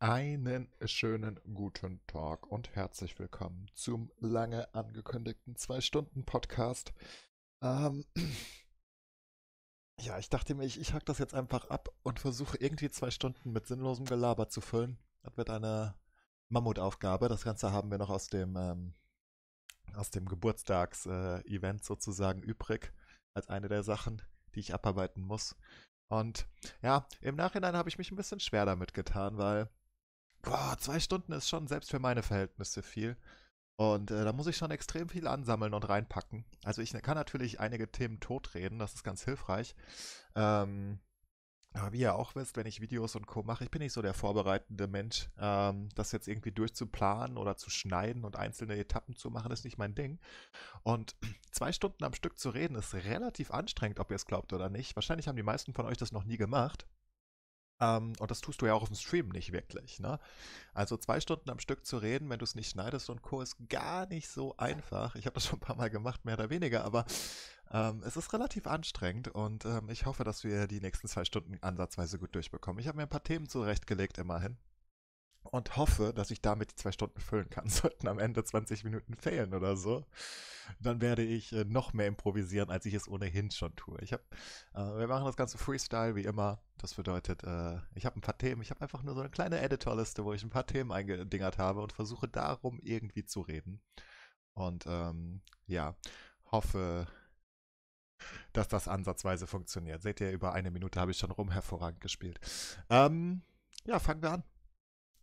Einen schönen guten Tag und herzlich willkommen zum lange angekündigten 2-Stunden-Podcast. Ähm, ja, ich dachte mir, ich, ich hack das jetzt einfach ab und versuche irgendwie zwei Stunden mit sinnlosem Gelaber zu füllen. Das wird eine Mammutaufgabe. Das Ganze haben wir noch aus dem, ähm, aus dem Geburtstags-Event sozusagen übrig, als eine der Sachen, die ich abarbeiten muss. Und ja, im Nachhinein habe ich mich ein bisschen schwer damit getan, weil boah, zwei Stunden ist schon selbst für meine Verhältnisse viel. Und äh, da muss ich schon extrem viel ansammeln und reinpacken. Also ich kann natürlich einige Themen totreden, das ist ganz hilfreich. Ähm, aber wie ihr auch wisst, wenn ich Videos und Co. mache, ich bin nicht so der vorbereitende Mensch. Ähm, das jetzt irgendwie durchzuplanen oder zu schneiden und einzelne Etappen zu machen, ist nicht mein Ding. Und zwei Stunden am Stück zu reden, ist relativ anstrengend, ob ihr es glaubt oder nicht. Wahrscheinlich haben die meisten von euch das noch nie gemacht. Ähm, und das tust du ja auch auf dem Stream nicht wirklich. Ne? Also zwei Stunden am Stück zu reden, wenn du es nicht schneidest und Co. ist gar nicht so einfach. Ich habe das schon ein paar Mal gemacht, mehr oder weniger, aber ähm, es ist relativ anstrengend und ähm, ich hoffe, dass wir die nächsten zwei Stunden ansatzweise gut durchbekommen. Ich habe mir ein paar Themen zurechtgelegt, immerhin und hoffe, dass ich damit die zwei Stunden füllen kann. Sollten am Ende 20 Minuten fehlen oder so, dann werde ich äh, noch mehr improvisieren, als ich es ohnehin schon tue. Ich hab, äh, wir machen das Ganze Freestyle wie immer. Das bedeutet, äh, ich habe ein paar Themen. Ich habe einfach nur so eine kleine Editorliste, wo ich ein paar Themen eingedingert habe und versuche darum irgendwie zu reden. Und ähm, ja, hoffe, dass das ansatzweise funktioniert. Seht ihr, über eine Minute habe ich schon rum hervorragend gespielt. Ähm, ja, fangen wir an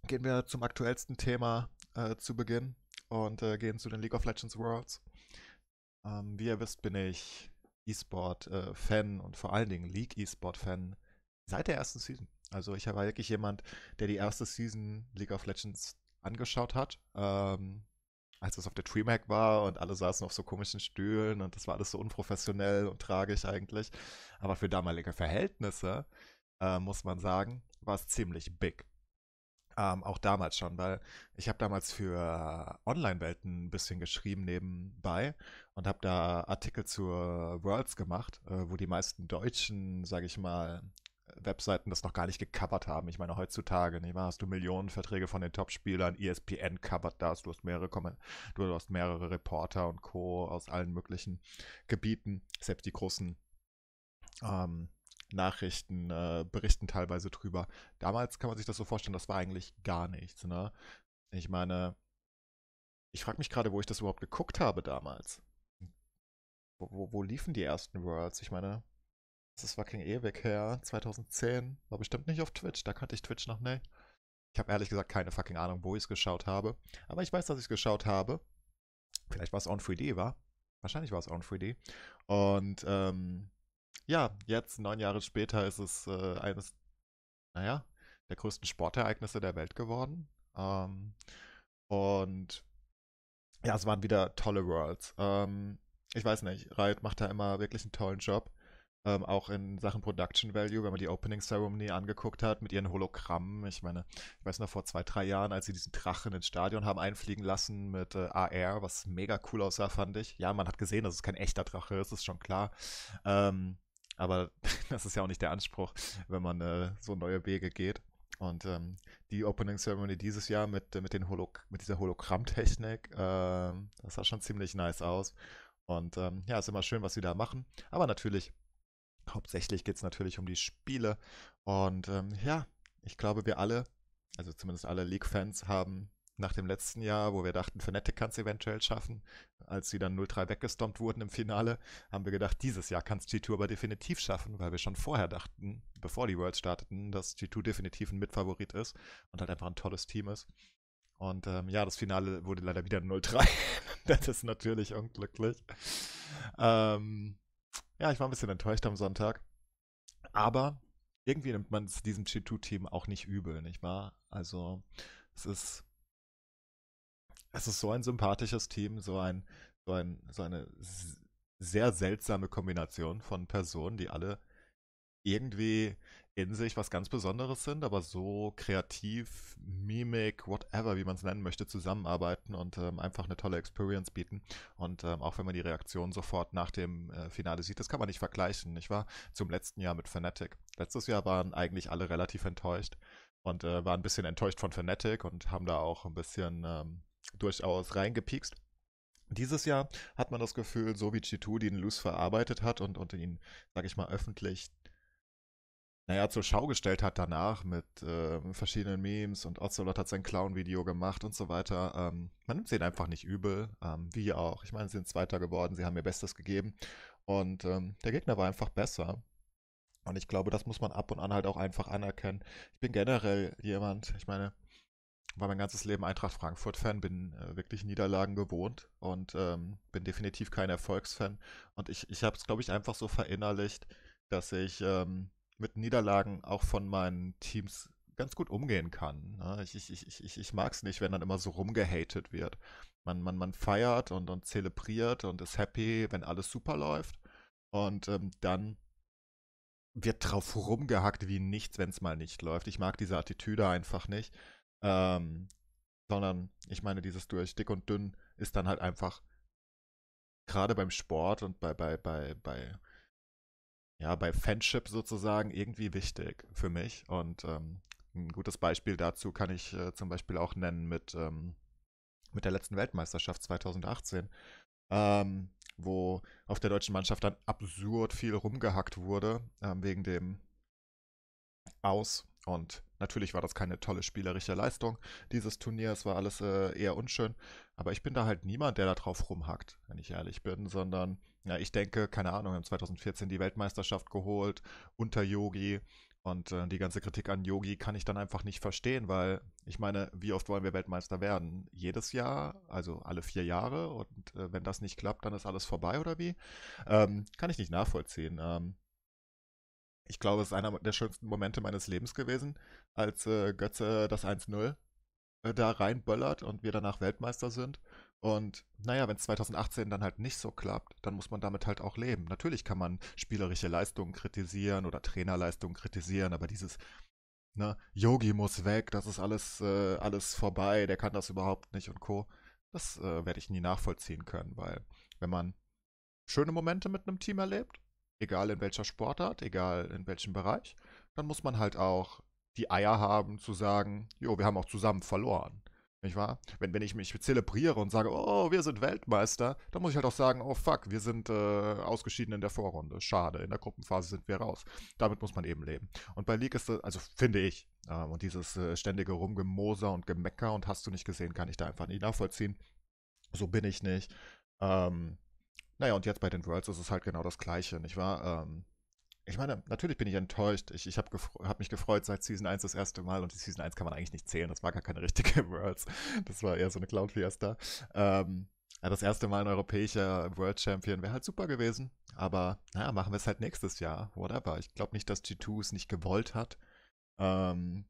gehen wir zum aktuellsten Thema äh, zu Beginn und äh, gehen zu den League of Legends Worlds. Ähm, wie ihr wisst, bin ich E-Sport-Fan äh, und vor allen Dingen League E-Sport-Fan seit der ersten Season. Also ich war wirklich jemand, der die erste Season League of Legends angeschaut hat, ähm, als es auf der Tremac war und alle saßen auf so komischen Stühlen und das war alles so unprofessionell und tragisch eigentlich. Aber für damalige Verhältnisse äh, muss man sagen, war es ziemlich big. Ähm, auch damals schon, weil ich habe damals für Online-Welten ein bisschen geschrieben nebenbei und habe da Artikel zur Worlds gemacht, äh, wo die meisten deutschen, sage ich mal, Webseiten das noch gar nicht gecovert haben. Ich meine, heutzutage, nicht wahr? Hast du Millionen Verträge von den Top-Spielern, ESPN covert das, du hast mehrere du hast mehrere Reporter und Co. aus allen möglichen Gebieten, selbst die großen ähm, Nachrichten äh, berichten teilweise drüber. Damals kann man sich das so vorstellen, das war eigentlich gar nichts. Ne? Ich meine, ich frage mich gerade, wo ich das überhaupt geguckt habe damals. Wo, wo, wo liefen die ersten Worlds? Ich meine, das ist fucking ewig her. 2010 war bestimmt nicht auf Twitch, da kannte ich Twitch noch nicht. Ich habe ehrlich gesagt keine fucking Ahnung, wo ich es geschaut habe. Aber ich weiß, dass ich es geschaut habe. Vielleicht war es On 3D, war? Wahrscheinlich war es On 3D. Und ähm, ja, jetzt, neun Jahre später, ist es äh, eines, naja, der größten Sportereignisse der Welt geworden. Ähm, und ja, es waren wieder tolle Worlds. Ähm, ich weiß nicht, Riot macht da immer wirklich einen tollen Job. Ähm, auch in Sachen Production Value, wenn man die Opening Ceremony angeguckt hat mit ihren Hologrammen. Ich meine, ich weiß noch vor zwei, drei Jahren, als sie diesen Drachen ins Stadion haben einfliegen lassen mit äh, AR, was mega cool aussah, fand ich. Ja, man hat gesehen, dass es kein echter Drache ist, ist schon klar. Ähm, aber das ist ja auch nicht der Anspruch, wenn man äh, so neue Wege geht. Und ähm, die Opening Ceremony dieses Jahr mit, äh, mit, den Holo mit dieser Hologrammtechnik, äh, das sah schon ziemlich nice aus. Und ähm, ja, ist immer schön, was sie da machen. Aber natürlich, hauptsächlich geht es natürlich um die Spiele. Und ähm, ja, ich glaube, wir alle, also zumindest alle League-Fans, haben nach dem letzten Jahr, wo wir dachten, Fnatic kann es eventuell schaffen, als sie dann 0-3 weggestompt wurden im Finale, haben wir gedacht, dieses Jahr kann es G2 aber definitiv schaffen, weil wir schon vorher dachten, bevor die Worlds starteten, dass G2 definitiv ein Mitfavorit ist und halt einfach ein tolles Team ist. Und ähm, ja, das Finale wurde leider wieder 0-3. das ist natürlich unglücklich. Ähm, ja, ich war ein bisschen enttäuscht am Sonntag. Aber irgendwie nimmt man es diesem G2-Team auch nicht übel, nicht wahr? Also, es ist es ist so ein sympathisches Team, so ein, so ein, so eine sehr seltsame Kombination von Personen, die alle irgendwie in sich was ganz Besonderes sind, aber so kreativ, Mimik, whatever, wie man es nennen möchte, zusammenarbeiten und ähm, einfach eine tolle Experience bieten. Und ähm, auch wenn man die Reaktion sofort nach dem äh, Finale sieht, das kann man nicht vergleichen. nicht wahr? zum letzten Jahr mit Fnatic. Letztes Jahr waren eigentlich alle relativ enttäuscht und äh, waren ein bisschen enttäuscht von Fnatic und haben da auch ein bisschen ähm, durchaus reingepiekst. Dieses Jahr hat man das Gefühl, so wie G2 den Loose verarbeitet hat und, und ihn, sag ich mal, öffentlich, naja, zur Schau gestellt hat danach mit äh, verschiedenen Memes und Ocelot hat sein Clown-Video gemacht und so weiter. Ähm, man nimmt sie einfach nicht übel, ähm, wie auch. Ich meine, sie sind Zweiter geworden, sie haben ihr Bestes gegeben und ähm, der Gegner war einfach besser. Und ich glaube, das muss man ab und an halt auch einfach anerkennen. Ich bin generell jemand, ich meine, war mein ganzes Leben Eintracht Frankfurt-Fan, bin äh, wirklich Niederlagen gewohnt und ähm, bin definitiv kein Erfolgsfan. Und ich, ich habe es, glaube ich, einfach so verinnerlicht, dass ich ähm, mit Niederlagen auch von meinen Teams ganz gut umgehen kann. Ne? Ich, ich, ich, ich, ich mag es nicht, wenn dann immer so rumgehatet wird. Man, man, man feiert und, und zelebriert und ist happy, wenn alles super läuft. Und ähm, dann wird drauf rumgehackt wie nichts, wenn es mal nicht läuft. Ich mag diese Attitüde einfach nicht. Ähm, sondern ich meine, dieses durch dick und dünn ist dann halt einfach gerade beim Sport und bei, bei, bei, bei, ja, bei Fanship sozusagen irgendwie wichtig für mich. Und ähm, ein gutes Beispiel dazu kann ich äh, zum Beispiel auch nennen mit, ähm, mit der letzten Weltmeisterschaft 2018, ähm, wo auf der deutschen Mannschaft dann absurd viel rumgehackt wurde, ähm, wegen dem Aus und Natürlich war das keine tolle spielerische Leistung dieses Turniers, war alles äh, eher unschön, aber ich bin da halt niemand, der da drauf rumhackt, wenn ich ehrlich bin, sondern ja, ich denke, keine Ahnung, wir haben 2014 die Weltmeisterschaft geholt unter Yogi und äh, die ganze Kritik an Yogi kann ich dann einfach nicht verstehen, weil ich meine, wie oft wollen wir Weltmeister werden? Jedes Jahr, also alle vier Jahre und äh, wenn das nicht klappt, dann ist alles vorbei oder wie? Ähm, kann ich nicht nachvollziehen. Ähm, ich glaube, es ist einer der schönsten Momente meines Lebens gewesen, als äh, Götze das 1-0 äh, da reinböllert und wir danach Weltmeister sind. Und naja, wenn es 2018 dann halt nicht so klappt, dann muss man damit halt auch leben. Natürlich kann man spielerische Leistungen kritisieren oder Trainerleistungen kritisieren, aber dieses, ne, Yogi muss weg, das ist alles, äh, alles vorbei, der kann das überhaupt nicht und Co. Das äh, werde ich nie nachvollziehen können, weil wenn man schöne Momente mit einem Team erlebt, egal in welcher Sportart, egal in welchem Bereich, dann muss man halt auch die Eier haben zu sagen, jo, wir haben auch zusammen verloren. Nicht wahr? Wenn, wenn ich mich zelebriere und sage, oh, wir sind Weltmeister, dann muss ich halt auch sagen, oh fuck, wir sind äh, ausgeschieden in der Vorrunde. Schade, in der Gruppenphase sind wir raus. Damit muss man eben leben. Und bei League ist das, also finde ich, äh, und dieses äh, ständige Rumgemoser und Gemecker und hast du nicht gesehen, kann ich da einfach nicht nachvollziehen. So bin ich nicht. Ähm, naja, und jetzt bei den Worlds ist es halt genau das Gleiche, nicht wahr? Ähm, ich meine, natürlich bin ich enttäuscht. Ich, ich habe hab mich gefreut seit Season 1 das erste Mal und die Season 1 kann man eigentlich nicht zählen. Das war gar keine richtige Worlds. Das war eher so eine Cloud Fiesta. Ähm, das erste Mal ein europäischer World Champion wäre halt super gewesen. Aber naja, machen wir es halt nächstes Jahr. Whatever. Ich glaube nicht, dass G2 es nicht gewollt hat. Ähm,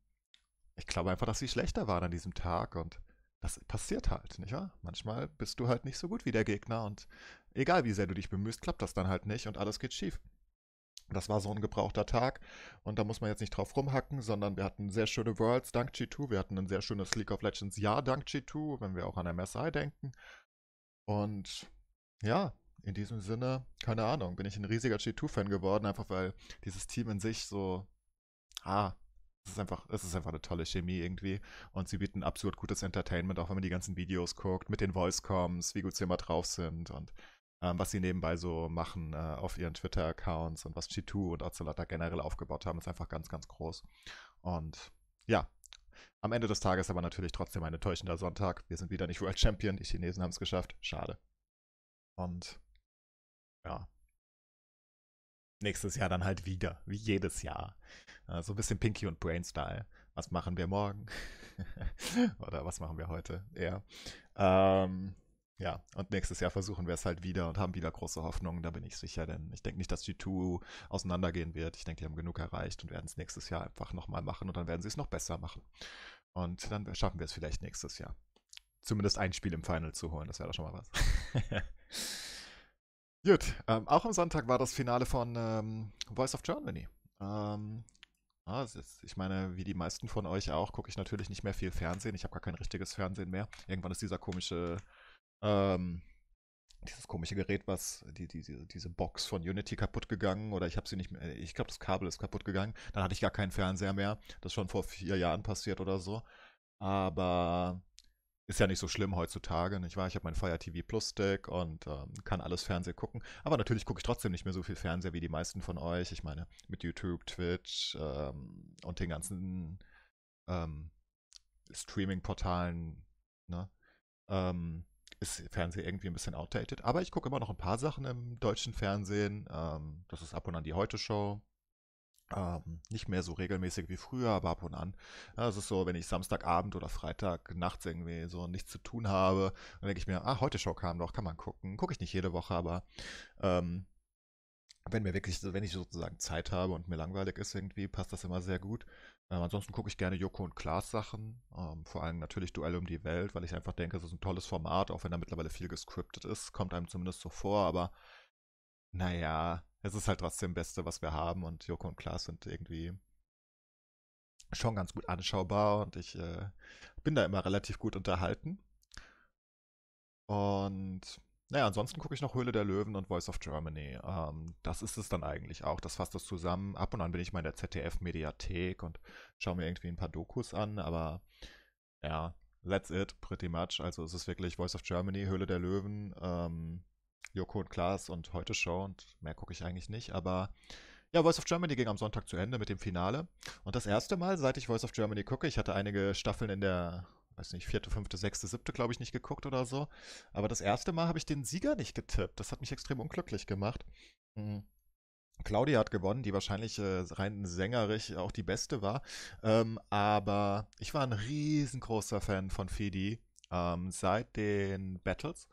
ich glaube einfach, dass sie schlechter waren an diesem Tag und das passiert halt, nicht wahr? Manchmal bist du halt nicht so gut wie der Gegner und egal wie sehr du dich bemühst, klappt das dann halt nicht und alles geht schief. Das war so ein gebrauchter Tag und da muss man jetzt nicht drauf rumhacken, sondern wir hatten sehr schöne Worlds dank G2, wir hatten ein sehr schönes League of Legends Jahr dank G2, wenn wir auch an MSI denken. Und ja, in diesem Sinne, keine Ahnung, bin ich ein riesiger G2-Fan geworden, einfach weil dieses Team in sich so, ah, es ist einfach, es ist einfach eine tolle Chemie irgendwie. Und sie bieten absolut gutes Entertainment, auch wenn man die ganzen Videos guckt, mit den Voice-Coms, wie gut sie immer drauf sind und ähm, was sie nebenbei so machen äh, auf ihren Twitter-Accounts und was Chitu und Ocelot generell aufgebaut haben, ist einfach ganz, ganz groß. Und ja, am Ende des Tages aber natürlich trotzdem ein enttäuschender Sonntag. Wir sind wieder nicht World Champion, die Chinesen haben es geschafft, schade. Und ja, nächstes Jahr dann halt wieder, wie jedes Jahr. Äh, so ein bisschen Pinky und Brain Style. Was machen wir morgen? Oder was machen wir heute? Ja. Ähm, ja, und nächstes Jahr versuchen wir es halt wieder und haben wieder große Hoffnungen, da bin ich sicher, denn ich denke nicht, dass die 2 auseinandergehen wird. Ich denke, die haben genug erreicht und werden es nächstes Jahr einfach nochmal machen und dann werden sie es noch besser machen. Und dann schaffen wir es vielleicht nächstes Jahr. Zumindest ein Spiel im Final zu holen, das wäre doch schon mal was. Gut, ähm, auch am Sonntag war das Finale von ähm, Voice of Germany. Ähm, Ah, ist, ich meine, wie die meisten von euch auch, gucke ich natürlich nicht mehr viel Fernsehen. Ich habe gar kein richtiges Fernsehen mehr. Irgendwann ist dieser komische ähm, dieses komische Gerät, was die, die, die, diese Box von Unity kaputt gegangen oder ich habe sie nicht mehr, äh, ich glaube das Kabel ist kaputt gegangen. Dann hatte ich gar keinen Fernseher mehr. Das ist schon vor vier Jahren passiert oder so. Aber ist ja nicht so schlimm heutzutage, nicht wahr? Ich habe mein Fire TV Plus Stick und ähm, kann alles Fernsehen gucken. Aber natürlich gucke ich trotzdem nicht mehr so viel Fernseher wie die meisten von euch. Ich meine, mit YouTube, Twitch ähm, und den ganzen ähm, Streaming-Portalen, ne? Ähm, ist Fernsehen irgendwie ein bisschen outdated. Aber ich gucke immer noch ein paar Sachen im deutschen Fernsehen. Ähm, das ist ab und an die Heute-Show. Ähm, nicht mehr so regelmäßig wie früher, aber ab und an. Ja, es ist so, wenn ich Samstagabend oder Freitag nachts irgendwie so nichts zu tun habe, dann denke ich mir, ah, heute Show kam doch, kann man gucken. Gucke ich nicht jede Woche, aber ähm, wenn mir wirklich, wenn ich sozusagen Zeit habe und mir langweilig ist irgendwie, passt das immer sehr gut. Ähm, ansonsten gucke ich gerne Joko und Klaas Sachen, ähm, vor allem natürlich Duell um die Welt, weil ich einfach denke, es ist ein tolles Format, auch wenn da mittlerweile viel gescriptet ist, kommt einem zumindest so vor, aber naja, es ist halt trotzdem das Beste, was wir haben und Joko und Klaas sind irgendwie schon ganz gut anschaubar und ich äh, bin da immer relativ gut unterhalten. Und naja, ansonsten gucke ich noch Höhle der Löwen und Voice of Germany. Ähm, das ist es dann eigentlich auch. Das fasst das zusammen. Ab und an bin ich mal in der ZDF-Mediathek und schaue mir irgendwie ein paar Dokus an, aber ja, that's it, pretty much. Also es ist wirklich Voice of Germany, Höhle der Löwen, ähm, Joko und Klaas und Heute Show und mehr gucke ich eigentlich nicht, aber. Ja, Voice of Germany ging am Sonntag zu Ende mit dem Finale. Und das erste Mal, seit ich Voice of Germany gucke, ich hatte einige Staffeln in der weiß nicht, vierte, fünfte, sechste, siebte, glaube ich, nicht geguckt oder so. Aber das erste Mal habe ich den Sieger nicht getippt. Das hat mich extrem unglücklich gemacht. Mhm. Claudia hat gewonnen, die wahrscheinlich äh, rein sängerisch auch die beste war. Ähm, aber ich war ein riesengroßer Fan von Fidi ähm, seit den Battles.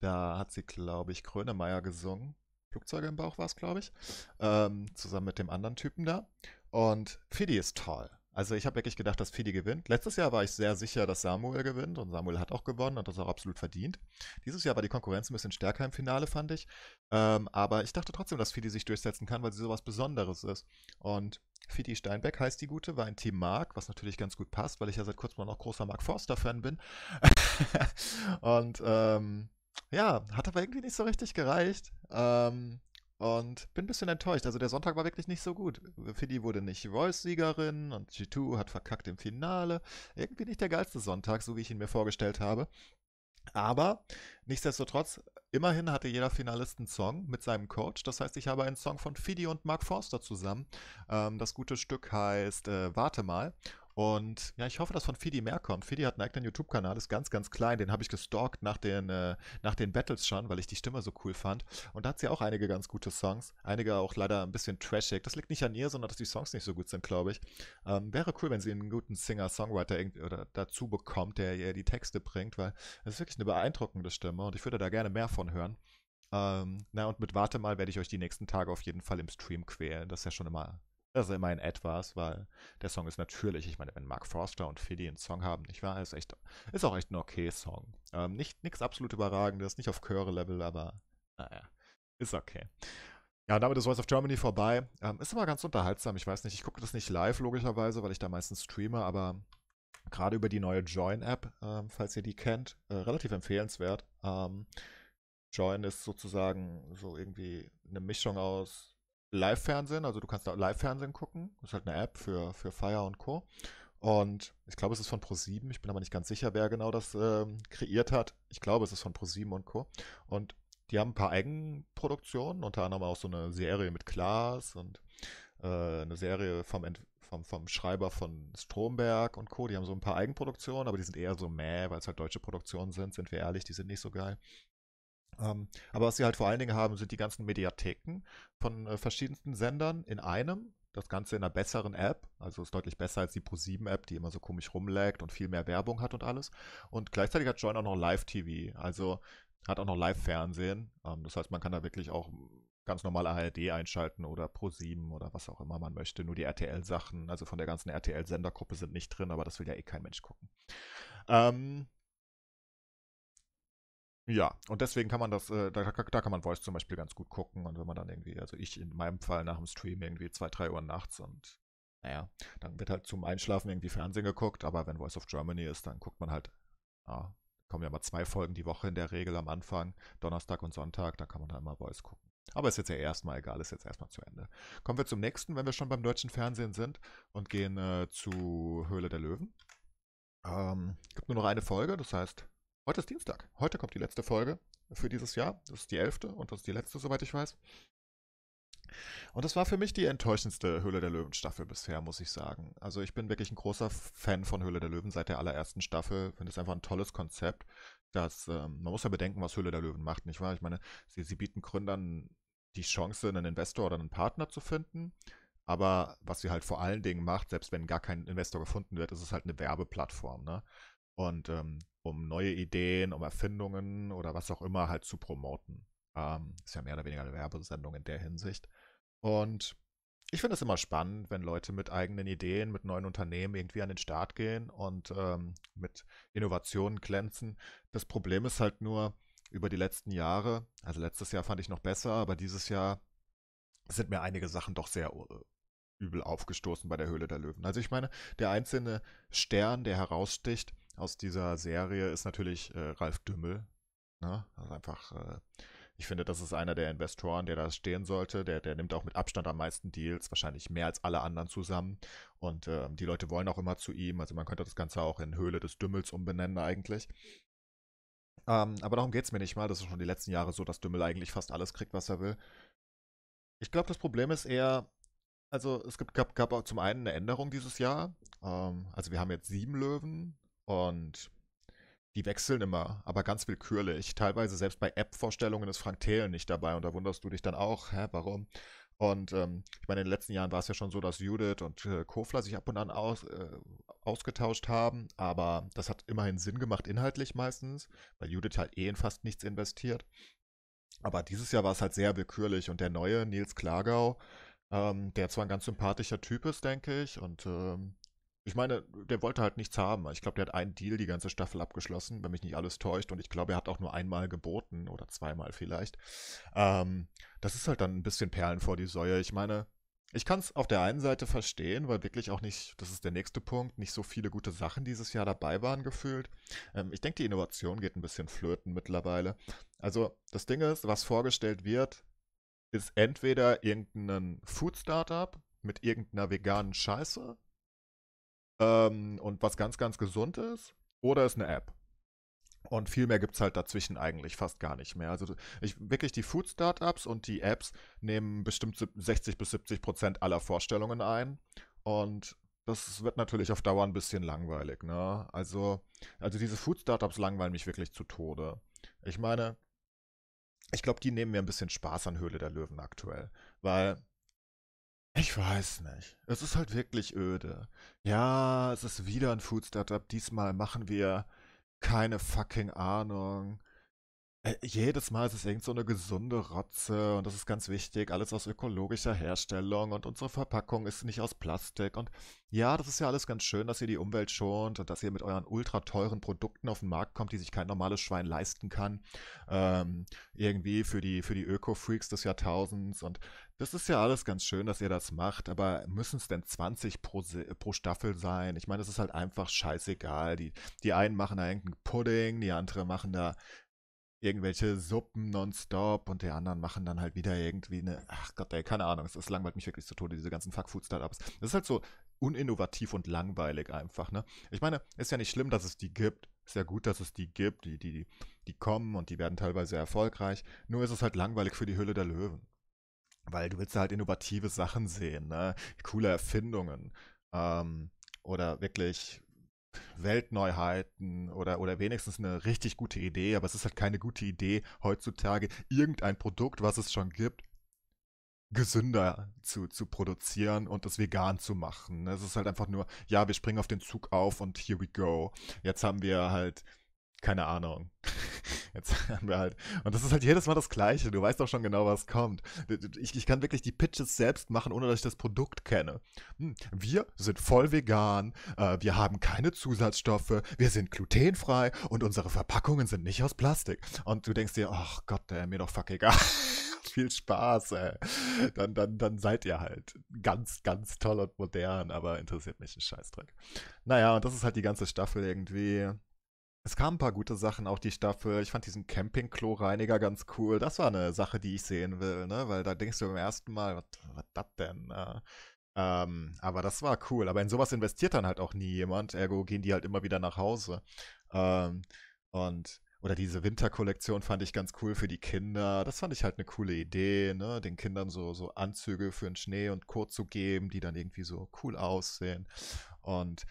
Da hat sie, glaube ich, Grönemeyer gesungen. Flugzeuge im Bauch war es, glaube ich. Ähm, zusammen mit dem anderen Typen da. Und Fidi ist toll. Also ich habe wirklich gedacht, dass Fidi gewinnt. Letztes Jahr war ich sehr sicher, dass Samuel gewinnt und Samuel hat auch gewonnen und das auch absolut verdient. Dieses Jahr war die Konkurrenz ein bisschen stärker im Finale, fand ich. Ähm, aber ich dachte trotzdem, dass Fidi sich durchsetzen kann, weil sie sowas Besonderes ist. Und Fidi Steinbeck heißt die Gute, war ein Team Mark, was natürlich ganz gut passt, weil ich ja seit kurzem noch großer Mark Forster-Fan bin. und ähm, ja, hat aber irgendwie nicht so richtig gereicht. Ähm, und bin ein bisschen enttäuscht. Also der Sonntag war wirklich nicht so gut. Fidi wurde nicht Voice-Siegerin und G2 hat verkackt im Finale. Irgendwie nicht der geilste Sonntag, so wie ich ihn mir vorgestellt habe. Aber nichtsdestotrotz, immerhin hatte jeder Finalist einen Song mit seinem Coach. Das heißt, ich habe einen Song von Fidi und Mark Forster zusammen. Ähm, das gute Stück heißt äh, Warte mal. Und ja, ich hoffe, dass von Fidi mehr kommt. Fidi hat einen eigenen YouTube-Kanal, ist ganz, ganz klein. Den habe ich gestalkt nach den, äh, nach den Battles schon, weil ich die Stimme so cool fand. Und da hat sie auch einige ganz gute Songs. Einige auch leider ein bisschen trashig. Das liegt nicht an ihr, sondern dass die Songs nicht so gut sind, glaube ich. Ähm, wäre cool, wenn sie einen guten Singer-Songwriter dazu bekommt, der ihr die Texte bringt, weil es ist wirklich eine beeindruckende Stimme und ich würde da gerne mehr von hören. Ähm, na und mit Warte mal werde ich euch die nächsten Tage auf jeden Fall im Stream quälen. Das ist ja schon immer also immerhin etwas, weil der Song ist natürlich, ich meine, wenn Mark Forster und Fiddy einen Song haben, nicht wahr, ist echt, ist auch echt ein okay Song. Ähm, nicht nichts absolut überragendes, nicht auf Chöre-Level, aber naja, ist okay. Ja, damit ist Voice of Germany vorbei. Ähm, ist immer ganz unterhaltsam, ich weiß nicht, ich gucke das nicht live logischerweise, weil ich da meistens streame, aber gerade über die neue Join-App, ähm, falls ihr die kennt, äh, relativ empfehlenswert. Ähm, Join ist sozusagen so irgendwie eine Mischung aus Live-Fernsehen, also du kannst da Live-Fernsehen gucken. Das ist halt eine App für, für Fire und Co. Und ich glaube, es ist von ProSieben. Ich bin aber nicht ganz sicher, wer genau das ähm, kreiert hat. Ich glaube, es ist von ProSieben und Co. Und die haben ein paar Eigenproduktionen, unter anderem auch so eine Serie mit Klaas und äh, eine Serie vom, Ent vom, vom Schreiber von Stromberg und Co. Die haben so ein paar Eigenproduktionen, aber die sind eher so mäh, weil es halt deutsche Produktionen sind, sind wir ehrlich, die sind nicht so geil. Ähm, aber was sie halt vor allen Dingen haben, sind die ganzen Mediatheken von äh, verschiedensten Sendern in einem. Das Ganze in einer besseren App. Also ist deutlich besser als die Pro7-App, die immer so komisch rumlägt und viel mehr Werbung hat und alles. Und gleichzeitig hat Join auch noch Live-TV. Also hat auch noch Live-Fernsehen. Ähm, das heißt, man kann da wirklich auch ganz normal ARD einschalten oder Pro7 oder was auch immer man möchte. Nur die RTL-Sachen, also von der ganzen RTL-Sendergruppe sind nicht drin, aber das will ja eh kein Mensch gucken. Ähm, ja, und deswegen kann man das, äh, da, da, kann man Voice zum Beispiel ganz gut gucken und wenn man dann irgendwie, also ich in meinem Fall nach dem Stream irgendwie zwei, drei Uhr nachts und naja, dann wird halt zum Einschlafen irgendwie Fernsehen geguckt, aber wenn Voice of Germany ist, dann guckt man halt, ah, kommen ja mal zwei Folgen die Woche in der Regel am Anfang, Donnerstag und Sonntag, da kann man dann mal Voice gucken. Aber ist jetzt ja erstmal egal, ist jetzt erstmal zu Ende. Kommen wir zum nächsten, wenn wir schon beim deutschen Fernsehen sind und gehen äh, zu Höhle der Löwen. Ähm, gibt nur noch eine Folge, das heißt, Heute ist Dienstag. Heute kommt die letzte Folge für dieses Jahr. Das ist die elfte und das ist die letzte, soweit ich weiß. Und das war für mich die enttäuschendste Höhle der Löwen Staffel bisher, muss ich sagen. Also ich bin wirklich ein großer Fan von Höhle der Löwen seit der allerersten Staffel. Ich Finde es einfach ein tolles Konzept. Das, ähm, man muss ja bedenken, was Höhle der Löwen macht, nicht wahr? Ich meine, sie, sie bieten Gründern die Chance, einen Investor oder einen Partner zu finden. Aber was sie halt vor allen Dingen macht, selbst wenn gar kein Investor gefunden wird, ist es halt eine Werbeplattform. Ne? und ähm, um neue Ideen, um Erfindungen oder was auch immer halt zu promoten. Ähm, ist ja mehr oder weniger eine Werbesendung in der Hinsicht. Und ich finde es immer spannend, wenn Leute mit eigenen Ideen, mit neuen Unternehmen irgendwie an den Start gehen und ähm, mit Innovationen glänzen. Das Problem ist halt nur, über die letzten Jahre, also letztes Jahr fand ich noch besser, aber dieses Jahr sind mir einige Sachen doch sehr äh, übel aufgestoßen bei der Höhle der Löwen. Also ich meine, der einzelne Stern, der heraussticht, aus dieser Serie ist natürlich äh, Ralf Dümmel. Ne? Also einfach, äh, ich finde, das ist einer der Investoren, der da stehen sollte. Der, der nimmt auch mit Abstand am meisten Deals, wahrscheinlich mehr als alle anderen zusammen. Und äh, die Leute wollen auch immer zu ihm. Also man könnte das Ganze auch in Höhle des Dümmels umbenennen eigentlich. Ähm, aber darum geht es mir nicht mal. Das ist schon die letzten Jahre so, dass Dümmel eigentlich fast alles kriegt, was er will. Ich glaube, das Problem ist eher, also es gibt, gab, gab auch zum einen eine Änderung dieses Jahr. Ähm, also wir haben jetzt sieben Löwen und die wechseln immer, aber ganz willkürlich. Teilweise selbst bei App-Vorstellungen ist Frank Thelen nicht dabei und da wunderst du dich dann auch, hä, warum? Und ähm, ich meine, in den letzten Jahren war es ja schon so, dass Judith und äh, Kofler sich ab und an aus, äh, ausgetauscht haben, aber das hat immerhin Sinn gemacht, inhaltlich meistens, weil Judith halt eh in fast nichts investiert. Aber dieses Jahr war es halt sehr willkürlich und der neue Nils Klagau, ähm, der zwar ein ganz sympathischer Typ ist, denke ich, und ähm, ich meine, der wollte halt nichts haben. Ich glaube, der hat einen Deal die ganze Staffel abgeschlossen, wenn mich nicht alles täuscht. Und ich glaube, er hat auch nur einmal geboten oder zweimal vielleicht. Ähm, das ist halt dann ein bisschen Perlen vor die Säue. Ich meine, ich kann es auf der einen Seite verstehen, weil wirklich auch nicht, das ist der nächste Punkt, nicht so viele gute Sachen dieses Jahr dabei waren gefühlt. Ähm, ich denke, die Innovation geht ein bisschen flöten mittlerweile. Also das Ding ist, was vorgestellt wird, ist entweder irgendein Food-Startup mit irgendeiner veganen Scheiße ähm, und was ganz, ganz gesund ist, oder ist eine App. Und viel mehr gibt es halt dazwischen eigentlich fast gar nicht mehr. Also ich, wirklich die Food-Startups und die Apps nehmen bestimmt 60 bis 70 Prozent aller Vorstellungen ein. Und das wird natürlich auf Dauer ein bisschen langweilig. Ne? Also, also diese Food-Startups langweilen mich wirklich zu Tode. Ich meine, ich glaube, die nehmen mir ein bisschen Spaß an Höhle der Löwen aktuell. Weil ich weiß nicht. Es ist halt wirklich öde. Ja, es ist wieder ein Food Startup. Diesmal machen wir keine fucking Ahnung. Äh, jedes Mal ist es irgend so eine gesunde Rotze und das ist ganz wichtig, alles aus ökologischer Herstellung und unsere Verpackung ist nicht aus Plastik und ja, das ist ja alles ganz schön, dass ihr die Umwelt schont und dass ihr mit euren ultra teuren Produkten auf den Markt kommt, die sich kein normales Schwein leisten kann, ähm, irgendwie für die, für die Öko-Freaks des Jahrtausends und das ist ja alles ganz schön, dass ihr das macht, aber müssen es denn 20 pro, pro Staffel sein? Ich meine, es ist halt einfach scheißegal. Die, die einen machen da irgendeinen Pudding, die anderen machen da irgendwelche Suppen nonstop und die anderen machen dann halt wieder irgendwie eine, ach Gott, ey, keine Ahnung, es langweilt mich wirklich zu Tode, diese ganzen Fuckfood-Startups. Das ist halt so uninnovativ und langweilig einfach, ne? Ich meine, ist ja nicht schlimm, dass es die gibt. Ist ja gut, dass es die gibt, die, die, die kommen und die werden teilweise erfolgreich. Nur ist es halt langweilig für die Hülle der Löwen. Weil du willst halt innovative Sachen sehen, ne? Coole Erfindungen. Ähm, oder wirklich Weltneuheiten oder, oder wenigstens eine richtig gute Idee, aber es ist halt keine gute Idee, heutzutage irgendein Produkt, was es schon gibt, gesünder zu, zu produzieren und es vegan zu machen. Es ist halt einfach nur, ja, wir springen auf den Zug auf und here we go. Jetzt haben wir halt keine Ahnung. Jetzt haben wir halt. Und das ist halt jedes Mal das Gleiche. Du weißt doch schon genau, was kommt. Ich, ich kann wirklich die Pitches selbst machen, ohne dass ich das Produkt kenne. Hm, wir sind voll vegan. Äh, wir haben keine Zusatzstoffe. Wir sind glutenfrei. Und unsere Verpackungen sind nicht aus Plastik. Und du denkst dir, ach Gott, der mir doch fuck egal. Viel Spaß, ey. Dann, dann, dann seid ihr halt ganz, ganz toll und modern, aber interessiert mich ein Scheißdreck. Naja, und das ist halt die ganze Staffel irgendwie. Es kamen ein paar gute Sachen auch die Staffel. Ich fand diesen camping reiniger ganz cool. Das war eine Sache, die ich sehen will, ne? Weil da denkst du beim ersten Mal, was, das denn? Äh, ähm, aber das war cool. Aber in sowas investiert dann halt auch nie jemand. Ergo gehen die halt immer wieder nach Hause. Ähm, und oder diese Winterkollektion fand ich ganz cool für die Kinder. Das fand ich halt eine coole Idee, ne? Den Kindern so, so Anzüge für den Schnee und Kot zu geben, die dann irgendwie so cool aussehen. Und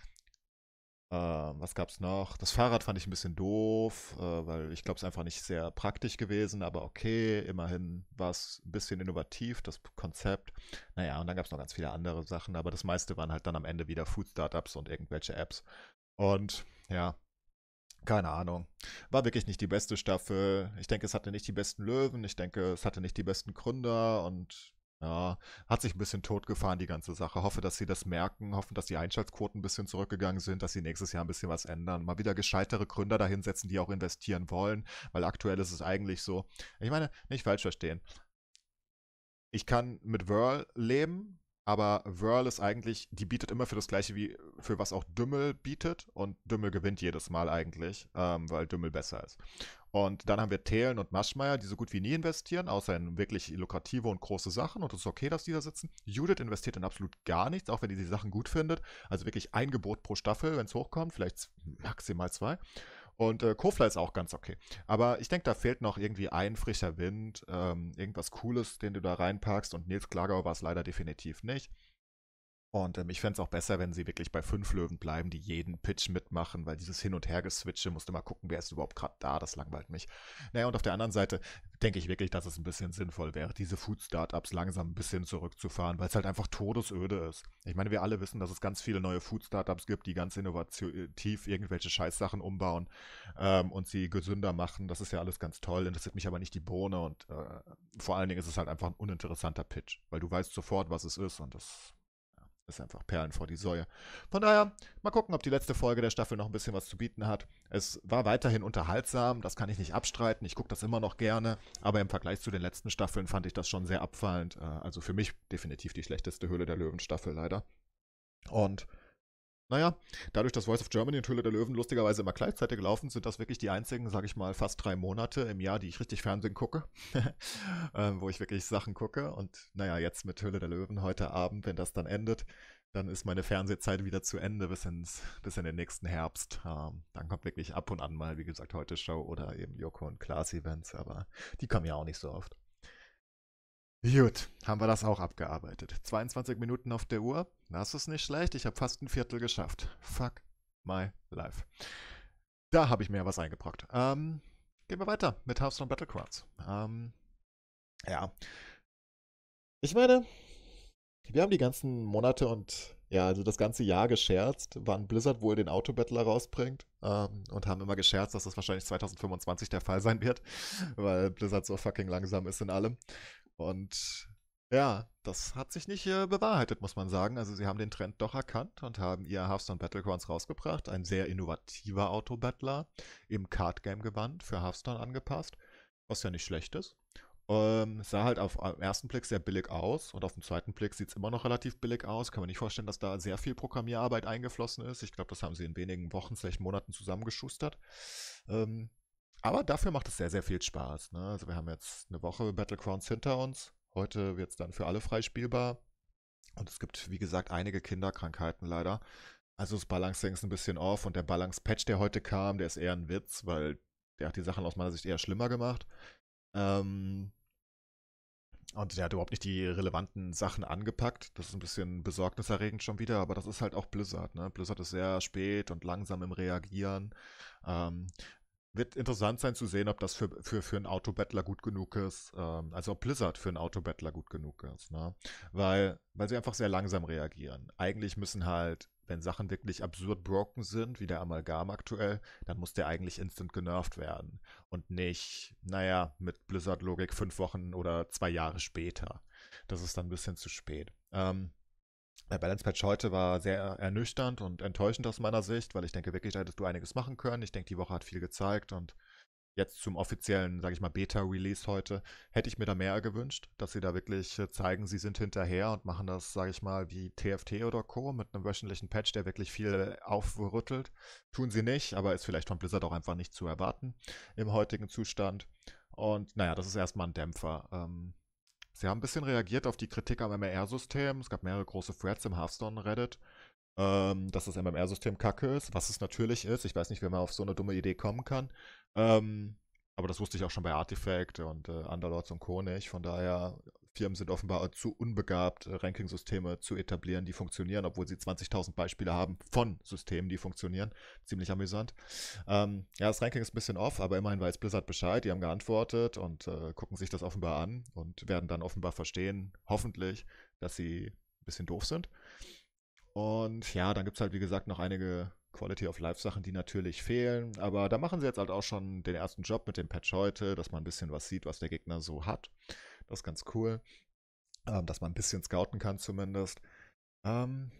äh, was gab's noch? Das Fahrrad fand ich ein bisschen doof, äh, weil ich glaube, es ist einfach nicht sehr praktisch gewesen, aber okay, immerhin war es ein bisschen innovativ, das Konzept. Naja, und dann gab es noch ganz viele andere Sachen, aber das meiste waren halt dann am Ende wieder Food-Startups und irgendwelche Apps. Und ja, keine Ahnung. War wirklich nicht die beste Staffel. Ich denke, es hatte nicht die besten Löwen. Ich denke, es hatte nicht die besten Gründer. Und ja, hat sich ein bisschen totgefahren, die ganze Sache. Hoffe, dass sie das merken, hoffen, dass die Einschaltquoten ein bisschen zurückgegangen sind, dass sie nächstes Jahr ein bisschen was ändern. Mal wieder gescheitere Gründer dahinsetzen, die auch investieren wollen, weil aktuell ist es eigentlich so. Ich meine, nicht falsch verstehen. Ich kann mit Whirl leben, aber Whirl ist eigentlich, die bietet immer für das gleiche wie für was auch Dümmel bietet und Dümmel gewinnt jedes Mal eigentlich, ähm, weil Dümmel besser ist. Und dann haben wir Thelen und Maschmeyer, die so gut wie nie investieren, außer in wirklich lukrative und große Sachen. Und es ist okay, dass die da sitzen. Judith investiert in absolut gar nichts, auch wenn die die Sachen gut findet. Also wirklich ein Gebot pro Staffel, wenn es hochkommt, vielleicht maximal zwei. Und äh, Kofler ist auch ganz okay. Aber ich denke, da fehlt noch irgendwie ein frischer Wind, ähm, irgendwas Cooles, den du da reinpackst. Und Nils Klagau war es leider definitiv nicht. Und ähm, ich fände es auch besser, wenn sie wirklich bei fünf Löwen bleiben, die jeden Pitch mitmachen, weil dieses Hin- und Her-Geswitche, musst du mal gucken, wer ist überhaupt gerade da, das langweilt mich. Naja, und auf der anderen Seite denke ich wirklich, dass es ein bisschen sinnvoll wäre, diese Food-Startups langsam ein bisschen zurückzufahren, weil es halt einfach todesöde ist. Ich meine, wir alle wissen, dass es ganz viele neue Food-Startups gibt, die ganz innovativ irgendwelche Scheißsachen umbauen ähm, und sie gesünder machen. Das ist ja alles ganz toll, interessiert mich aber nicht die Bohne und äh, vor allen Dingen ist es halt einfach ein uninteressanter Pitch, weil du weißt sofort, was es ist und das ist einfach Perlen vor die Säue. Von daher, mal gucken, ob die letzte Folge der Staffel noch ein bisschen was zu bieten hat. Es war weiterhin unterhaltsam, das kann ich nicht abstreiten. Ich gucke das immer noch gerne, aber im Vergleich zu den letzten Staffeln fand ich das schon sehr abfallend. Äh, also für mich definitiv die schlechteste Höhle der Löwen Staffel leider. Und naja, dadurch, dass Voice of Germany und Höhle der Löwen lustigerweise immer gleichzeitig laufen, sind das wirklich die einzigen, sag ich mal, fast drei Monate im Jahr, die ich richtig Fernsehen gucke, ähm, wo ich wirklich Sachen gucke. Und naja, jetzt mit Höhle der Löwen heute Abend, wenn das dann endet, dann ist meine Fernsehzeit wieder zu Ende bis, ins, bis in den nächsten Herbst. Ähm, dann kommt wirklich ab und an mal, wie gesagt, heute Show oder eben Joko und Klaas Events, aber die kommen ja auch nicht so oft. Gut, haben wir das auch abgearbeitet. 22 Minuten auf der Uhr. Das ist nicht schlecht. Ich habe fast ein Viertel geschafft. Fuck my life. Da habe ich mir was eingebrockt. Ähm, gehen wir weiter mit Hearthstone Battlegrounds. Ähm, ja. Ich meine, wir haben die ganzen Monate und ja, also das ganze Jahr gescherzt, wann Blizzard wohl den auto rausbringt. Ähm, und haben immer gescherzt, dass das wahrscheinlich 2025 der Fall sein wird, weil Blizzard so fucking langsam ist in allem. Und ja, das hat sich nicht äh, bewahrheitet, muss man sagen. Also sie haben den Trend doch erkannt und haben ihr Hearthstone Battlegrounds rausgebracht. Ein sehr innovativer Auto-Battler im Card-Game-Gewand für Hearthstone angepasst, was ja nicht schlecht ist. Ähm, sah halt auf am ersten Blick sehr billig aus und auf dem zweiten Blick sieht es immer noch relativ billig aus. Kann man nicht vorstellen, dass da sehr viel Programmierarbeit eingeflossen ist. Ich glaube, das haben sie in wenigen Wochen, vielleicht Monaten zusammengeschustert. Ähm, aber dafür macht es sehr, sehr viel Spaß. Ne? Also wir haben jetzt eine Woche Battlegrounds hinter uns. Heute wird es dann für alle freispielbar. Und es gibt, wie gesagt, einige Kinderkrankheiten leider. Also das Balancing ist ein bisschen off und der Balance-Patch, der heute kam, der ist eher ein Witz, weil der hat die Sachen aus meiner Sicht eher schlimmer gemacht. Ähm und der hat überhaupt nicht die relevanten Sachen angepackt. Das ist ein bisschen besorgniserregend schon wieder, aber das ist halt auch Blizzard. Ne? Blizzard ist sehr spät und langsam im Reagieren. Ähm wird interessant sein zu sehen, ob das für, für, für einen Autobattler gut genug ist, ähm, also ob Blizzard für einen Autobattler gut genug ist, ne? Weil, weil sie einfach sehr langsam reagieren. Eigentlich müssen halt, wenn Sachen wirklich absurd broken sind, wie der Amalgam aktuell, dann muss der eigentlich instant genervt werden. Und nicht, naja, mit Blizzard-Logik fünf Wochen oder zwei Jahre später. Das ist dann ein bisschen zu spät. Ähm, der Balance-Patch heute war sehr ernüchternd und enttäuschend aus meiner Sicht, weil ich denke, wirklich da hättest du einiges machen können. Ich denke, die Woche hat viel gezeigt und jetzt zum offiziellen, sag ich mal, Beta-Release heute, hätte ich mir da mehr gewünscht, dass sie da wirklich äh, zeigen, sie sind hinterher und machen das, sag ich mal, wie TFT oder Co. mit einem wöchentlichen Patch, der wirklich viel aufrüttelt. Tun sie nicht, aber ist vielleicht von Blizzard auch einfach nicht zu erwarten im heutigen Zustand. Und naja, das ist erstmal ein Dämpfer. Ähm, Sie haben ein bisschen reagiert auf die Kritik am MMR-System. Es gab mehrere große Threads im Hearthstone-Reddit, ähm, dass das MMR-System kacke ist, was es natürlich ist. Ich weiß nicht, wie man auf so eine dumme Idee kommen kann. Ähm, aber das wusste ich auch schon bei Artifact und äh, Underlords und Co. nicht. Von daher Firmen sind offenbar zu unbegabt, äh, Ranking-Systeme zu etablieren, die funktionieren, obwohl sie 20.000 Beispiele haben von Systemen, die funktionieren. Ziemlich amüsant. Ähm, ja, das Ranking ist ein bisschen off, aber immerhin weiß Blizzard Bescheid. Die haben geantwortet und äh, gucken sich das offenbar an und werden dann offenbar verstehen, hoffentlich, dass sie ein bisschen doof sind. Und ja, dann gibt es halt, wie gesagt, noch einige Quality of Life Sachen, die natürlich fehlen. Aber da machen sie jetzt halt auch schon den ersten Job mit dem Patch heute, dass man ein bisschen was sieht, was der Gegner so hat. Das ist ganz cool, ähm, dass man ein bisschen scouten kann zumindest. Ähm,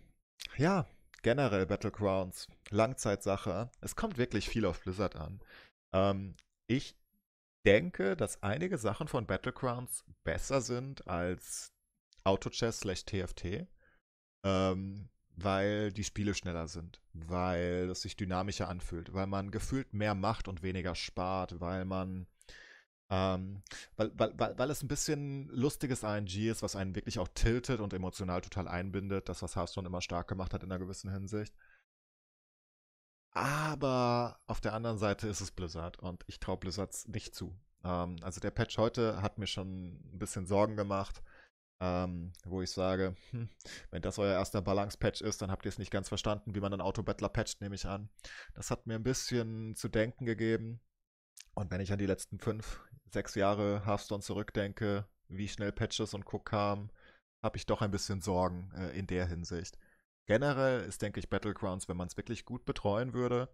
ja, generell Battlegrounds, Langzeitsache. Es kommt wirklich viel auf Blizzard an. Ähm, ich denke, dass einige Sachen von Battlegrounds besser sind als Autochess slash TFT, ähm, weil die Spiele schneller sind, weil es sich dynamischer anfühlt, weil man gefühlt mehr macht und weniger spart, weil man ähm, weil, weil, weil es ein bisschen lustiges RNG ist, was einen wirklich auch tiltet und emotional total einbindet, das, was Hearthstone immer stark gemacht hat in einer gewissen Hinsicht. Aber auf der anderen Seite ist es Blizzard und ich traue Blizzards nicht zu. Ähm, also der Patch heute hat mir schon ein bisschen Sorgen gemacht, ähm, wo ich sage, hm, wenn das euer erster Balance-Patch ist, dann habt ihr es nicht ganz verstanden, wie man einen Auto-Battler patcht, nehme ich an. Das hat mir ein bisschen zu denken gegeben. Und wenn ich an die letzten fünf, sechs Jahre Hearthstone zurückdenke, wie schnell Patches und Cook kamen, habe ich doch ein bisschen Sorgen äh, in der Hinsicht. Generell ist, denke ich, Battlegrounds, wenn man es wirklich gut betreuen würde,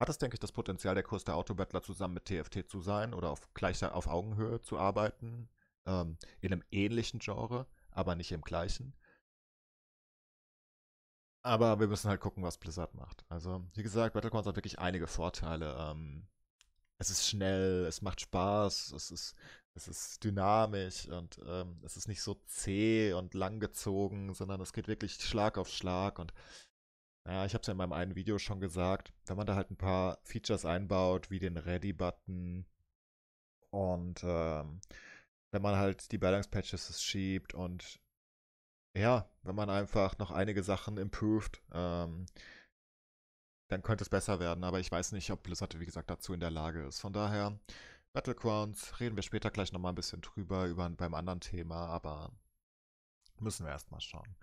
hat es, denke ich, das Potenzial, der Kurs der Autobattler zusammen mit TFT zu sein oder auf gleicher auf Augenhöhe zu arbeiten, ähm, in einem ähnlichen Genre, aber nicht im gleichen. Aber wir müssen halt gucken, was Blizzard macht. Also, wie gesagt, Battlegrounds hat wirklich einige Vorteile. Ähm, es ist schnell, es macht Spaß, es ist, es ist dynamisch und ähm, es ist nicht so zäh und langgezogen, sondern es geht wirklich Schlag auf Schlag. Und ja, ich habe es ja in meinem einen Video schon gesagt, wenn man da halt ein paar Features einbaut, wie den Ready-Button und ähm, wenn man halt die Balance-Patches schiebt und ja, wenn man einfach noch einige Sachen improved, ähm, dann könnte es besser werden. Aber ich weiß nicht, ob Blizzard, wie gesagt, dazu in der Lage ist. Von daher, Battlegrounds reden wir später gleich nochmal ein bisschen drüber, über, beim anderen Thema, aber müssen wir erstmal schauen.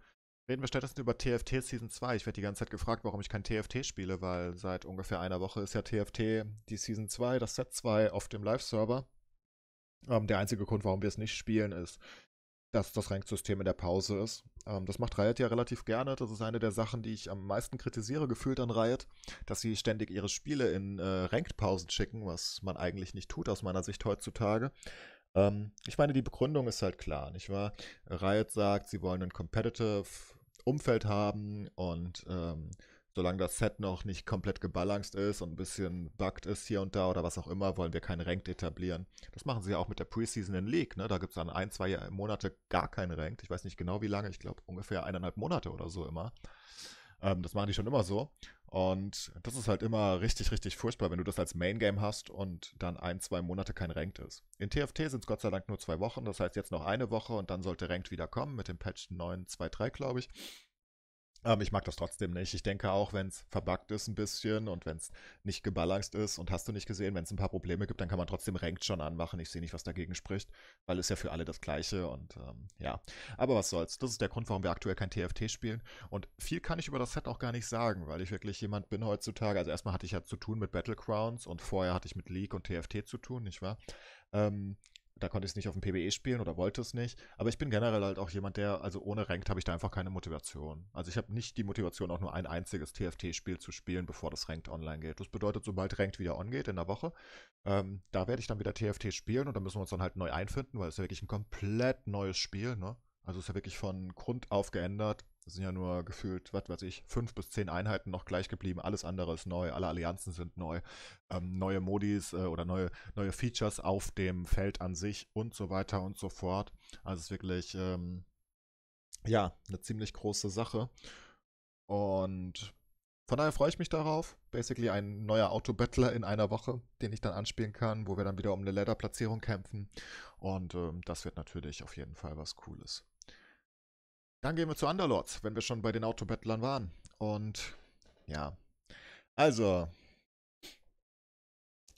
Reden wir stattdessen über TFT Season 2. Ich werde die ganze Zeit gefragt, warum ich kein TFT spiele, weil seit ungefähr einer Woche ist ja TFT die Season 2, das Set 2 auf dem Live-Server. Ähm, der einzige Grund, warum wir es nicht spielen, ist, dass das Rank-System in der Pause ist. Ähm, das macht Riot ja relativ gerne. Das ist eine der Sachen, die ich am meisten kritisiere, gefühlt an Riot, dass sie ständig ihre Spiele in äh, Ranked-Pausen schicken, was man eigentlich nicht tut aus meiner Sicht heutzutage. Ähm, ich meine, die Begründung ist halt klar, nicht wahr? Riot sagt, sie wollen ein Competitive Umfeld haben und ähm, solange das Set noch nicht komplett gebalanced ist und ein bisschen bugged ist hier und da oder was auch immer, wollen wir kein Ranked etablieren. Das machen sie ja auch mit der Preseason in League, ne? Da gibt es dann ein, zwei Monate gar kein Ranked. Ich weiß nicht genau wie lange, ich glaube ungefähr eineinhalb Monate oder so immer. Ähm, das machen die schon immer so. Und das ist halt immer richtig, richtig furchtbar, wenn du das als Main Game hast und dann ein, zwei Monate kein Ranked ist. In TFT sind es Gott sei Dank nur zwei Wochen, das heißt jetzt noch eine Woche und dann sollte Ranked wieder kommen mit dem Patch 9.2.3, glaube ich. Ähm, ich mag das trotzdem nicht. Ich denke auch, wenn es verbuggt ist ein bisschen und wenn es nicht gebalanced ist und hast du nicht gesehen, wenn es ein paar Probleme gibt, dann kann man trotzdem Ranked schon anmachen. Ich sehe nicht, was dagegen spricht, weil es ja für alle das Gleiche und ähm, ja. Aber was soll's. Das ist der Grund, warum wir aktuell kein TFT spielen. Und viel kann ich über das Set auch gar nicht sagen, weil ich wirklich jemand bin heutzutage. Also erstmal hatte ich ja zu tun mit Battlegrounds und vorher hatte ich mit League und TFT zu tun, nicht wahr? Ähm, da konnte ich es nicht auf dem PBE spielen oder wollte es nicht. Aber ich bin generell halt auch jemand, der, also ohne Ranked habe ich da einfach keine Motivation. Also ich habe nicht die Motivation, auch nur ein einziges TFT-Spiel zu spielen, bevor das Ranked online geht. Das bedeutet, sobald Ranked wieder on geht in der Woche, ähm, da werde ich dann wieder TFT spielen und da müssen wir uns dann halt neu einfinden, weil es ja wirklich ein komplett neues Spiel, ne? Also es ist ja wirklich von Grund auf geändert, es sind ja nur gefühlt, was weiß ich, fünf bis zehn Einheiten noch gleich geblieben. Alles andere ist neu, alle Allianzen sind neu. Ähm, neue Modis äh, oder neue, neue Features auf dem Feld an sich und so weiter und so fort. Also es ist wirklich, ähm, ja, eine ziemlich große Sache. Und von daher freue ich mich darauf. Basically ein neuer Auto-Battler in einer Woche, den ich dann anspielen kann, wo wir dann wieder um eine Ladder-Platzierung kämpfen. Und ähm, das wird natürlich auf jeden Fall was Cooles. Dann gehen wir zu Underlords, wenn wir schon bei den Autobattlern waren. Und ja. Also.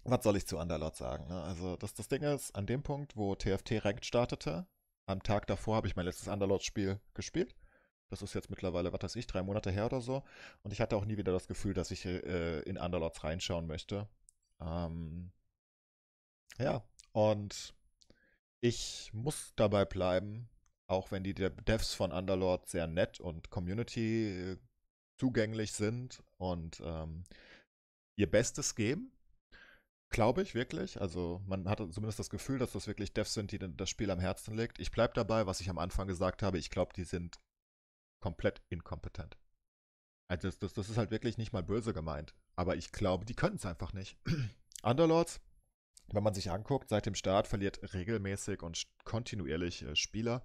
Was soll ich zu Underlords sagen? Ne? Also, das, das Ding ist, an dem Punkt, wo TFT Ranked startete, am Tag davor habe ich mein letztes Underlords-Spiel gespielt. Das ist jetzt mittlerweile, was weiß ich, drei Monate her oder so. Und ich hatte auch nie wieder das Gefühl, dass ich äh, in Underlords reinschauen möchte. Ähm, ja, und ich muss dabei bleiben, auch wenn die Devs von Underlord sehr nett und Community äh, zugänglich sind und ähm, ihr Bestes geben, glaube ich wirklich. Also man hat zumindest das Gefühl, dass das wirklich Devs sind, die das Spiel am Herzen legt. Ich bleibe dabei, was ich am Anfang gesagt habe. Ich glaube, die sind komplett inkompetent. Also das, das, das, ist halt wirklich nicht mal böse gemeint. Aber ich glaube, die können es einfach nicht. Underlords, wenn man sich anguckt, seit dem Start verliert regelmäßig und kontinuierlich äh, Spieler.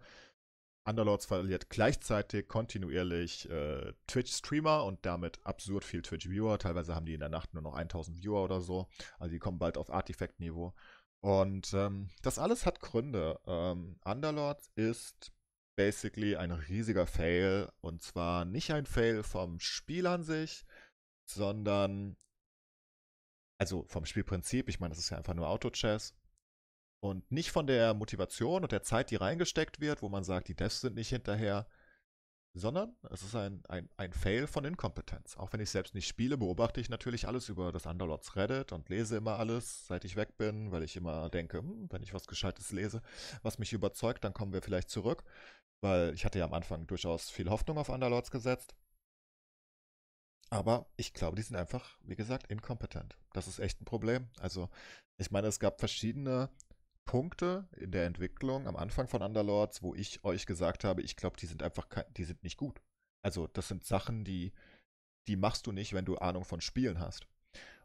Underlords verliert gleichzeitig kontinuierlich äh, Twitch-Streamer und damit absurd viel Twitch-Viewer. Teilweise haben die in der Nacht nur noch 1000 Viewer oder so. Also die kommen bald auf Artifact-Niveau. Und ähm, das alles hat Gründe. Ähm, Underlords ist basically ein riesiger Fail. Und zwar nicht ein Fail vom Spiel an sich, sondern also vom Spielprinzip. Ich meine, das ist ja einfach nur Auto-Chess. Und nicht von der Motivation und der Zeit, die reingesteckt wird, wo man sagt, die Devs sind nicht hinterher, sondern es ist ein, ein, ein Fail von Inkompetenz. Auch wenn ich selbst nicht spiele, beobachte ich natürlich alles über das Underlords Reddit und lese immer alles, seit ich weg bin, weil ich immer denke, hm, wenn ich was Gescheites lese, was mich überzeugt, dann kommen wir vielleicht zurück. Weil ich hatte ja am Anfang durchaus viel Hoffnung auf Underlords gesetzt. Aber ich glaube, die sind einfach, wie gesagt, inkompetent. Das ist echt ein Problem. Also, ich meine, es gab verschiedene Punkte in der Entwicklung am Anfang von Underlords, wo ich euch gesagt habe, ich glaube, die sind einfach, die sind nicht gut. Also das sind Sachen, die, die machst du nicht, wenn du Ahnung von Spielen hast.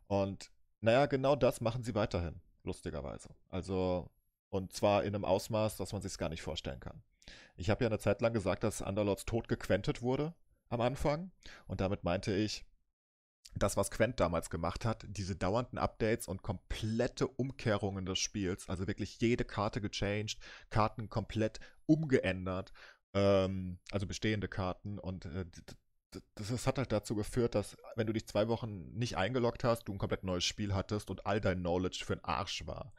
Und naja, genau das machen sie weiterhin, lustigerweise. Also, und zwar in einem Ausmaß, dass man sich gar nicht vorstellen kann. Ich habe ja eine Zeit lang gesagt, dass Underlords tot gequentet wurde am Anfang. Und damit meinte ich, das, was Quent damals gemacht hat, diese dauernden Updates und komplette Umkehrungen des Spiels, also wirklich jede Karte gechanged, Karten komplett umgeändert, ähm, also bestehende Karten und äh, das, das, hat halt dazu geführt, dass wenn du dich zwei Wochen nicht eingeloggt hast, du ein komplett neues Spiel hattest und all dein Knowledge für den Arsch war.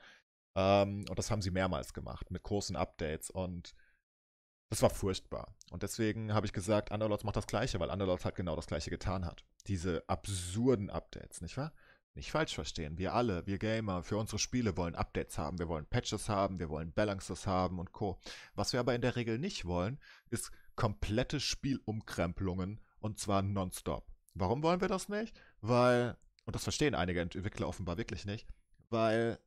Ähm, und das haben sie mehrmals gemacht mit großen Updates und das war furchtbar. Und deswegen habe ich gesagt, Underlords macht das Gleiche, weil Underlords halt genau das Gleiche getan hat. Diese absurden Updates, nicht wahr? Nicht falsch verstehen. Wir alle, wir Gamer, für unsere Spiele wollen Updates haben. Wir wollen Patches haben, wir wollen Balances haben und Co. Was wir aber in der Regel nicht wollen, ist komplette Spielumkrempelungen und zwar nonstop. Warum wollen wir das nicht? Weil, und das verstehen einige Entwickler offenbar wirklich nicht, weil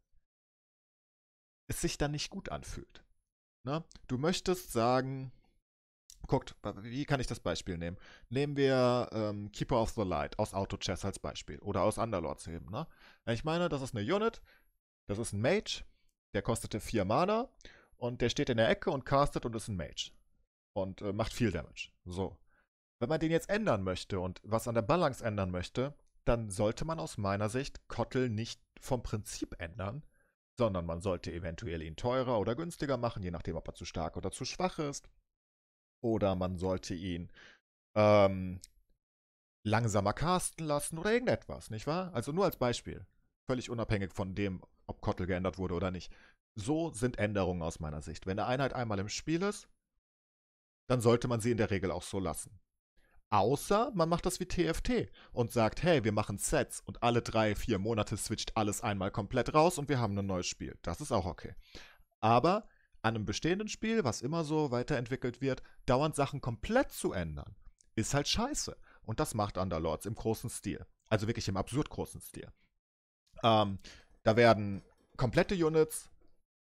es sich dann nicht gut anfühlt. Ne? Du möchtest sagen, guckt, wie kann ich das Beispiel nehmen? Nehmen wir ähm, Keeper of the Light aus Auto Chess als Beispiel oder aus Underlords eben. Ne? Ich meine, das ist eine Unit, das ist ein Mage, der kostete 4 Mana und der steht in der Ecke und castet und ist ein Mage und äh, macht viel Damage. So. Wenn man den jetzt ändern möchte und was an der Balance ändern möchte, dann sollte man aus meiner Sicht Kottel nicht vom Prinzip ändern, sondern man sollte eventuell ihn teurer oder günstiger machen, je nachdem, ob er zu stark oder zu schwach ist. Oder man sollte ihn ähm, langsamer casten lassen oder irgendetwas, nicht wahr? Also nur als Beispiel. Völlig unabhängig von dem, ob Kottel geändert wurde oder nicht. So sind Änderungen aus meiner Sicht. Wenn eine Einheit halt einmal im Spiel ist, dann sollte man sie in der Regel auch so lassen. Außer man macht das wie TFT und sagt, hey, wir machen Sets und alle drei, vier Monate switcht alles einmal komplett raus und wir haben ein neues Spiel. Das ist auch okay. Aber an einem bestehenden Spiel, was immer so weiterentwickelt wird, dauernd Sachen komplett zu ändern, ist halt scheiße. Und das macht Underlords im großen Stil. Also wirklich im absurd großen Stil. Ähm, da werden komplette Units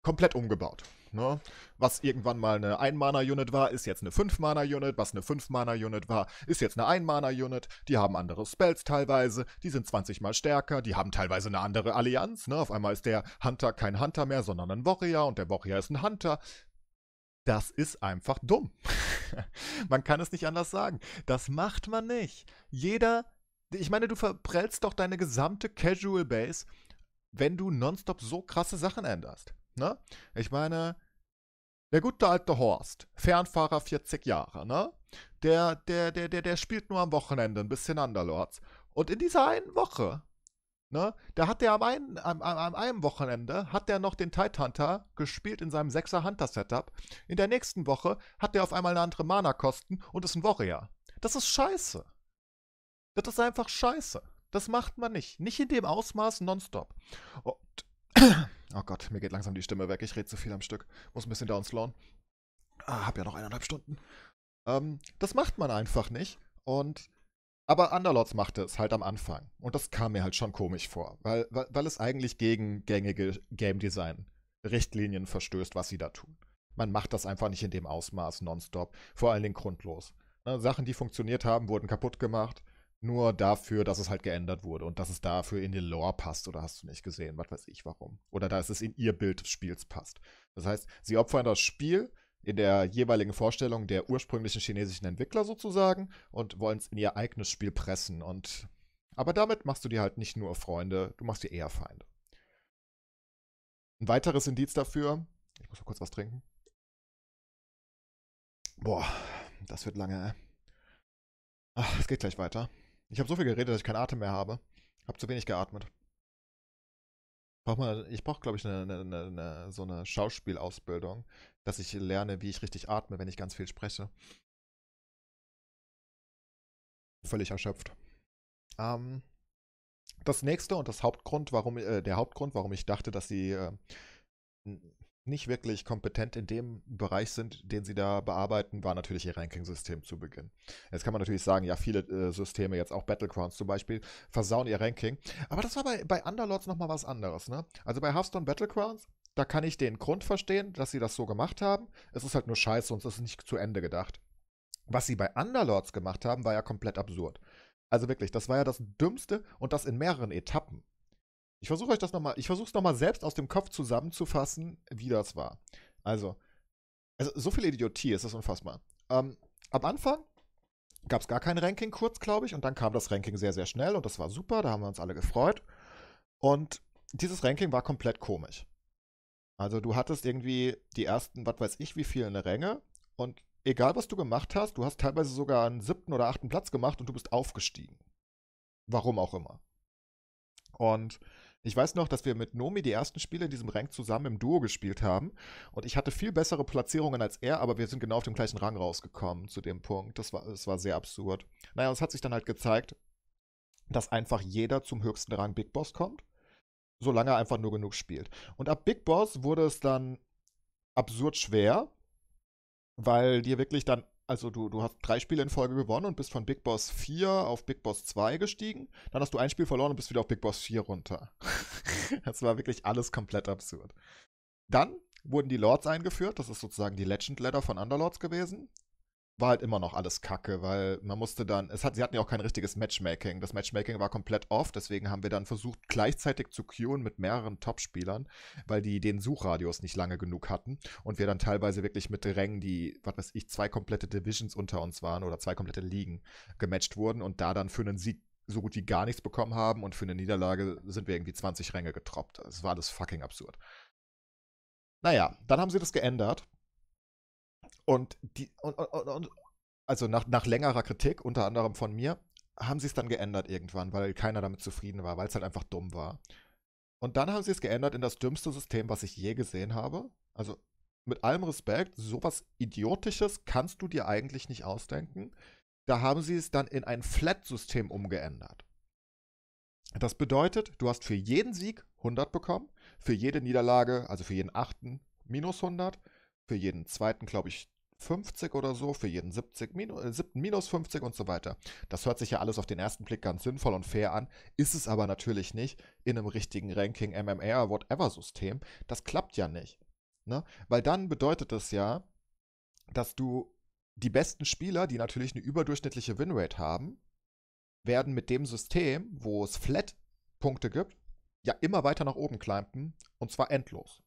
komplett umgebaut. Ne? Was irgendwann mal eine 1-Mana-Unit war, ist jetzt eine 5-Mana-Unit. Was eine 5-Mana-Unit war, ist jetzt eine 1-Mana-Unit. Die haben andere Spells teilweise, die sind 20 mal stärker, die haben teilweise eine andere Allianz. Ne? Auf einmal ist der Hunter kein Hunter mehr, sondern ein Warrior und der Warrior ist ein Hunter. Das ist einfach dumm. man kann es nicht anders sagen. Das macht man nicht. Jeder, ich meine, du verprellst doch deine gesamte Casual Base, wenn du nonstop so krasse Sachen änderst. Ne? Ich meine, der gute alte Horst, Fernfahrer 40 Jahre, ne? Der, der, der, der, der spielt nur am Wochenende ein bisschen Underlords. Und in dieser einen Woche, ne, da hat er am einen, am, am, einem Wochenende hat der noch den Tide Hunter gespielt in seinem 6er Hunter Setup. In der nächsten Woche hat er auf einmal eine andere Mana-Kosten und ist ein Warrior. Das ist scheiße. Das ist einfach scheiße. Das macht man nicht. Nicht in dem Ausmaß nonstop. Und Oh Gott, mir geht langsam die Stimme weg. Ich rede zu viel am Stück. Muss ein bisschen downslauen. Ah, hab ja noch eineinhalb Stunden. Ähm, das macht man einfach nicht. Und aber Underlords machte es halt am Anfang. Und das kam mir halt schon komisch vor, weil, weil, weil es eigentlich gegen gängige Game Design Richtlinien verstößt, was sie da tun. Man macht das einfach nicht in dem Ausmaß nonstop, vor allen Dingen grundlos. Ne, Sachen, die funktioniert haben, wurden kaputt gemacht. Nur dafür, dass es halt geändert wurde und dass es dafür in die Lore passt oder hast du nicht gesehen, was weiß ich warum. Oder dass es in ihr Bild des Spiels passt. Das heißt, sie opfern das Spiel in der jeweiligen Vorstellung der ursprünglichen chinesischen Entwickler sozusagen und wollen es in ihr eigenes Spiel pressen. Und aber damit machst du dir halt nicht nur Freunde, du machst dir eher Feinde. Ein weiteres Indiz dafür, ich muss mal kurz was trinken. Boah, das wird lange. Ach, es geht gleich weiter. Ich habe so viel geredet, dass ich keinen Atem mehr habe. Hab zu wenig geatmet. Brauch mal, ich brauche, glaube ich, eine, eine, eine, ne, so eine Schauspielausbildung, dass ich lerne, wie ich richtig atme, wenn ich ganz viel spreche. Völlig erschöpft. Ähm, das nächste und das Hauptgrund, warum äh, der Hauptgrund, warum ich dachte, dass sie äh, nicht wirklich kompetent in dem Bereich sind, den sie da bearbeiten, war natürlich ihr Ranking-System zu Beginn. Jetzt kann man natürlich sagen, ja, viele äh, Systeme, jetzt auch Battlegrounds zum Beispiel, versauen ihr Ranking. Aber das war bei, bei Underlords nochmal was anderes, ne? Also bei Hearthstone Battlegrounds, da kann ich den Grund verstehen, dass sie das so gemacht haben. Es ist halt nur scheiße und es ist nicht zu Ende gedacht. Was sie bei Underlords gemacht haben, war ja komplett absurd. Also wirklich, das war ja das Dümmste und das in mehreren Etappen. Ich versuche euch das nochmal, ich versuche es nochmal selbst aus dem Kopf zusammenzufassen, wie das war. Also, also so viel Idiotie, ist das unfassbar. Ähm, am Anfang gab es gar kein Ranking kurz, glaube ich, und dann kam das Ranking sehr, sehr schnell und das war super, da haben wir uns alle gefreut. Und dieses Ranking war komplett komisch. Also du hattest irgendwie die ersten, was weiß ich, wie viele Ränge und egal was du gemacht hast, du hast teilweise sogar einen siebten oder achten Platz gemacht und du bist aufgestiegen. Warum auch immer. Und ich weiß noch, dass wir mit Nomi die ersten Spiele in diesem Rank zusammen im Duo gespielt haben und ich hatte viel bessere Platzierungen als er, aber wir sind genau auf dem gleichen Rang rausgekommen zu dem Punkt. Das war, das war sehr absurd. Naja, es hat sich dann halt gezeigt, dass einfach jeder zum höchsten Rang Big Boss kommt, solange er einfach nur genug spielt. Und ab Big Boss wurde es dann absurd schwer, weil dir wirklich dann also du, du hast drei Spiele in Folge gewonnen und bist von Big Boss 4 auf Big Boss 2 gestiegen. Dann hast du ein Spiel verloren und bist wieder auf Big Boss 4 runter. das war wirklich alles komplett absurd. Dann wurden die Lords eingeführt. Das ist sozusagen die Legend Letter von Underlords gewesen war halt immer noch alles kacke, weil man musste dann, es hat, sie hatten ja auch kein richtiges Matchmaking. Das Matchmaking war komplett off, deswegen haben wir dann versucht, gleichzeitig zu queuen mit mehreren Topspielern, weil die den Suchradius nicht lange genug hatten und wir dann teilweise wirklich mit Rängen, die, was weiß ich, zwei komplette Divisions unter uns waren oder zwei komplette Ligen gematcht wurden und da dann für einen Sieg so gut wie gar nichts bekommen haben und für eine Niederlage sind wir irgendwie 20 Ränge getroppt. Es war alles fucking absurd. Naja, dann haben sie das geändert und die, und, und, und, also nach, nach längerer Kritik, unter anderem von mir, haben sie es dann geändert irgendwann, weil keiner damit zufrieden war, weil es halt einfach dumm war. Und dann haben sie es geändert in das dümmste System, was ich je gesehen habe. Also mit allem Respekt, sowas Idiotisches kannst du dir eigentlich nicht ausdenken. Da haben sie es dann in ein Flat-System umgeändert. Das bedeutet, du hast für jeden Sieg 100 bekommen, für jede Niederlage, also für jeden achten minus 100 für jeden zweiten, glaube ich, 50 oder so, für jeden 70, äh, minus, 7, minus 50 und so weiter. Das hört sich ja alles auf den ersten Blick ganz sinnvoll und fair an, ist es aber natürlich nicht in einem richtigen Ranking, MMR, whatever System. Das klappt ja nicht. Ne? Weil dann bedeutet das ja, dass du die besten Spieler, die natürlich eine überdurchschnittliche Winrate haben, werden mit dem System, wo es Flat-Punkte gibt, ja immer weiter nach oben climben und zwar endlos.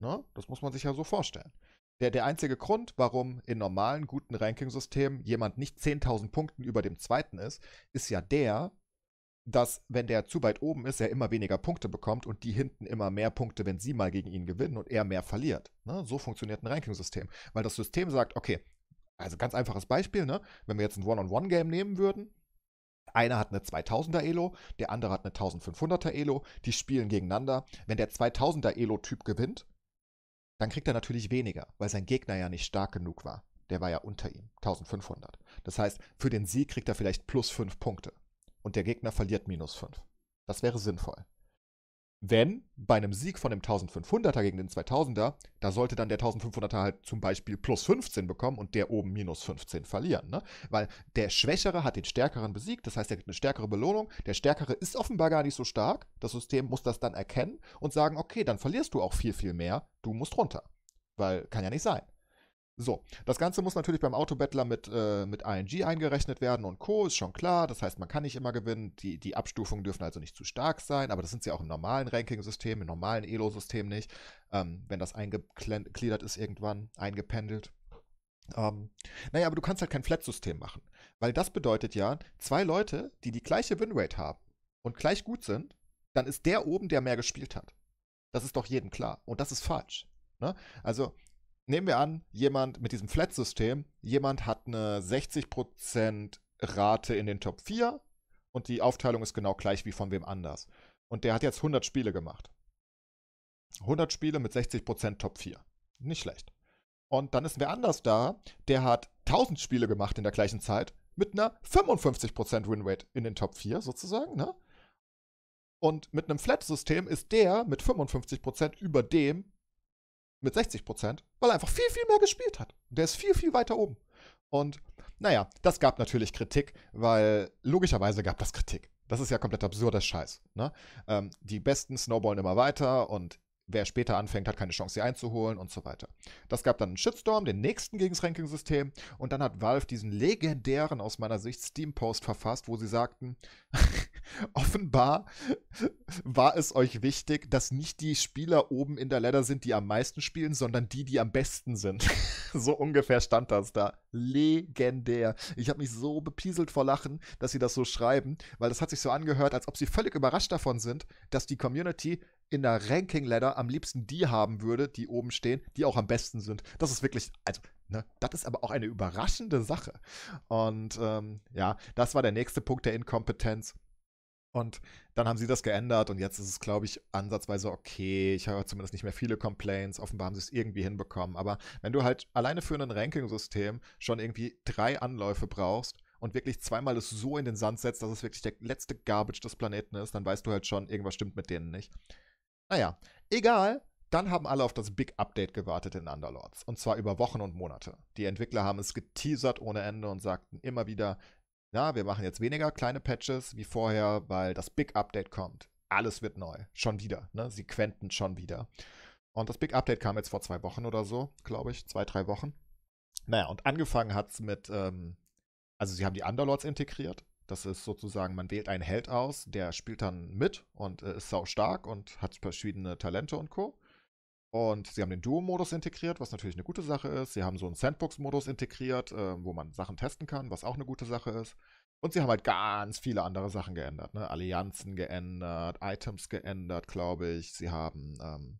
Ne? Das muss man sich ja so vorstellen. Der, der einzige Grund, warum in normalen, guten Ranking-Systemen jemand nicht 10.000 Punkten über dem zweiten ist, ist ja der, dass, wenn der zu weit oben ist, er immer weniger Punkte bekommt und die hinten immer mehr Punkte, wenn sie mal gegen ihn gewinnen und er mehr verliert. Ne? So funktioniert ein Ranking-System. Weil das System sagt, okay, also ganz einfaches Beispiel, ne? wenn wir jetzt ein One-on-One-Game nehmen würden, einer hat eine 2000er Elo, der andere hat eine 1500er Elo, die spielen gegeneinander. Wenn der 2000er Elo-Typ gewinnt, dann kriegt er natürlich weniger, weil sein Gegner ja nicht stark genug war. Der war ja unter ihm, 1500. Das heißt, für den Sieg kriegt er vielleicht plus 5 Punkte und der Gegner verliert minus 5. Das wäre sinnvoll wenn bei einem Sieg von dem 1500er gegen den 2000er, da sollte dann der 1500er halt zum Beispiel plus 15 bekommen und der oben minus 15 verlieren. Ne? Weil der Schwächere hat den Stärkeren besiegt, das heißt, er gibt eine stärkere Belohnung. Der Stärkere ist offenbar gar nicht so stark. Das System muss das dann erkennen und sagen, okay, dann verlierst du auch viel, viel mehr. Du musst runter. Weil kann ja nicht sein. So, das Ganze muss natürlich beim Autobettler mit, äh, mit ING eingerechnet werden und Co. ist schon klar. Das heißt, man kann nicht immer gewinnen. Die, die Abstufungen dürfen also nicht zu stark sein, aber das sind sie auch im normalen Ranking-System, im normalen Elo-System nicht, ähm, wenn das eingegliedert ist irgendwann, eingependelt. Ähm, naja, aber du kannst halt kein Flat-System machen, weil das bedeutet ja, zwei Leute, die die gleiche Winrate haben und gleich gut sind, dann ist der oben, der mehr gespielt hat. Das ist doch jedem klar und das ist falsch. Ne? Also nehmen wir an, jemand mit diesem Flat-System, jemand hat eine 60% Rate in den Top 4 und die Aufteilung ist genau gleich wie von wem anders. Und der hat jetzt 100 Spiele gemacht. 100 Spiele mit 60% Top 4. Nicht schlecht. Und dann ist wer anders da, der hat 1000 Spiele gemacht in der gleichen Zeit mit einer 55% Winrate in den Top 4 sozusagen. Ne? Und mit einem Flat-System ist der mit 55% über dem, mit 60 Prozent, weil er einfach viel, viel mehr gespielt hat. Der ist viel, viel weiter oben. Und naja, das gab natürlich Kritik, weil logischerweise gab das Kritik. Das ist ja komplett absurder Scheiß. Ne? Ähm, die Besten snowballen immer weiter und wer später anfängt, hat keine Chance, sie einzuholen und so weiter. Das gab dann einen Shitstorm, den nächsten gegen das Ranking-System und dann hat Valve diesen legendären, aus meiner Sicht, Steam-Post verfasst, wo sie sagten, Offenbar war es euch wichtig, dass nicht die Spieler oben in der Ladder sind, die am meisten spielen, sondern die, die am besten sind. so ungefähr stand das da. Legendär. Ich habe mich so bepieselt vor Lachen, dass sie das so schreiben, weil das hat sich so angehört, als ob sie völlig überrascht davon sind, dass die Community in der Ranking Ladder am liebsten die haben würde, die oben stehen, die auch am besten sind. Das ist wirklich, also, ne, das ist aber auch eine überraschende Sache. Und ähm, ja, das war der nächste Punkt der Inkompetenz. Und dann haben sie das geändert und jetzt ist es, glaube ich, ansatzweise okay. Ich habe zumindest nicht mehr viele Complaints. Offenbar haben sie es irgendwie hinbekommen. Aber wenn du halt alleine für ein Ranking-System schon irgendwie drei Anläufe brauchst und wirklich zweimal es so in den Sand setzt, dass es wirklich der letzte Garbage des Planeten ist, dann weißt du halt schon, irgendwas stimmt mit denen nicht. Naja, egal. Dann haben alle auf das Big Update gewartet in Underlords. Und zwar über Wochen und Monate. Die Entwickler haben es geteasert ohne Ende und sagten immer wieder, ja, wir machen jetzt weniger kleine Patches wie vorher, weil das Big Update kommt. Alles wird neu. Schon wieder. Ne? Sie quenten schon wieder. Und das Big Update kam jetzt vor zwei Wochen oder so, glaube ich. Zwei, drei Wochen. Naja, und angefangen hat es mit, ähm, also sie haben die Underlords integriert. Das ist sozusagen, man wählt einen Held aus, der spielt dann mit und äh, ist sau stark und hat verschiedene Talente und Co. Und sie haben den Duo-Modus integriert, was natürlich eine gute Sache ist. Sie haben so einen Sandbox-Modus integriert, äh, wo man Sachen testen kann, was auch eine gute Sache ist. Und sie haben halt ganz viele andere Sachen geändert. Ne? Allianzen geändert, Items geändert, glaube ich. Sie haben ähm,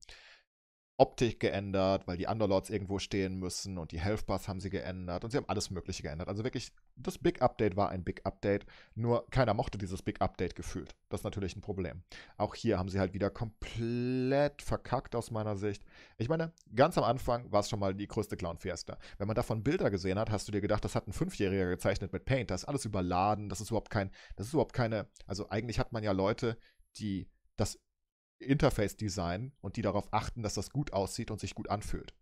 Optik geändert, weil die Underlords irgendwo stehen müssen und die Health Bars haben sie geändert und sie haben alles Mögliche geändert. Also wirklich, das Big Update war ein Big Update, nur keiner mochte dieses Big Update gefühlt. Das ist natürlich ein Problem. Auch hier haben sie halt wieder komplett verkackt aus meiner Sicht. Ich meine, ganz am Anfang war es schon mal die größte Clown-Fiesta. Wenn man davon Bilder gesehen hat, hast du dir gedacht, das hat ein Fünfjähriger gezeichnet mit Paint. Das ist alles überladen, das ist überhaupt kein, das ist überhaupt keine, also eigentlich hat man ja Leute, die das Interface designen und die darauf achten, dass das gut aussieht und sich gut anfühlt.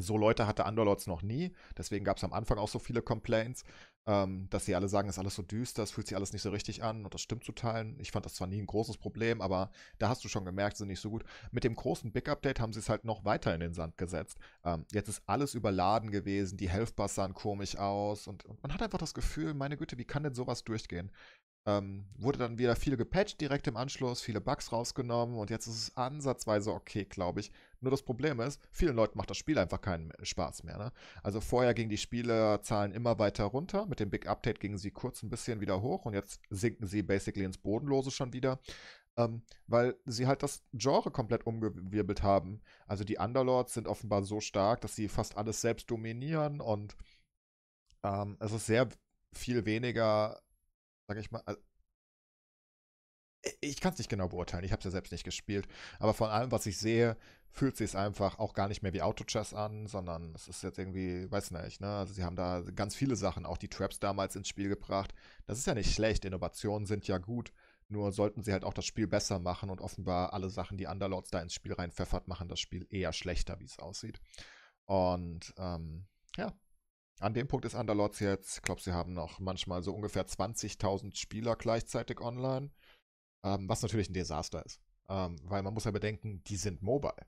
So Leute hatte Underlords noch nie, deswegen gab es am Anfang auch so viele Complaints, ähm, dass sie alle sagen, es ist alles so düster, es fühlt sich alles nicht so richtig an und das stimmt zu teilen. Ich fand das zwar nie ein großes Problem, aber da hast du schon gemerkt, sind nicht so gut. Mit dem großen Big Update haben sie es halt noch weiter in den Sand gesetzt. Ähm, jetzt ist alles überladen gewesen, die Health Bars sahen komisch aus und, und man hat einfach das Gefühl, meine Güte, wie kann denn sowas durchgehen? Ähm, wurde dann wieder viel gepatcht direkt im Anschluss, viele Bugs rausgenommen und jetzt ist es ansatzweise okay, glaube ich. Nur das Problem ist, vielen Leuten macht das Spiel einfach keinen Spaß mehr. Ne? Also vorher gingen die Spielerzahlen immer weiter runter, mit dem Big Update gingen sie kurz ein bisschen wieder hoch und jetzt sinken sie basically ins Bodenlose schon wieder. Ähm, weil sie halt das Genre komplett umgewirbelt haben. Also die Underlords sind offenbar so stark, dass sie fast alles selbst dominieren und ähm, es ist sehr viel weniger sage ich mal, ich kann es nicht genau beurteilen, ich habe es ja selbst nicht gespielt, aber von allem, was ich sehe, fühlt sich einfach auch gar nicht mehr wie Auto-Chess an, sondern es ist jetzt irgendwie, weiß nicht, ne? Also sie haben da ganz viele Sachen, auch die Traps damals ins Spiel gebracht. Das ist ja nicht schlecht, Innovationen sind ja gut, nur sollten sie halt auch das Spiel besser machen und offenbar alle Sachen, die Underlords da ins Spiel reinpfeffert, machen das Spiel eher schlechter, wie es aussieht. Und ähm, ja, an dem Punkt ist Underlords jetzt, ich glaube, sie haben noch manchmal so ungefähr 20.000 Spieler gleichzeitig online, ähm, was natürlich ein Desaster ist. Ähm, weil man muss ja bedenken, die sind mobile.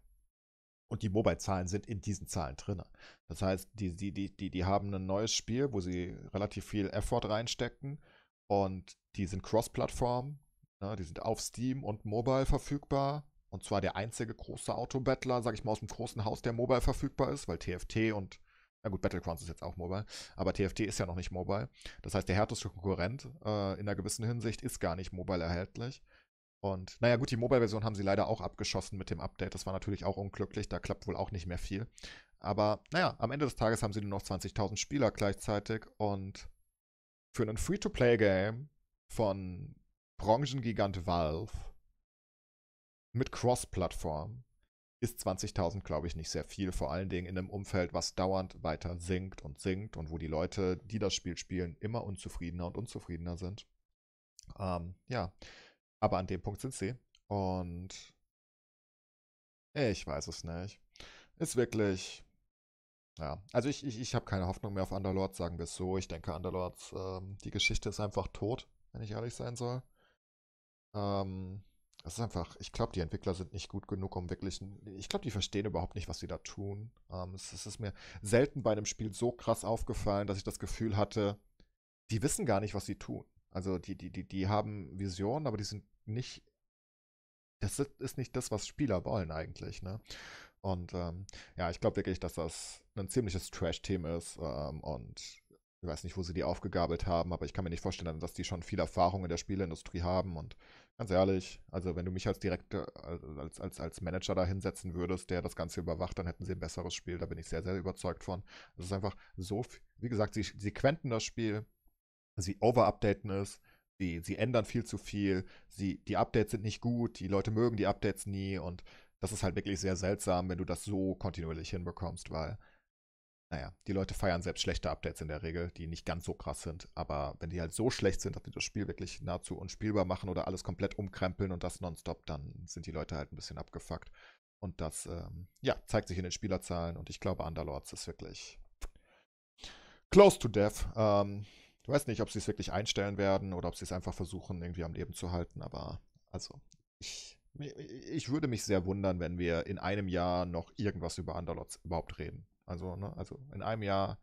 Und die Mobile-Zahlen sind in diesen Zahlen drin. Das heißt, die, die, die, die, haben ein neues Spiel, wo sie relativ viel Effort reinstecken und die sind Cross-Plattform, ne, die sind auf Steam und Mobile verfügbar. Und zwar der einzige große Autobattler, sag ich mal, aus dem großen Haus, der mobile verfügbar ist, weil TFT und na gut, Battlegrounds ist jetzt auch mobile, aber TFT ist ja noch nicht mobile. Das heißt, der härteste Konkurrent äh, in einer gewissen Hinsicht ist gar nicht mobile erhältlich. Und naja gut, die Mobile-Version haben sie leider auch abgeschossen mit dem Update. Das war natürlich auch unglücklich, da klappt wohl auch nicht mehr viel. Aber naja, am Ende des Tages haben sie nur noch 20.000 Spieler gleichzeitig und für einen Free-to-Play-Game von Branchengigant Valve mit Cross-Plattform ist 20.000, glaube ich, nicht sehr viel. Vor allen Dingen in einem Umfeld, was dauernd weiter sinkt und sinkt und wo die Leute, die das Spiel spielen, immer unzufriedener und unzufriedener sind. Ähm, ja, aber an dem Punkt sind sie. Und ich weiß es nicht. Ist wirklich. Ja, also ich, ich, ich habe keine Hoffnung mehr auf Underlords, sagen wir es so. Ich denke, Underlords, ähm, die Geschichte ist einfach tot, wenn ich ehrlich sein soll. Ähm, das ist einfach, ich glaube, die Entwickler sind nicht gut genug, um wirklich, ich glaube, die verstehen überhaupt nicht, was sie da tun. Ähm, es, es, ist mir selten bei einem Spiel so krass aufgefallen, dass ich das Gefühl hatte, die wissen gar nicht, was sie tun. Also die, die, die, die haben Visionen, aber die sind nicht, das ist nicht das, was Spieler wollen eigentlich, ne? Und ähm, ja, ich glaube wirklich, dass das ein ziemliches trash thema ist ähm, und ich weiß nicht, wo sie die aufgegabelt haben, aber ich kann mir nicht vorstellen, dass die schon viel Erfahrung in der Spieleindustrie haben und Ganz ehrlich, also wenn du mich als Direktor, als, als, als Manager da hinsetzen würdest, der das Ganze überwacht, dann hätten sie ein besseres Spiel. Da bin ich sehr, sehr überzeugt von. Es ist einfach so, wie gesagt, sie, sie quenten das Spiel, sie overupdaten es, sie, sie ändern viel zu viel, sie, die Updates sind nicht gut, die Leute mögen die Updates nie und das ist halt wirklich sehr seltsam, wenn du das so kontinuierlich hinbekommst, weil naja, die Leute feiern selbst schlechte Updates in der Regel, die nicht ganz so krass sind. Aber wenn die halt so schlecht sind, dass die das Spiel wirklich nahezu unspielbar machen oder alles komplett umkrempeln und das nonstop, dann sind die Leute halt ein bisschen abgefuckt. Und das, ähm, ja, zeigt sich in den Spielerzahlen und ich glaube, Underlords ist wirklich close to death. Ähm, ich weiß nicht, ob sie es wirklich einstellen werden oder ob sie es einfach versuchen, irgendwie am Leben zu halten, aber also, ich, ich würde mich sehr wundern, wenn wir in einem Jahr noch irgendwas über Underlords überhaupt reden. Also, ne, also in einem Jahr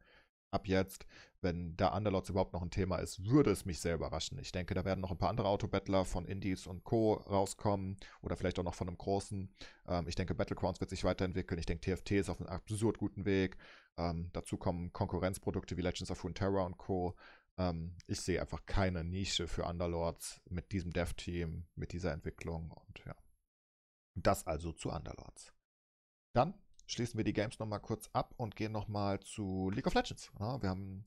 ab jetzt, wenn da Underlords überhaupt noch ein Thema ist, würde es mich sehr überraschen. Ich denke, da werden noch ein paar andere Autobattler von Indies und Co. rauskommen oder vielleicht auch noch von einem großen. Ähm, ich denke, Battlegrounds wird sich weiterentwickeln. Ich denke, TFT ist auf einem absurd guten Weg. Ähm, dazu kommen Konkurrenzprodukte wie Legends of Runeterra und Co. Ähm, ich sehe einfach keine Nische für Underlords mit diesem Dev-Team, mit dieser Entwicklung und ja. Das also zu Underlords. Dann schließen wir die Games nochmal kurz ab und gehen nochmal zu League of Legends. Ja, wir haben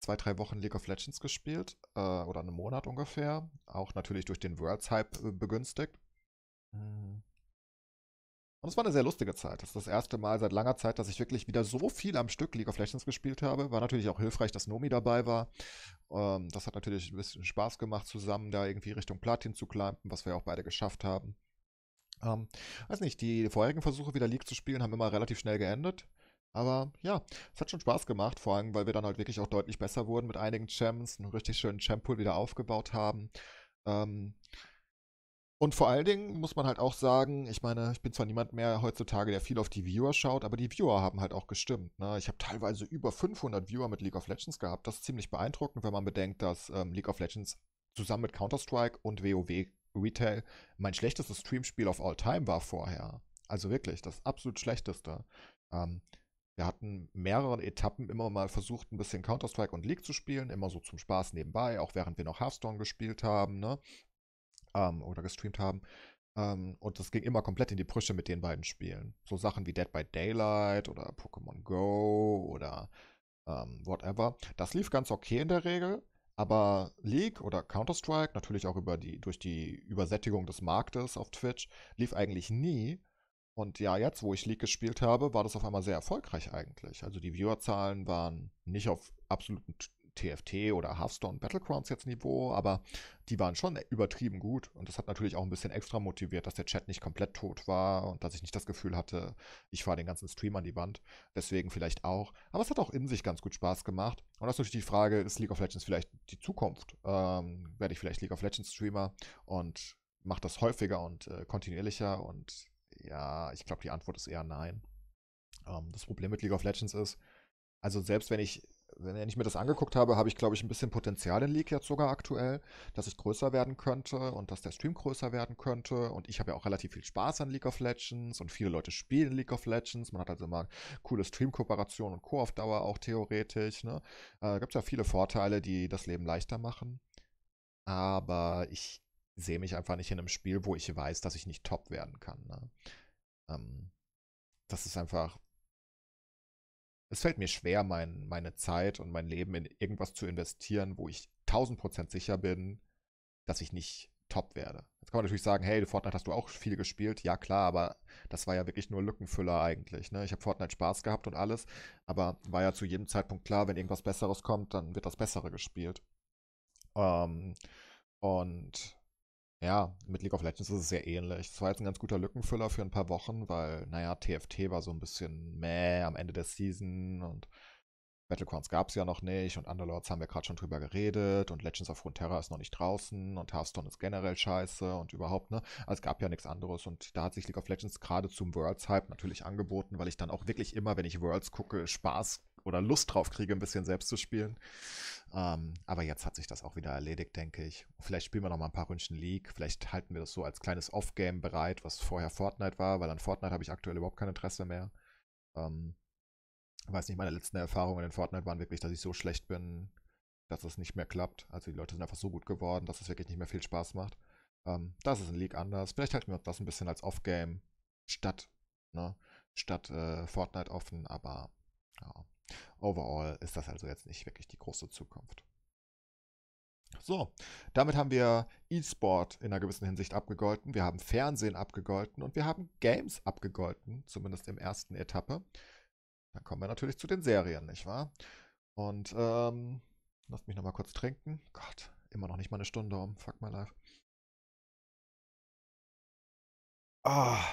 zwei, drei Wochen League of Legends gespielt äh, oder einen Monat ungefähr. Auch natürlich durch den Worlds-Hype äh, begünstigt. Hm. Und es war eine sehr lustige Zeit. Das ist das erste Mal seit langer Zeit, dass ich wirklich wieder so viel am Stück League of Legends gespielt habe. War natürlich auch hilfreich, dass Nomi dabei war. Ähm, das hat natürlich ein bisschen Spaß gemacht, zusammen da irgendwie Richtung Platin zu climben, was wir auch beide geschafft haben. Ähm, weiß nicht, die vorherigen Versuche wieder League zu spielen haben immer relativ schnell geendet. Aber ja, es hat schon Spaß gemacht, vor allem, weil wir dann halt wirklich auch deutlich besser wurden mit einigen Champs, einen richtig schönen Champ-Pool wieder aufgebaut haben. Ähm, und vor allen Dingen muss man halt auch sagen, ich meine, ich bin zwar niemand mehr heutzutage, der viel auf die Viewer schaut, aber die Viewer haben halt auch gestimmt. Ne? Ich habe teilweise über 500 Viewer mit League of Legends gehabt. Das ist ziemlich beeindruckend, wenn man bedenkt, dass ähm, League of Legends zusammen mit Counter-Strike und WoW Retail. Mein schlechtestes Streamspiel of all time war vorher. Also wirklich, das absolut schlechteste. Ähm, wir hatten mehreren Etappen immer mal versucht, ein bisschen Counter-Strike und League zu spielen, immer so zum Spaß nebenbei, auch während wir noch Hearthstone gespielt haben, ne? Ähm, oder gestreamt haben. Ähm, und das ging immer komplett in die Brüche mit den beiden Spielen. So Sachen wie Dead by Daylight oder Pokémon Go oder ähm, whatever. Das lief ganz okay in der Regel, aber League oder Counter-Strike, natürlich auch über die, durch die Übersättigung des Marktes auf Twitch, lief eigentlich nie. Und ja, jetzt, wo ich League gespielt habe, war das auf einmal sehr erfolgreich eigentlich. Also die Viewerzahlen waren nicht auf absoluten TFT oder Hearthstone Battlegrounds jetzt Niveau, aber die waren schon übertrieben gut und das hat natürlich auch ein bisschen extra motiviert, dass der Chat nicht komplett tot war und dass ich nicht das Gefühl hatte, ich fahre den ganzen Stream an die Wand. Deswegen vielleicht auch. Aber es hat auch in sich ganz gut Spaß gemacht. Und das ist natürlich die Frage, ist League of Legends vielleicht die Zukunft? Ähm, werde ich vielleicht League of Legends Streamer und mache das häufiger und äh, kontinuierlicher? Und ja, ich glaube, die Antwort ist eher nein. Ähm, das Problem mit League of Legends ist, also selbst wenn ich wenn ich mir das angeguckt habe, habe ich, glaube ich, ein bisschen Potenzial in League jetzt sogar aktuell, dass ich größer werden könnte und dass der Stream größer werden könnte. Und ich habe ja auch relativ viel Spaß an League of Legends und viele Leute spielen League of Legends. Man hat also immer coole Stream-Kooperationen und Co. auf Dauer auch theoretisch. Ne? Äh, Gibt es ja viele Vorteile, die das Leben leichter machen. Aber ich sehe mich einfach nicht in einem Spiel, wo ich weiß, dass ich nicht top werden kann. Ne? Ähm, das ist einfach, es fällt mir schwer, mein, meine Zeit und mein Leben in irgendwas zu investieren, wo ich 1000% sicher bin, dass ich nicht top werde. Jetzt kann man natürlich sagen, hey, Fortnite hast du auch viel gespielt. Ja, klar, aber das war ja wirklich nur Lückenfüller eigentlich. Ne? Ich habe Fortnite Spaß gehabt und alles, aber war ja zu jedem Zeitpunkt klar, wenn irgendwas Besseres kommt, dann wird das Bessere gespielt. Ähm, und ja, mit League of Legends ist es sehr ähnlich. Es war jetzt ein ganz guter Lückenfüller für ein paar Wochen, weil, naja, TFT war so ein bisschen meh am Ende der Season und Battlegrounds gab es ja noch nicht und Underlords haben wir gerade schon drüber geredet und Legends of Runeterra ist noch nicht draußen und Hearthstone ist generell scheiße und überhaupt, ne? Also es gab ja nichts anderes und da hat sich League of Legends gerade zum Worlds-Hype natürlich angeboten, weil ich dann auch wirklich immer, wenn ich Worlds gucke, Spaß oder Lust drauf kriege, ein bisschen selbst zu spielen. Ähm, aber jetzt hat sich das auch wieder erledigt, denke ich. Vielleicht spielen wir noch mal ein paar Ründchen League. Vielleicht halten wir das so als kleines Off-Game bereit, was vorher Fortnite war, weil an Fortnite habe ich aktuell überhaupt kein Interesse mehr. Ähm, weiß nicht, meine letzten Erfahrungen in Fortnite waren wirklich, dass ich so schlecht bin, dass es nicht mehr klappt. Also die Leute sind einfach so gut geworden, dass es wirklich nicht mehr viel Spaß macht. Ähm, das ist in League anders. Vielleicht halten wir das ein bisschen als Off-Game statt, ne? statt äh, Fortnite offen, aber ja, Overall ist das also jetzt nicht wirklich die große Zukunft. So, damit haben wir E-Sport in einer gewissen Hinsicht abgegolten, wir haben Fernsehen abgegolten und wir haben Games abgegolten, zumindest im ersten Etappe. Dann kommen wir natürlich zu den Serien, nicht wahr? Und ähm, lasst mich nochmal kurz trinken. Gott, immer noch nicht mal eine Stunde um. Fuck my life. Ah.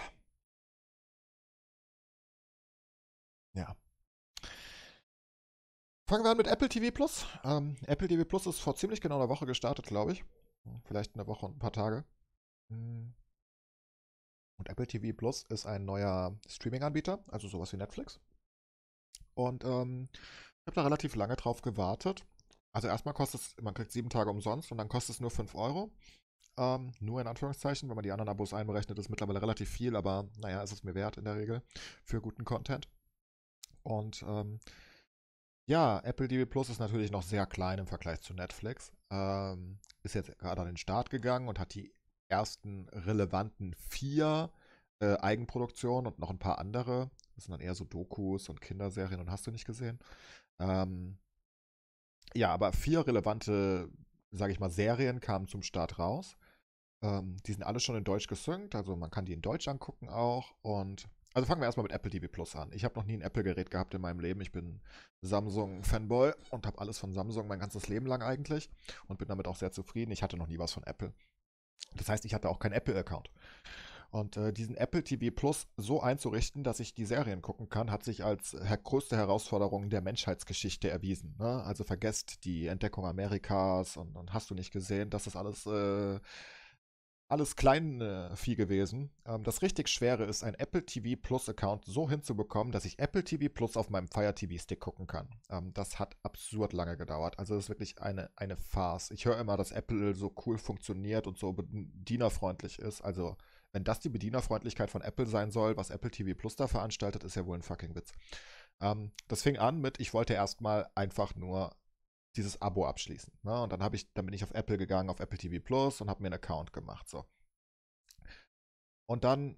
Ja. Fangen wir an mit Apple TV Plus. Ähm, Apple TV Plus ist vor ziemlich genau einer Woche gestartet, glaube ich. Hm, vielleicht eine Woche und ein paar Tage. Hm. Und Apple TV Plus ist ein neuer Streaming-Anbieter, also sowas wie Netflix. Und ähm, ich habe da relativ lange drauf gewartet. Also erstmal kostet es, man kriegt sieben Tage umsonst und dann kostet es nur 5 Euro. Ähm, nur in Anführungszeichen, wenn man die anderen Abos einberechnet, ist mittlerweile relativ viel, aber naja, ist es mir wert in der Regel für guten Content. Und ähm, ja, Apple TV Plus ist natürlich noch sehr klein im Vergleich zu Netflix. Ähm, ist jetzt gerade an den Start gegangen und hat die ersten relevanten vier äh, Eigenproduktionen und noch ein paar andere. Das sind dann eher so Dokus und Kinderserien und hast du nicht gesehen. Ähm, ja, aber vier relevante, sage ich mal, Serien kamen zum Start raus. Ähm, die sind alle schon in Deutsch gesynkt, also man kann die in Deutsch angucken auch. Und also fangen wir erstmal mit Apple TV Plus an. Ich habe noch nie ein Apple-Gerät gehabt in meinem Leben. Ich bin Samsung-Fanboy und habe alles von Samsung mein ganzes Leben lang eigentlich und bin damit auch sehr zufrieden. Ich hatte noch nie was von Apple. Das heißt, ich hatte auch keinen Apple-Account. Und äh, diesen Apple TV Plus so einzurichten, dass ich die Serien gucken kann, hat sich als äh, her größte Herausforderung der Menschheitsgeschichte erwiesen. Ne? Also vergesst die Entdeckung Amerikas und, und, hast du nicht gesehen, dass das alles äh, alles kleine äh, Vieh gewesen. Ähm, das richtig Schwere ist, ein Apple TV Plus Account so hinzubekommen, dass ich Apple TV Plus auf meinem Fire TV Stick gucken kann. Ähm, das hat absurd lange gedauert. Also das ist wirklich eine, eine Farce. Ich höre immer, dass Apple so cool funktioniert und so bedienerfreundlich ist. Also wenn das die Bedienerfreundlichkeit von Apple sein soll, was Apple TV Plus da veranstaltet, ist ja wohl ein fucking Witz. Ähm, das fing an mit, ich wollte erstmal einfach nur dieses Abo abschließen. Ne? Und dann ich, dann bin ich auf Apple gegangen, auf Apple TV Plus und habe mir einen Account gemacht. So. Und dann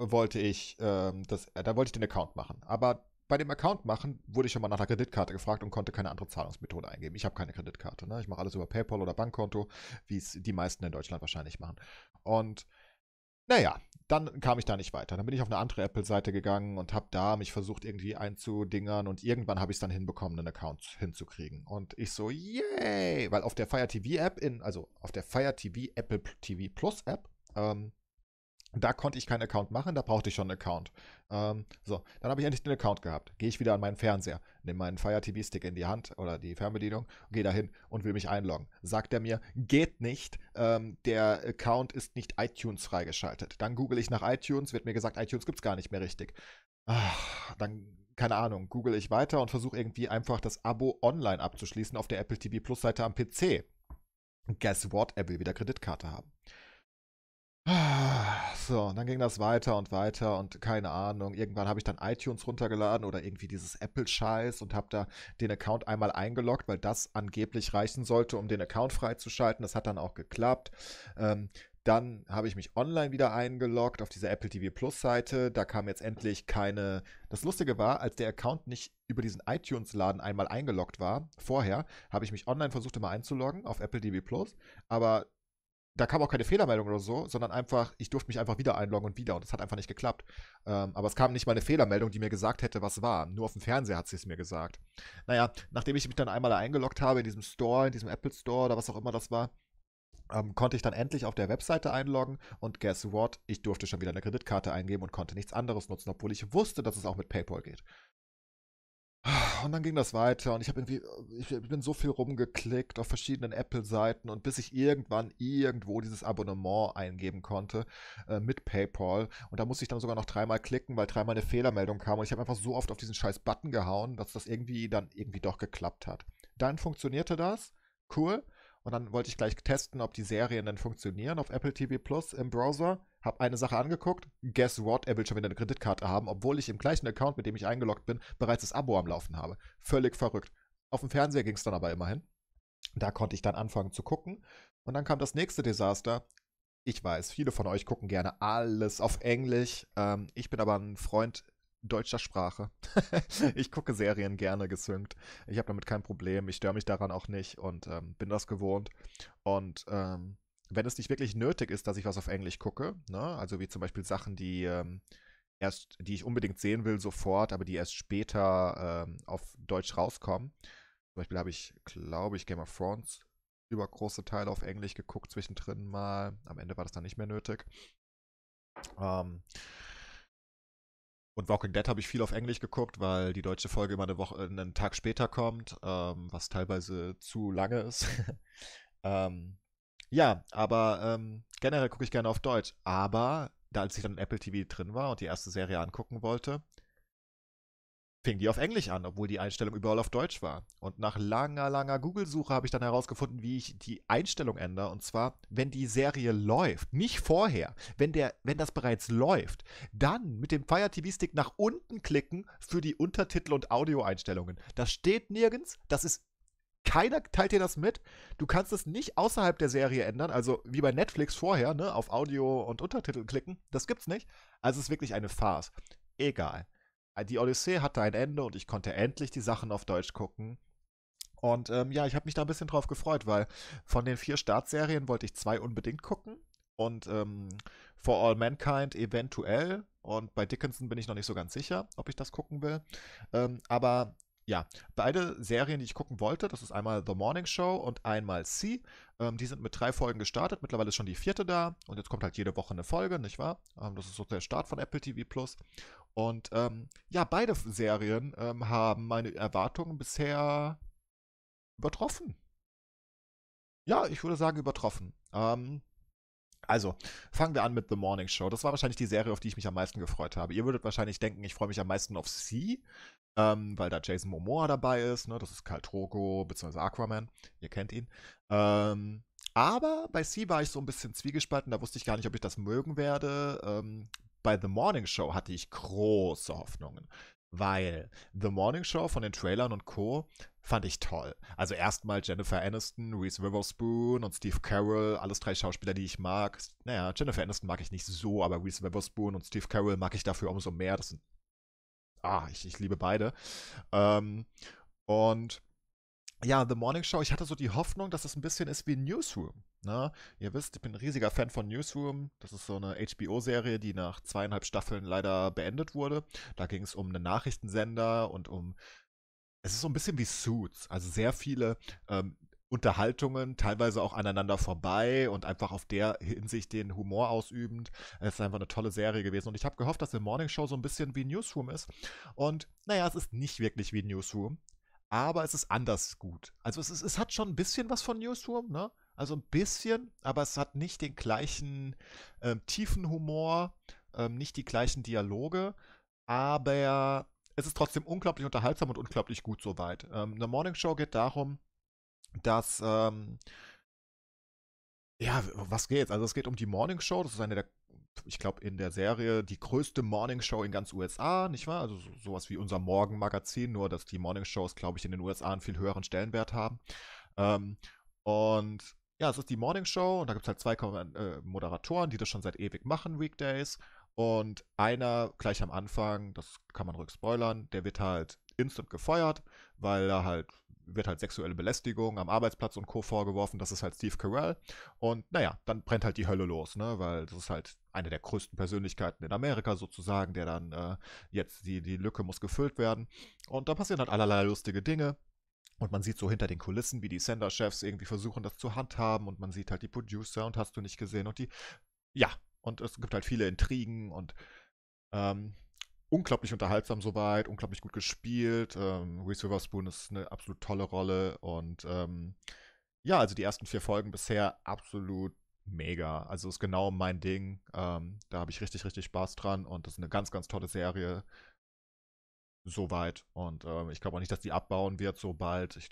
wollte ich, ähm, das, äh, dann wollte ich den Account machen. Aber bei dem Account machen wurde ich schon mal nach einer Kreditkarte gefragt und konnte keine andere Zahlungsmethode eingeben. Ich habe keine Kreditkarte. Ne? Ich mache alles über PayPal oder Bankkonto, wie es die meisten in Deutschland wahrscheinlich machen. Und naja, dann kam ich da nicht weiter. Dann bin ich auf eine andere Apple-Seite gegangen und habe da mich versucht, irgendwie einzudingern und irgendwann habe ich es dann hinbekommen, einen Account hinzukriegen. Und ich so, yay! Weil auf der Fire TV App, also auf der Fire TV Apple TV Plus App, ähm, da konnte ich keinen Account machen, da brauchte ich schon einen Account. Ähm, so, dann habe ich endlich den Account gehabt. Gehe ich wieder an meinen Fernseher, nehme meinen Fire TV-Stick in die Hand oder die Fernbedienung, gehe dahin und will mich einloggen. Sagt er mir, geht nicht, ähm, der Account ist nicht iTunes freigeschaltet. Dann google ich nach iTunes, wird mir gesagt, iTunes gibt es gar nicht mehr richtig. Ach, dann keine Ahnung, google ich weiter und versuche irgendwie einfach das Abo online abzuschließen auf der Apple TV Plus Seite am PC. Guess what? Er will wieder Kreditkarte haben. So, und dann ging das weiter und weiter und keine Ahnung. Irgendwann habe ich dann iTunes runtergeladen oder irgendwie dieses Apple-Scheiß und habe da den Account einmal eingeloggt, weil das angeblich reichen sollte, um den Account freizuschalten. Das hat dann auch geklappt. Ähm, dann habe ich mich online wieder eingeloggt auf diese Apple TV Plus Seite. Da kam jetzt endlich keine. Das Lustige war, als der Account nicht über diesen iTunes-Laden einmal eingeloggt war, vorher, habe ich mich online versucht, immer einzuloggen auf Apple TV Plus. Aber da kam auch keine Fehlermeldung oder so, sondern einfach, ich durfte mich einfach wieder einloggen und wieder und es hat einfach nicht geklappt. Ähm, aber es kam nicht mal eine Fehlermeldung, die mir gesagt hätte, was war. Nur auf dem Fernseher hat sie es mir gesagt. Naja, nachdem ich mich dann einmal eingeloggt habe in diesem Store, in diesem Apple Store oder was auch immer das war, ähm, konnte ich dann endlich auf der Webseite einloggen und guess what? Ich durfte schon wieder eine Kreditkarte eingeben und konnte nichts anderes nutzen, obwohl ich wusste, dass es auch mit PayPal geht. Und dann ging das weiter und ich habe irgendwie, ich bin so viel rumgeklickt auf verschiedenen Apple-Seiten und bis ich irgendwann irgendwo dieses Abonnement eingeben konnte äh, mit PayPal. Und da musste ich dann sogar noch dreimal klicken, weil dreimal eine Fehlermeldung kam und ich habe einfach so oft auf diesen scheiß Button gehauen, dass das irgendwie dann irgendwie doch geklappt hat. Dann funktionierte das, cool. Und dann wollte ich gleich testen, ob die Serien denn funktionieren auf Apple TV Plus im Browser hab eine Sache angeguckt, guess what, er will schon wieder eine Kreditkarte haben, obwohl ich im gleichen Account, mit dem ich eingeloggt bin, bereits das Abo am Laufen habe. Völlig verrückt. Auf dem Fernseher ging es dann aber immerhin. Da konnte ich dann anfangen zu gucken. Und dann kam das nächste Desaster. Ich weiß, viele von euch gucken gerne alles auf Englisch. Ähm, ich bin aber ein Freund deutscher Sprache. ich gucke Serien gerne gesynkt. Ich habe damit kein Problem. Ich störe mich daran auch nicht und ähm, bin das gewohnt. Und ähm, wenn es nicht wirklich nötig ist, dass ich was auf Englisch gucke, ne? also wie zum Beispiel Sachen, die ähm, erst, die ich unbedingt sehen will, sofort, aber die erst später ähm, auf Deutsch rauskommen. Zum Beispiel habe ich, glaube ich, Game of Thrones über große Teile auf Englisch geguckt, zwischendrin mal. Am Ende war das dann nicht mehr nötig. Ähm, und Walking Dead habe ich viel auf Englisch geguckt, weil die deutsche Folge immer eine Woche, äh, einen Tag später kommt, ähm, was teilweise zu lange ist. ähm, ja, aber ähm, generell gucke ich gerne auf Deutsch. Aber da als ich dann in Apple TV drin war und die erste Serie angucken wollte, fing die auf Englisch an, obwohl die Einstellung überall auf Deutsch war. Und nach langer, langer Google-Suche habe ich dann herausgefunden, wie ich die Einstellung ändere. Und zwar, wenn die Serie läuft, nicht vorher, wenn, der, wenn das bereits läuft, dann mit dem Fire TV-Stick nach unten klicken für die Untertitel und Audioeinstellungen. Das steht nirgends, das ist keiner teilt dir das mit. Du kannst es nicht außerhalb der Serie ändern, also wie bei Netflix vorher, ne, auf Audio und Untertitel klicken. Das gibt's nicht. Also es ist wirklich eine Farce. Egal. Die Odyssee hatte ein Ende und ich konnte endlich die Sachen auf Deutsch gucken. Und ähm, ja, ich habe mich da ein bisschen drauf gefreut, weil von den vier Startserien wollte ich zwei unbedingt gucken und ähm, For All Mankind eventuell. Und bei Dickinson bin ich noch nicht so ganz sicher, ob ich das gucken will. Ähm, aber ja, beide Serien, die ich gucken wollte, das ist einmal The Morning Show und einmal C. Ähm, die sind mit drei Folgen gestartet. Mittlerweile ist schon die vierte da und jetzt kommt halt jede Woche eine Folge, nicht wahr? Ähm, das ist so der Start von Apple TV Plus. Und ähm, ja, beide Serien ähm, haben meine Erwartungen bisher übertroffen. Ja, ich würde sagen übertroffen. Ähm, also, fangen wir an mit The Morning Show. Das war wahrscheinlich die Serie, auf die ich mich am meisten gefreut habe. Ihr würdet wahrscheinlich denken, ich freue mich am meisten auf Sie, ähm, weil da Jason Momoa dabei ist, ne? das ist Karl Trogo bzw. Aquaman, ihr kennt ihn. Ähm, aber bei Sea war ich so ein bisschen zwiegespalten, da wusste ich gar nicht, ob ich das mögen werde. Ähm, bei The Morning Show hatte ich große Hoffnungen, weil The Morning Show von den Trailern und Co. fand ich toll. Also erstmal Jennifer Aniston, Reese Witherspoon und Steve Carroll, alles drei Schauspieler, die ich mag. Naja, Jennifer Aniston mag ich nicht so, aber Reese Witherspoon und Steve Carroll mag ich dafür umso mehr. Das sind ah, ich, ich liebe beide. Ähm, und ja, The Morning Show, ich hatte so die Hoffnung, dass es ein bisschen ist wie Newsroom. Ne? Ihr wisst, ich bin ein riesiger Fan von Newsroom. Das ist so eine HBO-Serie, die nach zweieinhalb Staffeln leider beendet wurde. Da ging es um einen Nachrichtensender und um. Es ist so ein bisschen wie Suits, also sehr viele ähm, Unterhaltungen, teilweise auch aneinander vorbei und einfach auf der Hinsicht den Humor ausübend. Es ist einfach eine tolle Serie gewesen. Und ich habe gehofft, dass The Morning Show so ein bisschen wie Newsroom ist. Und naja, es ist nicht wirklich wie Newsroom, aber es ist anders gut. Also es, ist, es hat schon ein bisschen was von Newsroom, ne? Also ein bisschen, aber es hat nicht den gleichen äh, tiefen Humor, äh, nicht die gleichen Dialoge, aber es ist trotzdem unglaublich unterhaltsam und unglaublich gut soweit. Ähm, eine Morning Show geht darum, dass, ähm, ja, was geht's? Also es geht um die Morning Show, das ist eine der, ich glaube, in der Serie die größte Morning Show in ganz USA, nicht wahr? Also so, sowas wie unser Morgenmagazin, nur dass die Morning Shows, glaube ich, in den USA einen viel höheren Stellenwert haben. Ähm, und ja, es ist die Morning Show und da gibt es halt zwei äh, Moderatoren, die das schon seit ewig machen, Weekdays. Und einer gleich am Anfang, das kann man ruhig spoilern, der wird halt instant gefeuert, weil er halt wird halt sexuelle Belästigung am Arbeitsplatz und Co. vorgeworfen. Das ist halt Steve Carell. Und naja, dann brennt halt die Hölle los, ne? Weil das ist halt eine der größten Persönlichkeiten in Amerika sozusagen, der dann äh, jetzt die, die Lücke muss gefüllt werden. Und da passieren halt allerlei lustige Dinge. Und man sieht so hinter den Kulissen, wie die Sender-Chefs irgendwie versuchen, das zu handhaben. Und man sieht halt die Producer und hast du nicht gesehen. Und die, ja, und es gibt halt viele Intrigen und ähm, unglaublich unterhaltsam soweit, unglaublich gut gespielt. Ähm, Reese Witherspoon ist eine absolut tolle Rolle und ähm, ja, also die ersten vier Folgen bisher absolut mega. Also ist genau mein Ding. Ähm, da habe ich richtig, richtig Spaß dran und das ist eine ganz, ganz tolle Serie. Soweit. Und ähm, ich glaube auch nicht, dass die abbauen wird so bald. Ich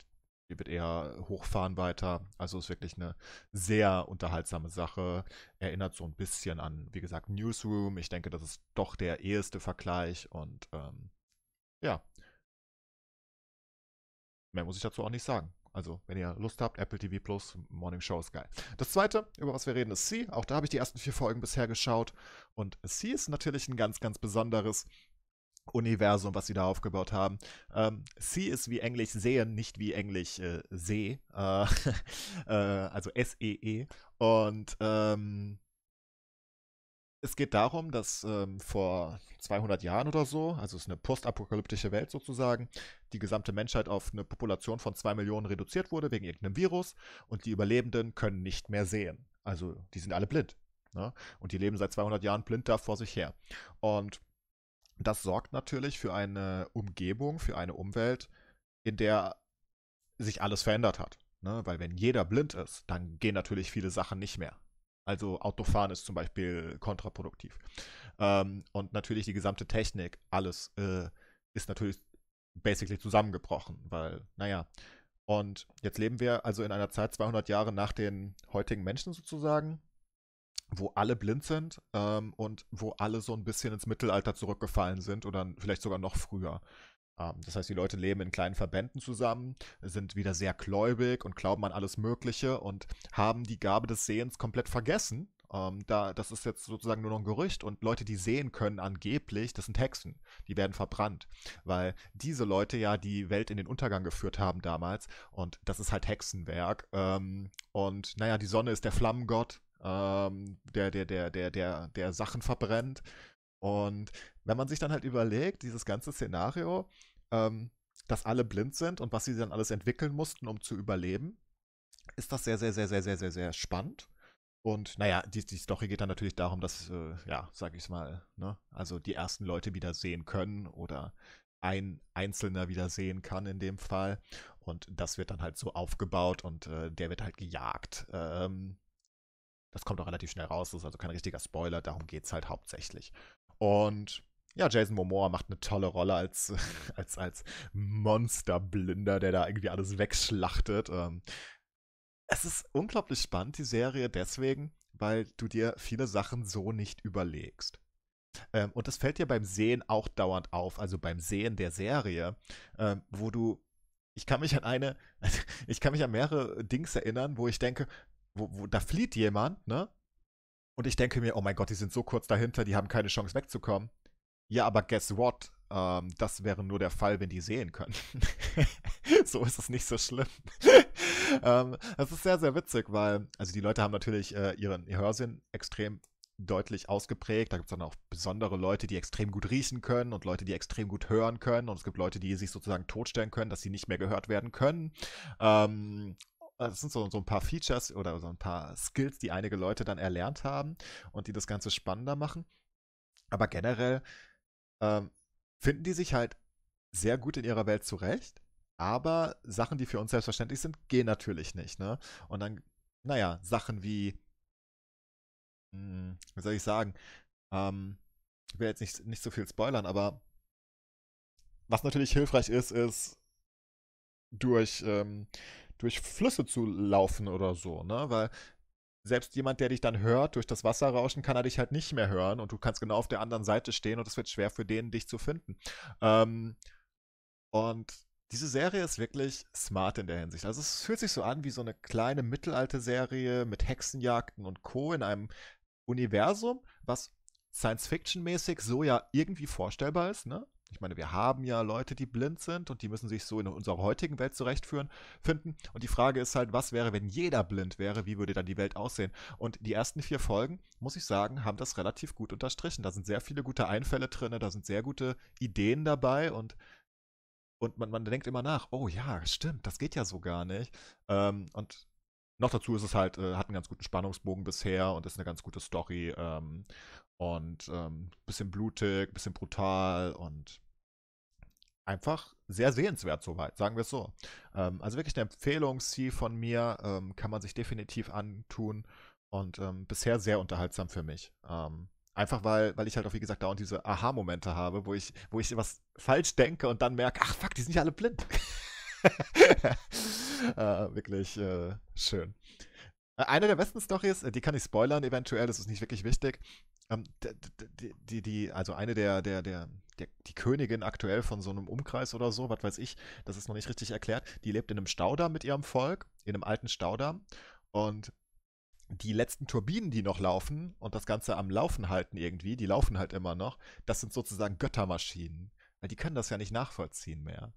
die wird eher hochfahren weiter. Also ist wirklich eine sehr unterhaltsame Sache. Erinnert so ein bisschen an, wie gesagt, Newsroom. Ich denke, das ist doch der eheste Vergleich und ähm, ja. Mehr muss ich dazu auch nicht sagen. Also, wenn ihr Lust habt, Apple TV Plus, Morning Show ist geil. Das zweite, über was wir reden, ist Sie. Auch da habe ich die ersten vier Folgen bisher geschaut. Und Sie ist natürlich ein ganz, ganz besonderes Universum, was sie da aufgebaut haben. Ähm, see ist wie Englisch sehen, nicht wie Englisch äh, see, äh, äh, also S-E-E. -E. Und ähm, es geht darum, dass ähm, vor 200 Jahren oder so, also es ist eine postapokalyptische Welt sozusagen, die gesamte Menschheit auf eine Population von 2 Millionen reduziert wurde wegen irgendeinem Virus und die Überlebenden können nicht mehr sehen. Also die sind alle blind. Ne? Und die leben seit 200 Jahren blind da vor sich her. Und das sorgt natürlich für eine Umgebung, für eine Umwelt, in der sich alles verändert hat. Ne? Weil wenn jeder blind ist, dann gehen natürlich viele Sachen nicht mehr. Also Autofahren ist zum Beispiel kontraproduktiv. Ähm, und natürlich die gesamte Technik, alles äh, ist natürlich basically zusammengebrochen, weil, naja. Und jetzt leben wir also in einer Zeit 200 Jahre nach den heutigen Menschen sozusagen, wo alle blind sind ähm, und wo alle so ein bisschen ins Mittelalter zurückgefallen sind oder vielleicht sogar noch früher. Ähm, das heißt, die Leute leben in kleinen Verbänden zusammen, sind wieder sehr gläubig und glauben an alles Mögliche und haben die Gabe des Sehens komplett vergessen. Ähm, da, das ist jetzt sozusagen nur noch ein Gerücht und Leute, die sehen können angeblich, das sind Hexen, die werden verbrannt, weil diese Leute ja die Welt in den Untergang geführt haben damals und das ist halt Hexenwerk. Ähm, und naja, die Sonne ist der Flammengott, ähm, der, der, der, der, der, der Sachen verbrennt. Und wenn man sich dann halt überlegt, dieses ganze Szenario, ähm, dass alle blind sind und was sie dann alles entwickeln mussten, um zu überleben, ist das sehr, sehr, sehr, sehr, sehr, sehr, sehr spannend. Und naja, die, die Story geht dann natürlich darum, dass, äh, ja, sag ich mal, ne, also die ersten Leute wieder sehen können oder ein Einzelner wieder sehen kann in dem Fall. Und das wird dann halt so aufgebaut und äh, der wird halt gejagt. Ähm, das kommt auch relativ schnell raus, das ist also kein richtiger Spoiler, darum geht es halt hauptsächlich. Und ja, Jason Momoa macht eine tolle Rolle als, als, als Monsterblinder, der da irgendwie alles wegschlachtet. Ähm, es ist unglaublich spannend, die Serie, deswegen, weil du dir viele Sachen so nicht überlegst. Ähm, und das fällt dir beim Sehen auch dauernd auf, also beim Sehen der Serie, ähm, wo du ich kann mich an eine, ich kann mich an mehrere Dings erinnern, wo ich denke, wo, wo, da flieht jemand, ne? Und ich denke mir, oh mein Gott, die sind so kurz dahinter, die haben keine Chance wegzukommen. Ja, aber guess what? Ähm, das wäre nur der Fall, wenn die sehen können. so ist es nicht so schlimm. ähm, das ist sehr, sehr witzig, weil, also die Leute haben natürlich äh, ihren Hörsinn extrem deutlich ausgeprägt. Da gibt es dann auch besondere Leute, die extrem gut riechen können und Leute, die extrem gut hören können. Und es gibt Leute, die sich sozusagen totstellen können, dass sie nicht mehr gehört werden können. Ähm, also, das sind so, so ein paar Features oder so ein paar Skills, die einige Leute dann erlernt haben und die das Ganze spannender machen. Aber generell ähm, finden die sich halt sehr gut in ihrer Welt zurecht. Aber Sachen, die für uns selbstverständlich sind, gehen natürlich nicht. Ne? Und dann, naja, Sachen wie, mh, hm, wie soll ich sagen, ähm, ich will jetzt nicht, nicht so viel spoilern, aber was natürlich hilfreich ist, ist durch ähm, durch Flüsse zu laufen oder so, ne? Weil selbst jemand, der dich dann hört, durch das Wasser rauschen, kann er dich halt nicht mehr hören und du kannst genau auf der anderen Seite stehen und es wird schwer für den, dich zu finden. Ähm, und diese Serie ist wirklich smart in der Hinsicht. Also es fühlt sich so an wie so eine kleine mittelalte serie mit Hexenjagden und Co. in einem Universum, was Science-Fiction-mäßig so ja irgendwie vorstellbar ist, ne? Ich meine, wir haben ja Leute, die blind sind und die müssen sich so in unserer heutigen Welt zurechtführen, finden. Und die Frage ist halt, was wäre, wenn jeder blind wäre? Wie würde dann die Welt aussehen? Und die ersten vier Folgen, muss ich sagen, haben das relativ gut unterstrichen. Da sind sehr viele gute Einfälle drin, da sind sehr gute Ideen dabei und und man, man denkt immer nach, oh ja, stimmt, das geht ja so gar nicht. Ähm, und noch dazu ist es halt, äh, hat einen ganz guten Spannungsbogen bisher und ist eine ganz gute Story. Ähm, und ähm, bisschen blutig, bisschen brutal und einfach sehr sehenswert soweit, sagen wir es so. Ähm, also wirklich eine Empfehlung, sie von mir, ähm, kann man sich definitiv antun und ähm, bisher sehr unterhaltsam für mich. Ähm, einfach weil, weil ich halt auch, wie gesagt, dauernd diese Aha-Momente habe, wo ich, wo ich was falsch denke und dann merke, ach fuck, die sind ja alle blind. äh, wirklich äh, schön. Äh, eine der besten Stories, äh, die kann ich spoilern eventuell, das ist nicht wirklich wichtig, ähm, die, die, die, also eine der, der, der, der, die Königin aktuell von so einem Umkreis oder so, was weiß ich, das ist noch nicht richtig erklärt, die lebt in einem Staudamm mit ihrem Volk, in einem alten Staudamm und die letzten Turbinen, die noch laufen und das Ganze am Laufen halten irgendwie, die laufen halt immer noch, das sind sozusagen Göttermaschinen, weil die können das ja nicht nachvollziehen mehr.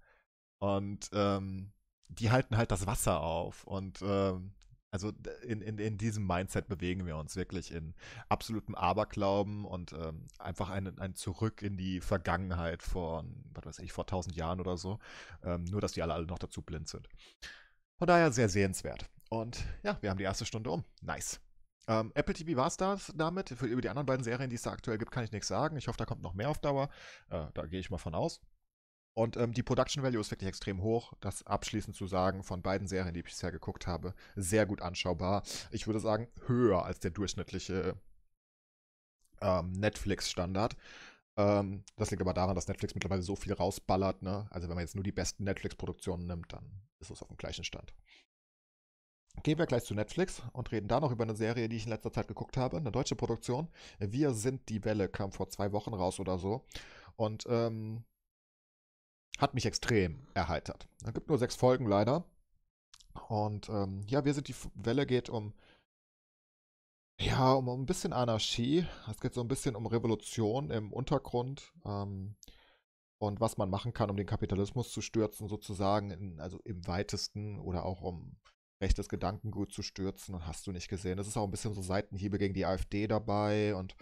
Und ähm, die halten halt das Wasser auf und ähm, also in, in, in diesem Mindset bewegen wir uns wirklich in absolutem Aberglauben und ähm, einfach ein, ein Zurück in die Vergangenheit von, was weiß ich, vor 1000 Jahren oder so. Ähm, nur, dass die alle, alle noch dazu blind sind. Von daher sehr sehenswert. Und ja, wir haben die erste Stunde um. Nice. Ähm, Apple TV war es da damit. Für, über die anderen beiden Serien, die es da aktuell gibt, kann ich nichts sagen. Ich hoffe, da kommt noch mehr auf Dauer. Äh, da gehe ich mal von aus. Und ähm, die Production Value ist wirklich extrem hoch. Das abschließend zu sagen, von beiden Serien, die ich bisher geguckt habe, sehr gut anschaubar. Ich würde sagen, höher als der durchschnittliche ähm, Netflix-Standard. Ähm, das liegt aber daran, dass Netflix mittlerweile so viel rausballert. Ne? Also wenn man jetzt nur die besten Netflix-Produktionen nimmt, dann ist es auf dem gleichen Stand. Gehen wir gleich zu Netflix und reden da noch über eine Serie, die ich in letzter Zeit geguckt habe, eine deutsche Produktion. Wir sind die Welle, kam vor zwei Wochen raus oder so. Und ähm, hat mich extrem erheitert. Es gibt nur sechs Folgen leider. Und ähm, ja, wir sind die Welle geht um ja, um, um ein bisschen Anarchie. Es geht so ein bisschen um Revolution im Untergrund ähm, und was man machen kann, um den Kapitalismus zu stürzen, sozusagen, in, also im weitesten oder auch um rechtes Gedankengut zu stürzen. Und hast du nicht gesehen. Es ist auch ein bisschen so Seitenhiebe gegen die AfD dabei und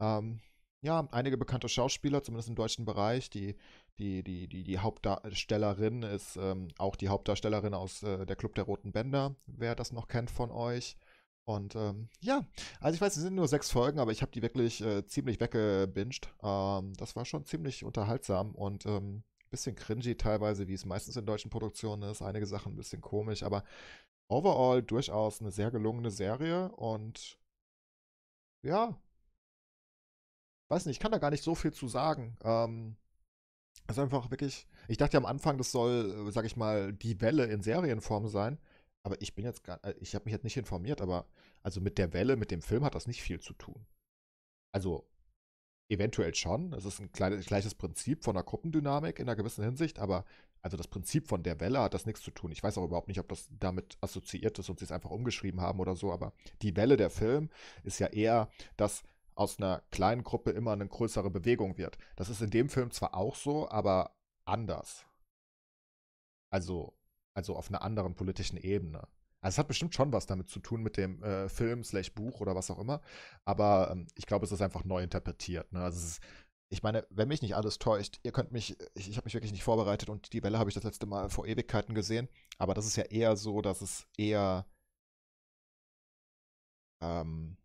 ähm, ja, einige bekannte Schauspieler, zumindest im deutschen Bereich. Die, die, die, die, die Hauptdarstellerin ist ähm, auch die Hauptdarstellerin aus äh, der Club der Roten Bänder, wer das noch kennt von euch. Und ähm, ja, also ich weiß, es sind nur sechs Folgen, aber ich habe die wirklich äh, ziemlich weggebinged. Ähm, das war schon ziemlich unterhaltsam und ein ähm, bisschen cringy teilweise, wie es meistens in deutschen Produktionen ist. Einige Sachen ein bisschen komisch, aber overall durchaus eine sehr gelungene Serie und ja, weiß nicht, ich kann da gar nicht so viel zu sagen. Ähm, ist einfach wirklich, ich dachte ja am Anfang, das soll, äh, sag ich mal, die Welle in Serienform sein. Aber ich bin jetzt gar, äh, ich habe mich jetzt nicht informiert, aber also mit der Welle, mit dem Film hat das nicht viel zu tun. Also eventuell schon. Es ist ein kleines, gleiches Prinzip von der Gruppendynamik in einer gewissen Hinsicht, aber also das Prinzip von der Welle hat das nichts zu tun. Ich weiß auch überhaupt nicht, ob das damit assoziiert ist und sie es einfach umgeschrieben haben oder so, aber die Welle der Film ist ja eher, das, aus einer kleinen Gruppe immer eine größere Bewegung wird. Das ist in dem Film zwar auch so, aber anders. Also, also auf einer anderen politischen Ebene. Also es hat bestimmt schon was damit zu tun mit dem äh, Film slash Buch oder was auch immer. Aber ähm, ich glaube, es ist einfach neu interpretiert. Ne? Also ist, ich meine, wenn mich nicht alles täuscht, ihr könnt mich, ich, ich habe mich wirklich nicht vorbereitet und die Welle habe ich das letzte Mal vor Ewigkeiten gesehen. Aber das ist ja eher so, dass es eher ähm,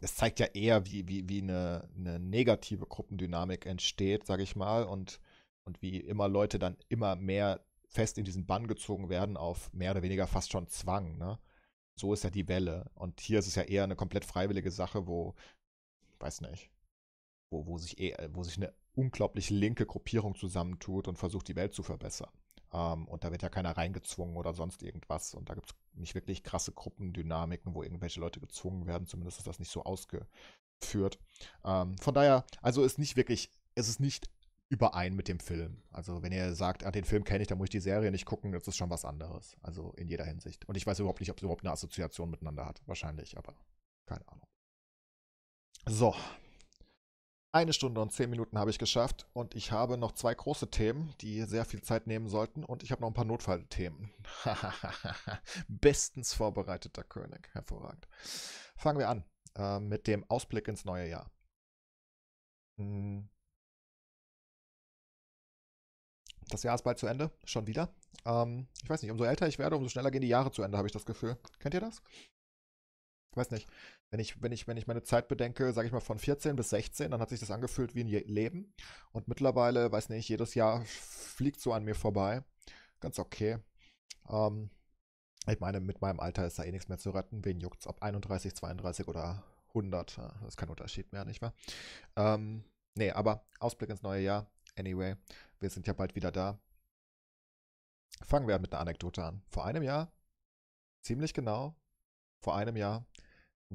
es zeigt ja eher, wie, wie, wie eine, eine negative Gruppendynamik entsteht, sage ich mal, und, und wie immer Leute dann immer mehr fest in diesen Bann gezogen werden auf mehr oder weniger fast schon Zwang. Ne? So ist ja die Welle. Und hier ist es ja eher eine komplett freiwillige Sache, wo, weiß nicht, wo, wo, sich, eh, wo sich eine unglaublich linke Gruppierung zusammentut und versucht, die Welt zu verbessern. Ähm, und da wird ja keiner reingezwungen oder sonst irgendwas. Und da gibt es nicht wirklich krasse Gruppendynamiken, wo irgendwelche Leute gezwungen werden. Zumindest ist das nicht so ausgeführt. Ähm, von daher, also ist nicht wirklich, ist es ist nicht überein mit dem Film. Also wenn ihr sagt, ah, den Film kenne ich, dann muss ich die Serie nicht gucken, das ist schon was anderes. Also in jeder Hinsicht. Und ich weiß überhaupt nicht, ob es überhaupt eine Assoziation miteinander hat. Wahrscheinlich, aber keine Ahnung. So, eine Stunde und zehn Minuten habe ich geschafft und ich habe noch zwei große Themen, die sehr viel Zeit nehmen sollten und ich habe noch ein paar Notfallthemen. Bestens vorbereiteter König, hervorragend. Fangen wir an äh, mit dem Ausblick ins neue Jahr. Hm. Das Jahr ist bald zu Ende, schon wieder. Ähm, ich weiß nicht, umso älter ich werde, umso schneller gehen die Jahre zu Ende, habe ich das Gefühl. Kennt ihr das? Ich weiß nicht wenn ich, wenn ich, wenn ich meine Zeit bedenke, sage ich mal von 14 bis 16, dann hat sich das angefühlt wie ein Leben. Und mittlerweile, weiß nicht, jedes Jahr fliegt so an mir vorbei. Ganz okay. Ähm, ich meine, mit meinem Alter ist da eh nichts mehr zu retten. Wen juckt's, ob 31, 32 oder 100? Äh, das ist kein Unterschied mehr, nicht wahr? Ähm, nee, aber Ausblick ins neue Jahr. Anyway, wir sind ja bald wieder da. Fangen wir mit einer Anekdote an. Vor einem Jahr, ziemlich genau, vor einem Jahr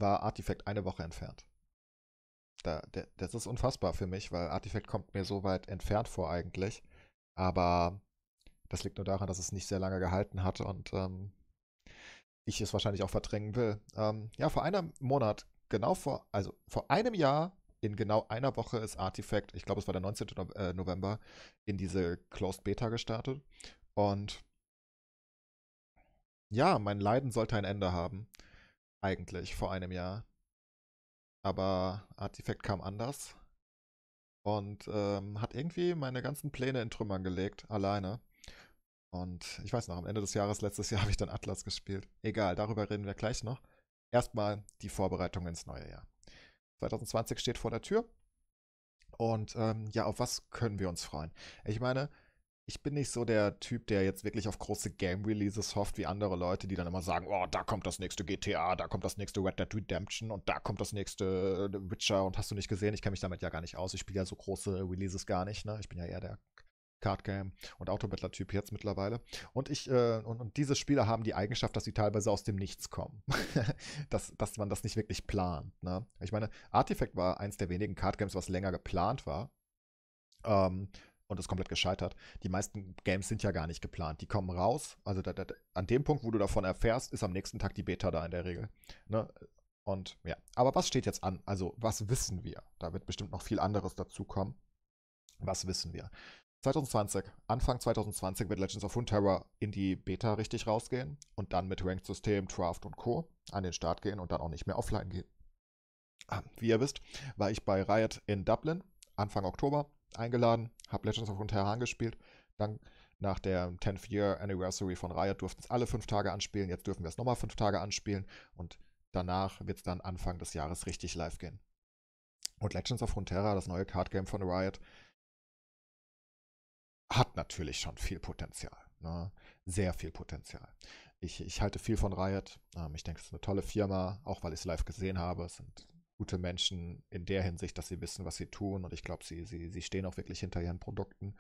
war Artifact eine Woche entfernt. Da, der, das ist unfassbar für mich, weil Artifact kommt mir so weit entfernt vor eigentlich. Aber das liegt nur daran, dass es nicht sehr lange gehalten hat und ähm, ich es wahrscheinlich auch verdrängen will. Ähm, ja, vor einem Monat, genau vor, also vor einem Jahr, in genau einer Woche ist Artifact, ich glaube es war der 19. Äh, November, in diese Closed Beta gestartet. Und ja, mein Leiden sollte ein Ende haben. Eigentlich vor einem Jahr. Aber Artifact kam anders. Und ähm, hat irgendwie meine ganzen Pläne in Trümmern gelegt, alleine. Und ich weiß noch, am Ende des Jahres, letztes Jahr, habe ich dann Atlas gespielt. Egal, darüber reden wir gleich noch. Erstmal die Vorbereitung ins neue Jahr. 2020 steht vor der Tür. Und ähm, ja, auf was können wir uns freuen? Ich meine, ich bin nicht so der Typ, der jetzt wirklich auf große Game-Releases hofft, wie andere Leute, die dann immer sagen, oh, da kommt das nächste GTA, da kommt das nächste Red Dead Redemption und da kommt das nächste äh, Witcher und hast du nicht gesehen, ich kenne mich damit ja gar nicht aus, ich spiele ja so große Releases gar nicht, ne? ich bin ja eher der Card Game und Autobattler-Typ jetzt mittlerweile. Und ich, äh, und, und, diese Spiele haben die Eigenschaft, dass sie teilweise aus dem Nichts kommen. dass, dass man das nicht wirklich plant. Ne? Ich meine, Artifact war eins der wenigen Card Games, was länger geplant war. Ähm, und ist komplett gescheitert. Die meisten Games sind ja gar nicht geplant. Die kommen raus. Also da, da, an dem Punkt, wo du davon erfährst, ist am nächsten Tag die Beta da in der Regel. Ne? Und ja. Aber was steht jetzt an? Also, was wissen wir? Da wird bestimmt noch viel anderes dazukommen. Was wissen wir? 2020, Anfang 2020 wird Legends of Runeterra in die Beta richtig rausgehen und dann mit Ranked-System, Draft und Co. an den Start gehen und dann auch nicht mehr offline gehen. Ah, wie ihr wisst, war ich bei Riot in Dublin Anfang Oktober eingeladen, habe Legends of Runeterran gespielt. Dann nach der 10th Year Anniversary von Riot durften es alle fünf Tage anspielen. Jetzt dürfen wir es nochmal fünf Tage anspielen. Und danach wird es dann Anfang des Jahres richtig live gehen. Und Legends of Runeterra, das neue Card Game von Riot, hat natürlich schon viel Potenzial. Ne? Sehr viel Potenzial. Ich, ich halte viel von Riot. Ähm, ich denke, es ist eine tolle Firma, auch weil ich es live gesehen habe. Es sind gute Menschen in der Hinsicht, dass sie wissen, was sie tun. Und ich glaube, sie, sie, sie stehen auch wirklich hinter ihren Produkten.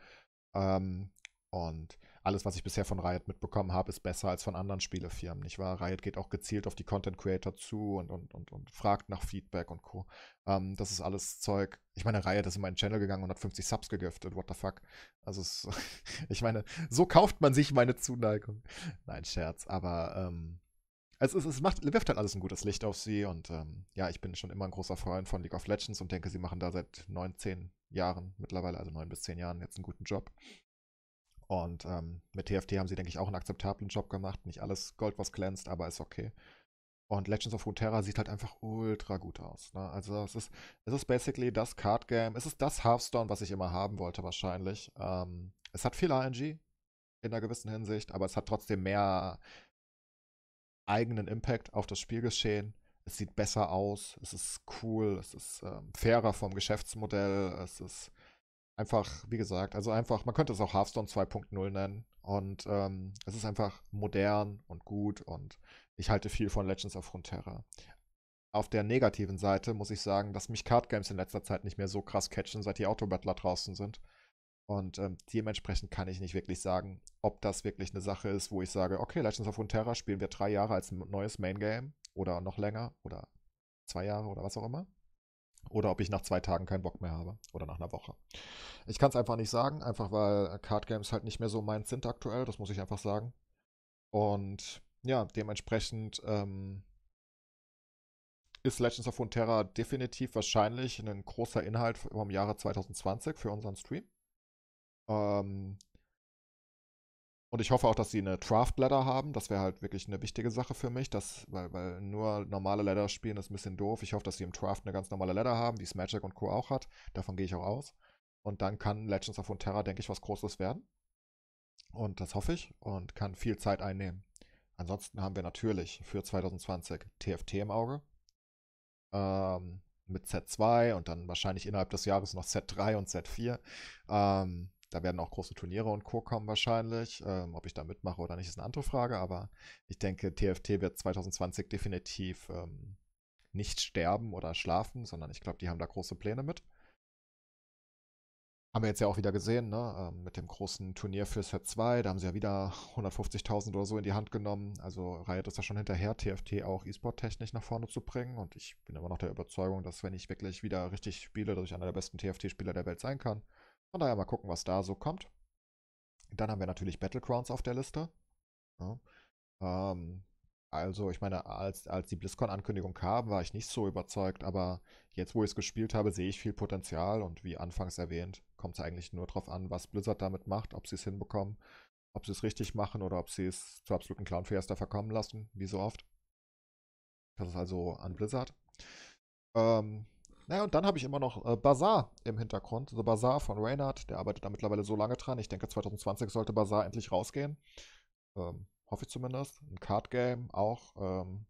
Ähm, und alles, was ich bisher von Riot mitbekommen habe, ist besser als von anderen Spielefirmen, nicht wahr? Riot geht auch gezielt auf die Content Creator zu und, und, und, und fragt nach Feedback und Co. Ähm, das ist alles Zeug. Ich meine, Riot ist in meinen Channel gegangen und hat 50 Subs gegiftet, what the fuck? Also, es, ich meine, so kauft man sich meine Zuneigung. Nein, Scherz, aber ähm, also es, es, macht, wirft halt alles ein gutes Licht auf sie und ähm, ja, ich bin schon immer ein großer Freund von League of Legends und denke, sie machen da seit neun, zehn Jahren mittlerweile, also neun bis zehn Jahren jetzt einen guten Job. Und ähm, mit TFT haben sie, denke ich, auch einen akzeptablen Job gemacht. Nicht alles Gold, was glänzt, aber ist okay. Und Legends of Runeterra sieht halt einfach ultra gut aus. Ne? Also es ist, es ist basically das Card Game. Es ist das Hearthstone, was ich immer haben wollte wahrscheinlich. Ähm, es hat viel RNG in einer gewissen Hinsicht, aber es hat trotzdem mehr eigenen Impact auf das Spielgeschehen. Es sieht besser aus, es ist cool, es ist ähm, fairer vom Geschäftsmodell, es ist einfach, wie gesagt, also einfach, man könnte es auch Hearthstone 2.0 nennen. Und ähm, es ist einfach modern und gut und ich halte viel von Legends of Frontera. Auf der negativen Seite muss ich sagen, dass mich Card Games in letzter Zeit nicht mehr so krass catchen, seit die Autobattler draußen sind. Und ähm, dementsprechend kann ich nicht wirklich sagen, ob das wirklich eine Sache ist, wo ich sage, okay, Legends of Runeterra spielen wir drei Jahre als neues Main Game oder noch länger oder zwei Jahre oder was auch immer. Oder ob ich nach zwei Tagen keinen Bock mehr habe oder nach einer Woche. Ich kann es einfach nicht sagen, einfach weil Card Games halt nicht mehr so meins sind aktuell, das muss ich einfach sagen. Und ja, dementsprechend ähm, ist Legends of Runeterra definitiv wahrscheinlich ein großer Inhalt vom Jahre 2020 für unseren Stream. Ähm, und ich hoffe auch, dass sie eine Draft-Ladder haben. Das wäre halt wirklich eine wichtige Sache für mich, dass, weil, weil nur normale Ladder spielen ist ein bisschen doof. Ich hoffe, dass sie im Draft eine ganz normale Ladder haben, wie es Magic und Co. auch hat. Davon gehe ich auch aus. Und dann kann Legends of Runeterra, denke ich, was Großes werden. Und das hoffe ich und kann viel Zeit einnehmen. Ansonsten haben wir natürlich für 2020 TFT im Auge. Ähm, mit Z2 und dann wahrscheinlich innerhalb des Jahres noch Z3 und Z4. Ähm, da werden auch große Turniere und Co. kommen wahrscheinlich. Ähm, ob ich da mitmache oder nicht, ist eine andere Frage. Aber ich denke, TFT wird 2020 definitiv ähm, nicht sterben oder schlafen, sondern ich glaube, die haben da große Pläne mit. Haben wir jetzt ja auch wieder gesehen, ne? Ähm, mit dem großen Turnier für Set 2, da haben sie ja wieder 150.000 oder so in die Hand genommen. Also Riot ist da schon hinterher, TFT auch E-Sport-technisch nach vorne zu bringen. Und ich bin immer noch der Überzeugung, dass wenn ich wirklich wieder richtig spiele, dass ich einer der besten TFT-Spieler der Welt sein kann. Von daher mal gucken, was da so kommt. Dann haben wir natürlich Battlegrounds auf der Liste. Ja. Ne? Ähm, also, ich meine, als, als die BlizzCon-Ankündigung kam, war ich nicht so überzeugt, aber jetzt, wo ich es gespielt habe, sehe ich viel Potenzial und wie anfangs erwähnt, kommt es eigentlich nur darauf an, was Blizzard damit macht, ob sie es hinbekommen, ob sie es richtig machen oder ob sie es zu absoluten Clownfiaster verkommen lassen, wie so oft. Das ist also an Blizzard. Ähm, naja, und dann habe ich immer noch äh, Bazaar im Hintergrund. The Bazaar von Reinhardt. Der arbeitet da mittlerweile so lange dran. Ich denke, 2020 sollte Bazaar endlich rausgehen. Ähm, hoffe ich zumindest. Ein Card Game auch. Ähm,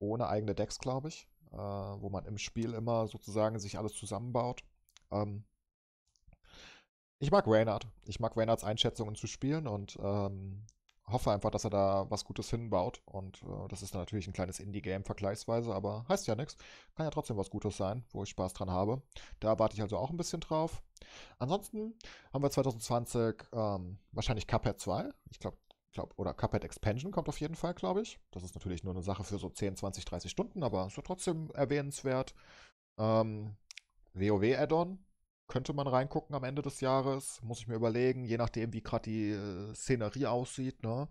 ohne eigene Decks, glaube ich. Äh, wo man im Spiel immer sozusagen sich alles zusammenbaut. Ähm, ich mag Reinhardt. Ich mag Reinhardts Einschätzungen zu spielen und ähm, hoffe einfach, dass er da was Gutes hinbaut. Und äh, das ist natürlich ein kleines Indie-Game vergleichsweise, aber heißt ja nichts. Kann ja trotzdem was Gutes sein, wo ich Spaß dran habe. Da warte ich also auch ein bisschen drauf. Ansonsten haben wir 2020 ähm, wahrscheinlich Cuphead 2. Ich glaube, glaub, oder Cuphead Expansion kommt auf jeden Fall, glaube ich. Das ist natürlich nur eine Sache für so 10, 20, 30 Stunden, aber ist ja trotzdem erwähnenswert. Ähm, WoW-Add-on könnte man reingucken am Ende des Jahres. Muss ich mir überlegen, je nachdem, wie gerade die äh, Szenerie aussieht, ne?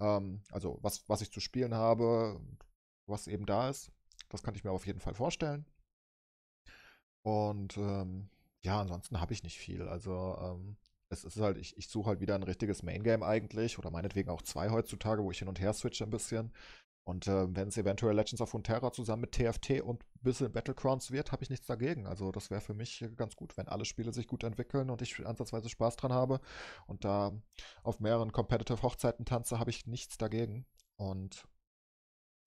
Ähm, also was, was ich zu spielen habe, was eben da ist. Das kann ich mir auf jeden Fall vorstellen. Und ähm, ja, ansonsten habe ich nicht viel. Also ähm, es ist halt, ich, ich suche halt wieder ein richtiges Main Game eigentlich oder meinetwegen auch zwei heutzutage, wo ich hin und her switche ein bisschen. Und äh, wenn es eventuell Legends of Runeterra zusammen mit TFT und ein bisschen Battlegrounds wird, habe ich nichts dagegen. Also das wäre für mich ganz gut, wenn alle Spiele sich gut entwickeln und ich ansatzweise Spaß dran habe. Und da auf mehreren Competitive-Hochzeiten tanze, habe ich nichts dagegen. Und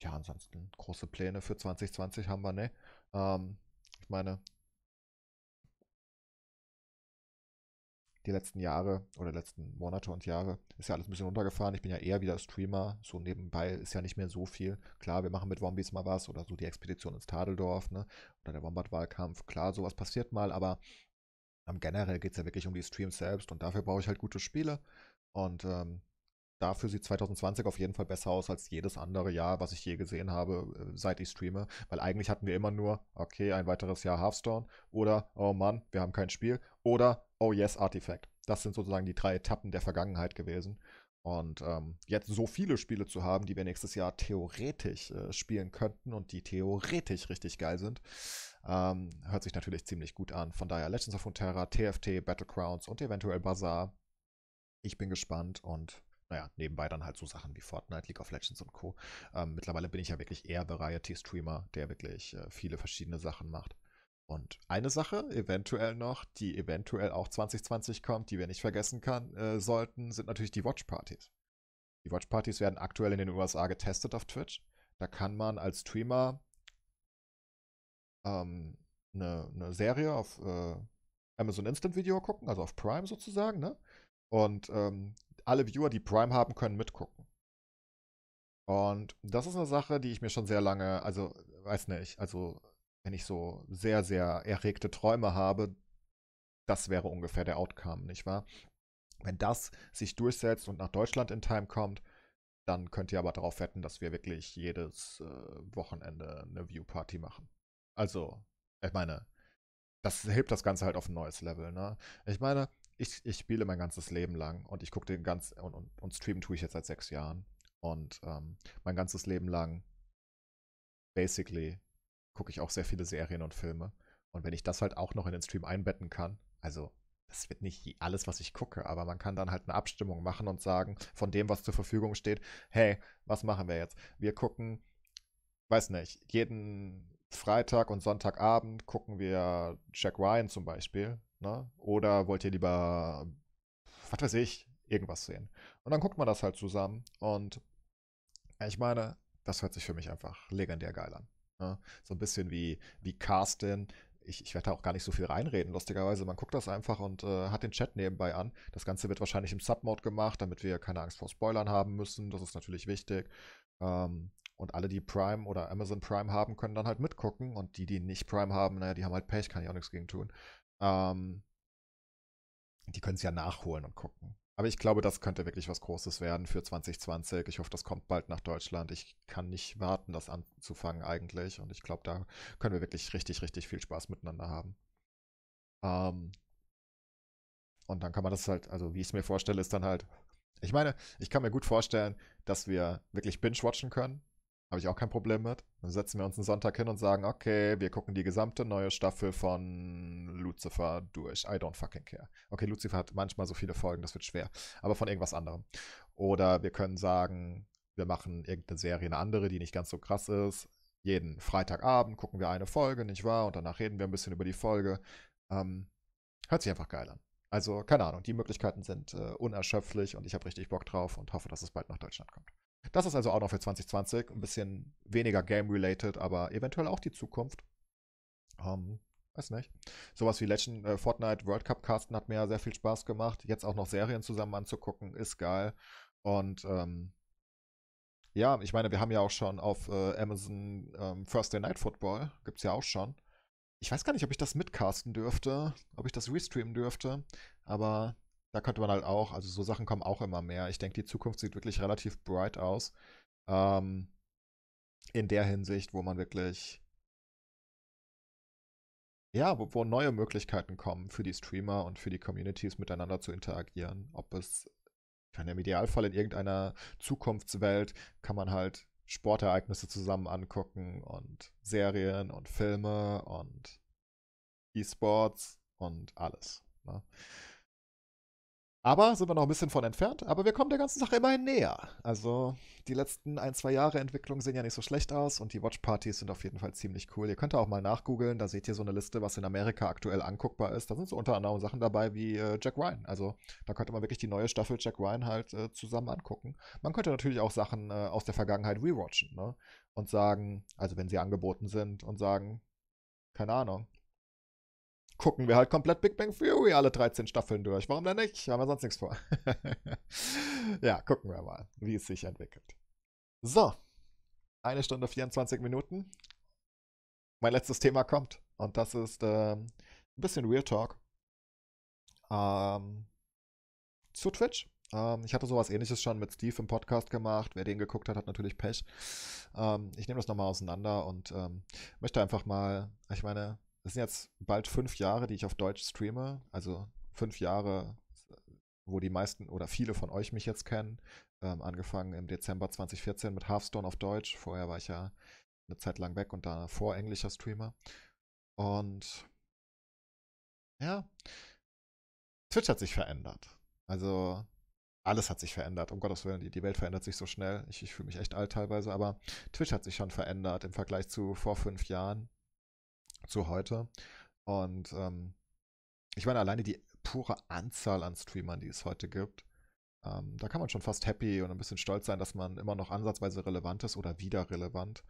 ja, ansonsten große Pläne für 2020 haben wir, ne? Ähm, ich meine, die letzten Jahre oder letzten Monate und Jahre ist ja alles ein bisschen runtergefahren. Ich bin ja eher wieder Streamer, so nebenbei ist ja nicht mehr so viel. Klar, wir machen mit Wombies mal was oder so die Expedition ins Tadeldorf, ne? Oder der Wombat-Wahlkampf. Klar, sowas passiert mal, aber generell geht es ja wirklich um die Streams selbst und dafür brauche ich halt gute Spiele. Und ähm, dafür sieht 2020 auf jeden Fall besser aus als jedes andere Jahr, was ich je gesehen habe, äh, seit ich streame. Weil eigentlich hatten wir immer nur, okay, ein weiteres Jahr Hearthstone oder, oh Mann, wir haben kein Spiel oder, Oh Yes Artifact. Das sind sozusagen die drei Etappen der Vergangenheit gewesen. Und ähm, jetzt so viele Spiele zu haben, die wir nächstes Jahr theoretisch äh, spielen könnten und die theoretisch richtig geil sind, ähm, hört sich natürlich ziemlich gut an. Von daher Legends of Runeterra, TFT, Battlegrounds und eventuell Bazaar. Ich bin gespannt und naja, nebenbei dann halt so Sachen wie Fortnite, League of Legends und Co. Ähm, mittlerweile bin ich ja wirklich eher Variety-Streamer, der wirklich äh, viele verschiedene Sachen macht. Und eine Sache, eventuell noch, die eventuell auch 2020 kommt, die wir nicht vergessen kann, äh, sollten, sind natürlich die Watchpartys. Die Watchpartys werden aktuell in den USA getestet auf Twitch. Da kann man als Streamer ähm, eine, eine Serie auf äh, Amazon Instant Video gucken, also auf Prime sozusagen, ne? Und ähm, alle Viewer, die Prime haben, können mitgucken. Und das ist eine Sache, die ich mir schon sehr lange, also weiß nicht, also wenn ich so sehr, sehr erregte Träume habe, das wäre ungefähr der Outcome, nicht wahr? Wenn das sich durchsetzt und nach Deutschland in Time kommt, dann könnt ihr aber darauf wetten, dass wir wirklich jedes äh, Wochenende eine View-Party machen. Also, ich meine, das hebt das Ganze halt auf ein neues Level, ne? Ich meine, ich, ich spiele mein ganzes Leben lang und ich gucke den ganz und, und, und streamen tue ich jetzt seit sechs Jahren. Und ähm, mein ganzes Leben lang basically gucke ich auch sehr viele Serien und Filme. Und wenn ich das halt auch noch in den Stream einbetten kann, also das wird nicht alles, was ich gucke, aber man kann dann halt eine Abstimmung machen und sagen, von dem, was zur Verfügung steht, hey, was machen wir jetzt? Wir gucken, weiß nicht, jeden Freitag und Sonntagabend gucken wir Jack Ryan zum Beispiel, ne? Oder wollt ihr lieber, was weiß ich, irgendwas sehen? Und dann guckt man das halt zusammen und ich meine, das hört sich für mich einfach legendär geil an. Ja, ne? so ein bisschen wie, wie Carsten. Ich, ich werde da auch gar nicht so viel reinreden, lustigerweise. Man guckt das einfach und äh, hat den Chat nebenbei an. Das Ganze wird wahrscheinlich im Submode gemacht, damit wir keine Angst vor Spoilern haben müssen. Das ist natürlich wichtig. Ähm, und alle, die Prime oder Amazon Prime haben, können dann halt mitgucken. Und die, die nicht Prime haben, naja, die haben halt Pech, kann ich auch nichts gegen tun. Ähm, die können es ja nachholen und gucken. Aber ich glaube, das könnte wirklich was Großes werden für 2020. Ich hoffe, das kommt bald nach Deutschland. Ich kann nicht warten, das anzufangen eigentlich. Und ich glaube, da können wir wirklich richtig, richtig viel Spaß miteinander haben. Ähm und dann kann man das halt, also wie ich es mir vorstelle, ist dann halt, ich meine, ich kann mir gut vorstellen, dass wir wirklich binge-watchen können. Habe ich auch kein Problem mit. Dann setzen wir uns einen Sonntag hin und sagen, okay, wir gucken die gesamte neue Staffel von Lucifer durch. I don't fucking care. Okay, Lucifer hat manchmal so viele Folgen, das wird schwer. Aber von irgendwas anderem. Oder wir können sagen, wir machen irgendeine Serie, eine andere, die nicht ganz so krass ist. Jeden Freitagabend gucken wir eine Folge, nicht wahr? Und danach reden wir ein bisschen über die Folge. Ähm, hört sich einfach geil an. Also, keine Ahnung, die Möglichkeiten sind äh, unerschöpflich und ich habe richtig Bock drauf und hoffe, dass es bald nach Deutschland kommt. Das ist also auch noch für 2020 ein bisschen weniger game-related, aber eventuell auch die Zukunft. Ähm, weiß nicht. Sowas wie letzten äh, Fortnite World Cup Casten hat mir ja sehr viel Spaß gemacht. Jetzt auch noch Serien zusammen anzugucken, ist geil. Und ähm, ja, ich meine, wir haben ja auch schon auf äh, Amazon ähm, Thursday Night Football, gibt's ja auch schon. Ich weiß gar nicht, ob ich das mitcasten dürfte, ob ich das restreamen dürfte, aber da könnte man halt auch, also so Sachen kommen auch immer mehr. Ich denke, die Zukunft sieht wirklich relativ bright aus. Ähm, in der Hinsicht, wo man wirklich ja, wo, wo, neue Möglichkeiten kommen für die Streamer und für die Communities miteinander zu interagieren. Ob es, kann im Idealfall in irgendeiner Zukunftswelt kann man halt Sportereignisse zusammen angucken und Serien und Filme und E-Sports und alles. Ne? Aber sind wir noch ein bisschen von entfernt, aber wir kommen der ganzen Sache immerhin näher. Also die letzten ein, zwei Jahre Entwicklung sehen ja nicht so schlecht aus und die Watchpartys sind auf jeden Fall ziemlich cool. Ihr könnt da auch mal nachgoogeln, da seht ihr so eine Liste, was in Amerika aktuell anguckbar ist. Da sind so unter anderem Sachen dabei wie äh, Jack Ryan. Also da könnte man wirklich die neue Staffel Jack Ryan halt äh, zusammen angucken. Man könnte natürlich auch Sachen äh, aus der Vergangenheit rewatchen ne? und sagen, also wenn sie angeboten sind und sagen, keine Ahnung, gucken wir halt komplett Big Bang Theory alle 13 Staffeln durch. Warum denn nicht? Haben wir sonst nichts vor. ja, gucken wir mal, wie es sich entwickelt. So, eine Stunde 24 Minuten. Mein letztes Thema kommt und das ist äh, ein bisschen Real Talk ähm, zu Twitch. Ähm, ich hatte sowas ähnliches schon mit Steve im Podcast gemacht. Wer den geguckt hat, hat natürlich Pech. Ähm, ich nehme das nochmal auseinander und ähm, möchte einfach mal, ich meine, das sind jetzt bald fünf Jahre, die ich auf Deutsch streame. Also fünf Jahre, wo die meisten oder viele von euch mich jetzt kennen. Ähm, angefangen im Dezember 2014 mit Hearthstone auf Deutsch. Vorher war ich ja eine Zeit lang weg und davor englischer Streamer. Und ja, Twitch hat sich verändert. Also alles hat sich verändert. Um Gottes Willen, die, die Welt verändert sich so schnell. Ich, ich fühle mich echt alt teilweise, aber Twitch hat sich schon verändert im Vergleich zu vor fünf Jahren zu heute. Und ähm, ich meine, alleine die pure Anzahl an Streamern, die es heute gibt, ähm, da kann man schon fast happy und ein bisschen stolz sein, dass man immer noch ansatzweise relevant ist oder wieder relevant.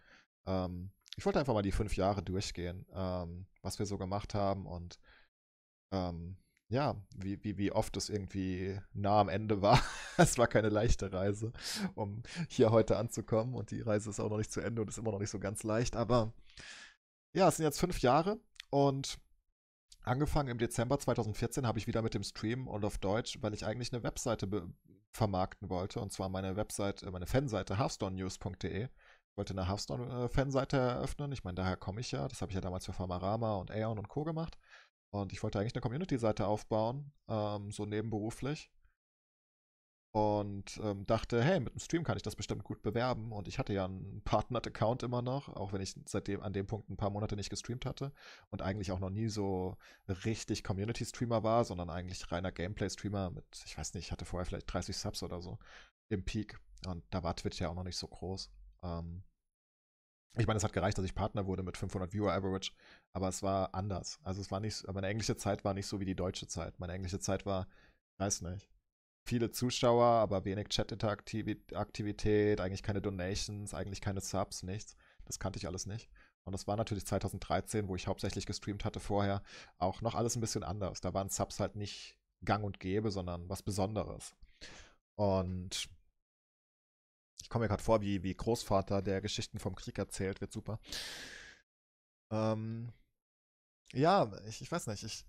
Ähm, ich wollte einfach mal die fünf Jahre durchgehen, ähm, was wir so gemacht haben und ähm, ja, wie, wie, wie oft es irgendwie nah am Ende war. es war keine leichte Reise, um hier heute anzukommen. Und die Reise ist auch noch nicht zu Ende und ist immer noch nicht so ganz leicht. Aber ja, es sind jetzt fünf Jahre und angefangen im Dezember 2014 habe ich wieder mit dem Stream und auf Deutsch, weil ich eigentlich eine Webseite vermarkten wollte, und zwar meine Webseite, äh, meine Fanseite hearthstonenews.de. Ich wollte eine halfstone äh, fanseite eröffnen. Ich meine, daher komme ich ja. Das habe ich ja damals für Famarama und Aeon und Co. gemacht. Und ich wollte eigentlich eine Community-Seite aufbauen, ähm, so nebenberuflich und ähm, dachte, hey, mit dem Stream kann ich das bestimmt gut bewerben. Und ich hatte ja einen partner account immer noch, auch wenn ich seitdem an dem Punkt ein paar Monate nicht gestreamt hatte und eigentlich auch noch nie so richtig Community-Streamer war, sondern eigentlich reiner Gameplay-Streamer mit, ich weiß nicht, ich hatte vorher vielleicht 30 Subs oder so im Peak. Und da war Twitch ja auch noch nicht so groß. Ähm, ich meine, es hat gereicht, dass ich Partner wurde mit 500 Viewer Average, aber es war anders. Also es war nicht, meine englische Zeit war nicht so wie die deutsche Zeit. Meine englische Zeit war, weiß nicht, viele Zuschauer, aber wenig Chat-Aktivität, eigentlich keine Donations, eigentlich keine Subs, nichts. Das kannte ich alles nicht. Und das war natürlich 2013, wo ich hauptsächlich gestreamt hatte vorher, auch noch alles ein bisschen anders. Da waren Subs halt nicht gang und gäbe, sondern was Besonderes. Und ich komme mir gerade vor, wie, wie Großvater, der Geschichten vom Krieg erzählt, wird super. Ähm, ja, ich, ich weiß nicht. Ich,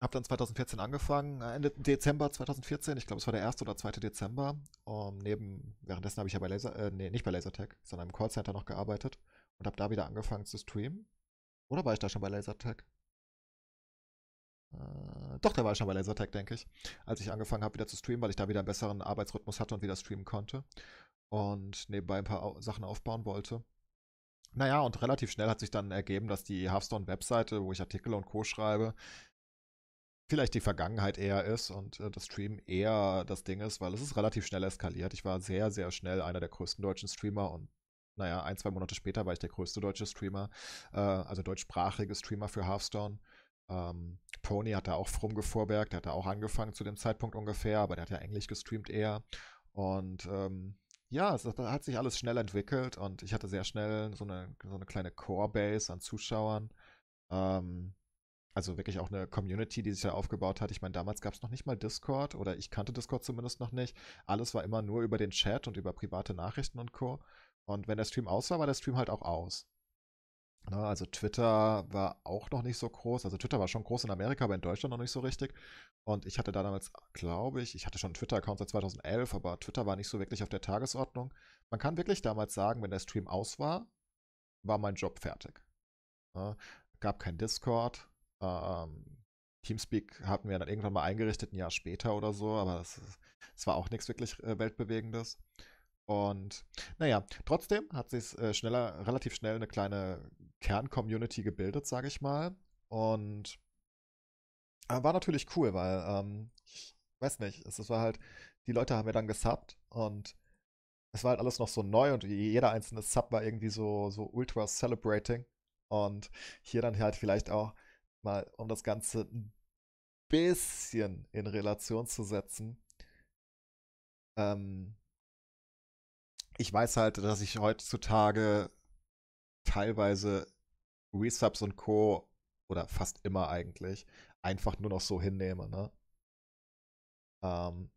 habe dann 2014 angefangen, äh, Ende Dezember 2014, ich glaube, es war der 1. oder 2. Dezember. Um, ähm, neben, währenddessen habe ich ja bei Laser, äh, nee, nicht bei Lasertech, sondern im Callcenter noch gearbeitet und habe da wieder angefangen zu streamen. Oder war ich da schon bei Lasertech? Äh, doch, da war ich schon bei Lasertech, denke ich. Als ich angefangen habe, wieder zu streamen, weil ich da wieder einen besseren Arbeitsrhythmus hatte und wieder streamen konnte. Und nebenbei ein paar Sachen aufbauen wollte. Naja, und relativ schnell hat sich dann ergeben, dass die Hearthstone-Webseite, wo ich Artikel und Co. schreibe, vielleicht die Vergangenheit eher ist und äh, das Stream eher das Ding ist, weil es ist relativ schnell eskaliert. Ich war sehr, sehr schnell einer der größten deutschen Streamer und naja, ein, zwei Monate später war ich der größte deutsche Streamer, äh, also deutschsprachige Streamer für Hearthstone. Ähm, Pony hat da auch frum gevorbergt, der hat da auch angefangen zu dem Zeitpunkt ungefähr, aber der hat ja Englisch gestreamt eher. Und ähm, ja, es hat sich alles schnell entwickelt und ich hatte sehr schnell so eine, so eine kleine Core-Base an Zuschauern. Ähm, also wirklich auch eine Community, die sich da aufgebaut hat. Ich meine, damals gab es noch nicht mal Discord oder ich kannte Discord zumindest noch nicht. Alles war immer nur über den Chat und über private Nachrichten und Co. Und wenn der Stream aus war, war der Stream halt auch aus. Ne, also Twitter war auch noch nicht so groß. Also Twitter war schon groß in Amerika, aber in Deutschland noch nicht so richtig. Und ich hatte da damals, glaube ich, ich hatte schon einen Twitter-Account seit 2011, aber Twitter war nicht so wirklich auf der Tagesordnung. Man kann wirklich damals sagen, wenn der Stream aus war, war mein Job fertig. Ja, ne, gab kein Discord, ähm, Teamspeak hatten wir dann irgendwann mal eingerichtet, ein Jahr später oder so, aber es, das war auch nichts wirklich äh, Weltbewegendes. Und naja, trotzdem hat sich äh, schneller, relativ schnell eine kleine Kern-Community gebildet, sage ich mal. Und äh, war natürlich cool, weil, ähm, ich weiß nicht, es, es war halt, die Leute haben mir dann gesubbt und es war halt alles noch so neu und jeder einzelne Sub war irgendwie so, so ultra celebrating. Und hier dann halt vielleicht auch, mal, um das Ganze ein bisschen in Relation zu setzen. Ähm, ich weiß halt, dass ich heutzutage teilweise Resubs und Co. oder fast immer eigentlich einfach nur noch so hinnehme, ne? Ähm,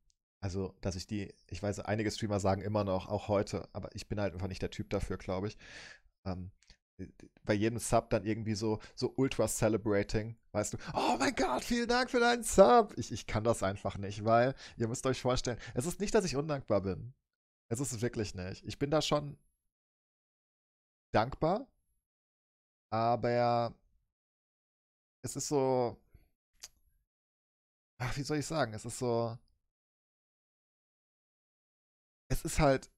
also, dass ich die, ich weiß, einige Streamer sagen immer noch, auch heute, aber ich bin halt einfach nicht der Typ dafür, glaube ich. Ähm, bei jedem Sub dann irgendwie so, so ultra celebrating, weißt du, oh mein Gott, vielen Dank für deinen Sub. Ich, ich kann das einfach nicht, weil ihr müsst euch vorstellen, es ist nicht, dass ich undankbar bin. Es ist wirklich nicht. Ich bin da schon dankbar, aber es ist so, ach, wie soll ich sagen, es ist so, es ist halt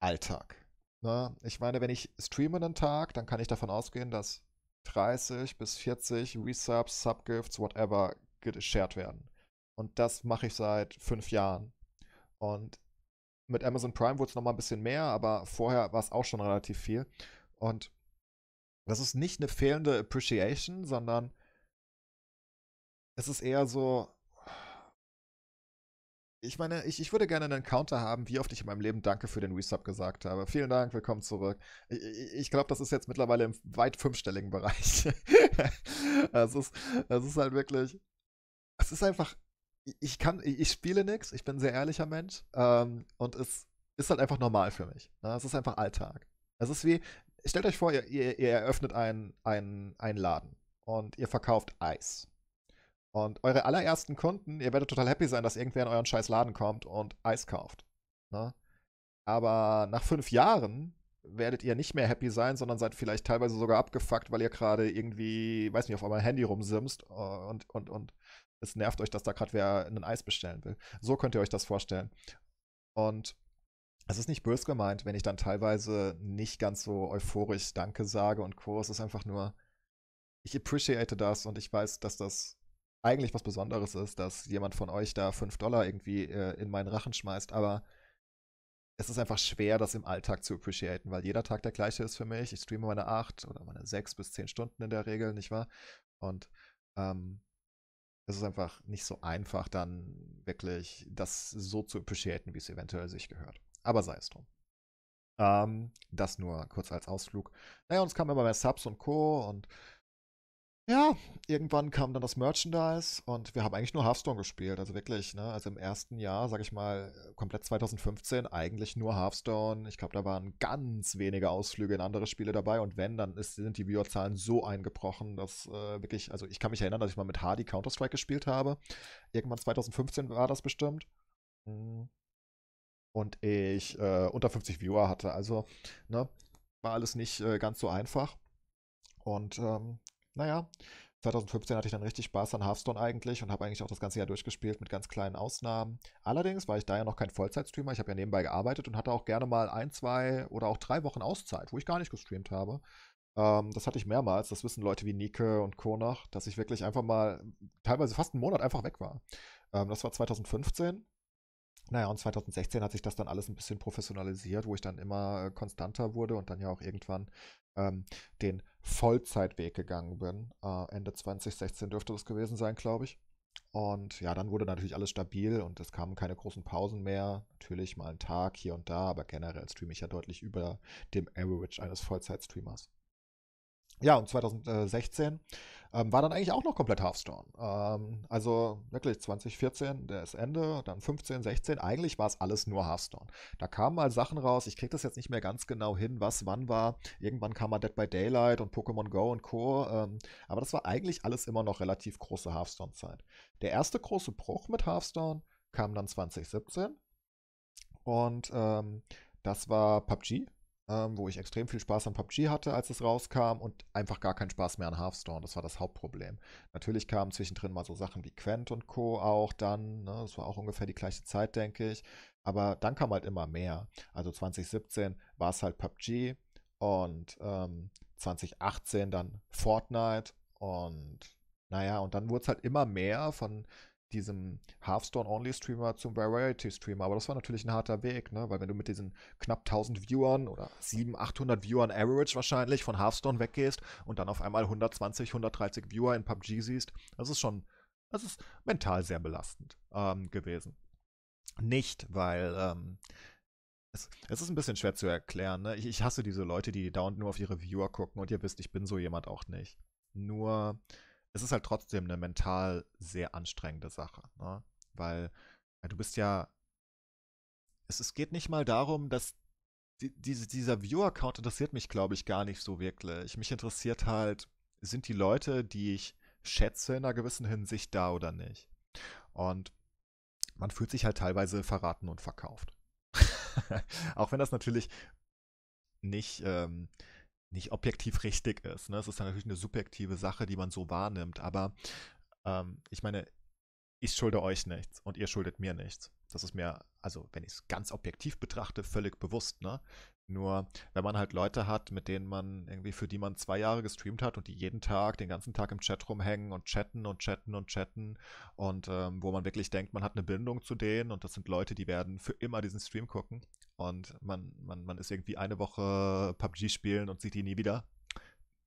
Alltag. Ne? Ich meine, wenn ich streame einen Tag, dann kann ich davon ausgehen, dass 30 bis 40 Resubs, Subgifts, whatever geshared werden. Und das mache ich seit fünf Jahren. Und mit Amazon Prime wurde es nochmal ein bisschen mehr, aber vorher war es auch schon relativ viel. Und das ist nicht eine fehlende Appreciation, sondern es ist eher so, ich meine, ich, ich würde gerne einen Counter haben, wie oft ich in meinem Leben Danke für den Resub gesagt habe. Vielen Dank, willkommen zurück. Ich, ich glaube, das ist jetzt mittlerweile im weit fünfstelligen Bereich. das, ist, das ist halt wirklich. Es ist einfach. Ich kann, ich spiele nichts, ich bin ein sehr ehrlicher Mensch. Ähm, und es ist halt einfach normal für mich. Ne? Es ist einfach Alltag. Es ist wie, stellt euch vor, ihr, ihr, ihr eröffnet einen, einen Laden und ihr verkauft Eis. Und eure allerersten Kunden, ihr werdet total happy sein, dass irgendwer in euren scheiß Laden kommt und Eis kauft. Ne? Aber nach fünf Jahren werdet ihr nicht mehr happy sein, sondern seid vielleicht teilweise sogar abgefuckt, weil ihr gerade irgendwie, weiß nicht, auf eurem Handy rumsimst äh, und, und, und es nervt euch, dass da gerade wer ein Eis bestellen will. So könnt ihr euch das vorstellen. Und es ist nicht bös gemeint, wenn ich dann teilweise nicht ganz so euphorisch Danke sage und Co. Es ist einfach nur, ich appreciate das und ich weiß, dass das eigentlich was Besonderes ist, dass jemand von euch da 5 Dollar irgendwie äh, in meinen Rachen schmeißt, aber es ist einfach schwer, das im Alltag zu appreciaten, weil jeder Tag der gleiche ist für mich. Ich streame meine 8 oder meine 6 bis 10 Stunden in der Regel, nicht wahr? Und ähm, es ist einfach nicht so einfach, dann wirklich das so zu appreciaten, wie es eventuell sich gehört. Aber sei es drum. Ähm, das nur kurz als Ausflug. Naja, uns kamen immer mehr Subs und Co. und ja, irgendwann kam dann das Merchandise und wir haben eigentlich nur Hearthstone gespielt, also wirklich, ne? Also im ersten Jahr, sag ich mal, komplett 2015, eigentlich nur Hearthstone. Ich glaube, da waren ganz wenige Ausflüge in andere Spiele dabei und wenn, dann ist, sind die Viewerzahlen so eingebrochen, dass äh, wirklich, also ich kann mich erinnern, dass ich mal mit Hardy Counter-Strike gespielt habe. Irgendwann 2015 war das bestimmt. Mhm. Und ich äh, unter 50 Viewer hatte, also, ne? War alles nicht äh, ganz so einfach. Und ähm, naja, 2015 hatte ich dann richtig Spaß an Hearthstone eigentlich und habe eigentlich auch das ganze Jahr durchgespielt mit ganz kleinen Ausnahmen. Allerdings war ich da ja noch kein Vollzeitstreamer. Ich habe ja nebenbei gearbeitet und hatte auch gerne mal ein, zwei oder auch drei Wochen Auszeit, wo ich gar nicht gestreamt habe. Ähm, das hatte ich mehrmals. Das wissen Leute wie Nike und Konach, dass ich wirklich einfach mal teilweise fast einen Monat einfach weg war. Ähm, das war 2015. Naja, und 2016 hat sich das dann alles ein bisschen professionalisiert, wo ich dann immer äh, konstanter wurde und dann ja auch irgendwann ähm, den Vollzeitweg gegangen bin. Äh, Ende 2016 dürfte das gewesen sein, glaube ich. Und ja, dann wurde natürlich alles stabil und es kamen keine großen Pausen mehr. Natürlich mal einen Tag hier und da, aber generell streame ich ja deutlich über dem Average eines Vollzeitstreamers. Ja, und 2016 ähm, war dann eigentlich auch noch komplett Hearthstone. Ähm, also wirklich 2014, der ist Ende, dann 15, 16, eigentlich war es alles nur Hearthstone. Da kamen mal Sachen raus, ich kriege das jetzt nicht mehr ganz genau hin, was wann war. Irgendwann kam mal Dead by Daylight und Pokémon Go und Co. Ähm, aber das war eigentlich alles immer noch relativ große Hearthstone-Zeit. Der erste große Bruch mit Hearthstone kam dann 2017 und ähm, das war PUBG ähm, wo ich extrem viel Spaß an PUBG hatte, als es rauskam und einfach gar keinen Spaß mehr an Hearthstone. Das war das Hauptproblem. Natürlich kamen zwischendrin mal so Sachen wie Quent und Co. auch dann. Ne? Das war auch ungefähr die gleiche Zeit, denke ich. Aber dann kam halt immer mehr. Also 2017 war es halt PUBG und ähm, 2018 dann Fortnite und naja, und dann wurde es halt immer mehr von diesem Hearthstone-Only-Streamer zum Variety-Streamer. Aber das war natürlich ein harter Weg, ne? weil wenn du mit diesen knapp 1000 Viewern oder 700, 800 Viewern Average wahrscheinlich von Hearthstone weggehst und dann auf einmal 120, 130 Viewer in PUBG siehst, das ist schon, das ist mental sehr belastend ähm, gewesen. Nicht, weil ähm, es, es, ist ein bisschen schwer zu erklären. Ne? Ich, ich hasse diese Leute, die dauernd nur auf ihre Viewer gucken und ihr wisst, ich bin so jemand auch nicht. Nur es ist halt trotzdem eine mental sehr anstrengende Sache, ne? weil ja, du bist ja, es, es geht nicht mal darum, dass die, diese, dieser Viewer-Account interessiert mich, glaube ich, gar nicht so wirklich. Mich interessiert halt, sind die Leute, die ich schätze, in einer gewissen Hinsicht da oder nicht? Und man fühlt sich halt teilweise verraten und verkauft. Auch wenn das natürlich nicht ähm, nicht objektiv richtig ist. Ne? ist dann natürlich eine subjektive Sache, die man so wahrnimmt. Aber ähm, ich meine, ich schulde euch nichts und ihr schuldet mir nichts. Das ist mir, also wenn ich es ganz objektiv betrachte, völlig bewusst. Ne? Nur wenn man halt Leute hat, mit denen man irgendwie, für die man zwei Jahre gestreamt hat und die jeden Tag, den ganzen Tag im Chat rumhängen und chatten und chatten und chatten und ähm, wo man wirklich denkt, man hat eine Bindung zu denen und das sind Leute, die werden für immer diesen Stream gucken, und man, man, man ist irgendwie eine Woche PUBG spielen und sieht die nie wieder.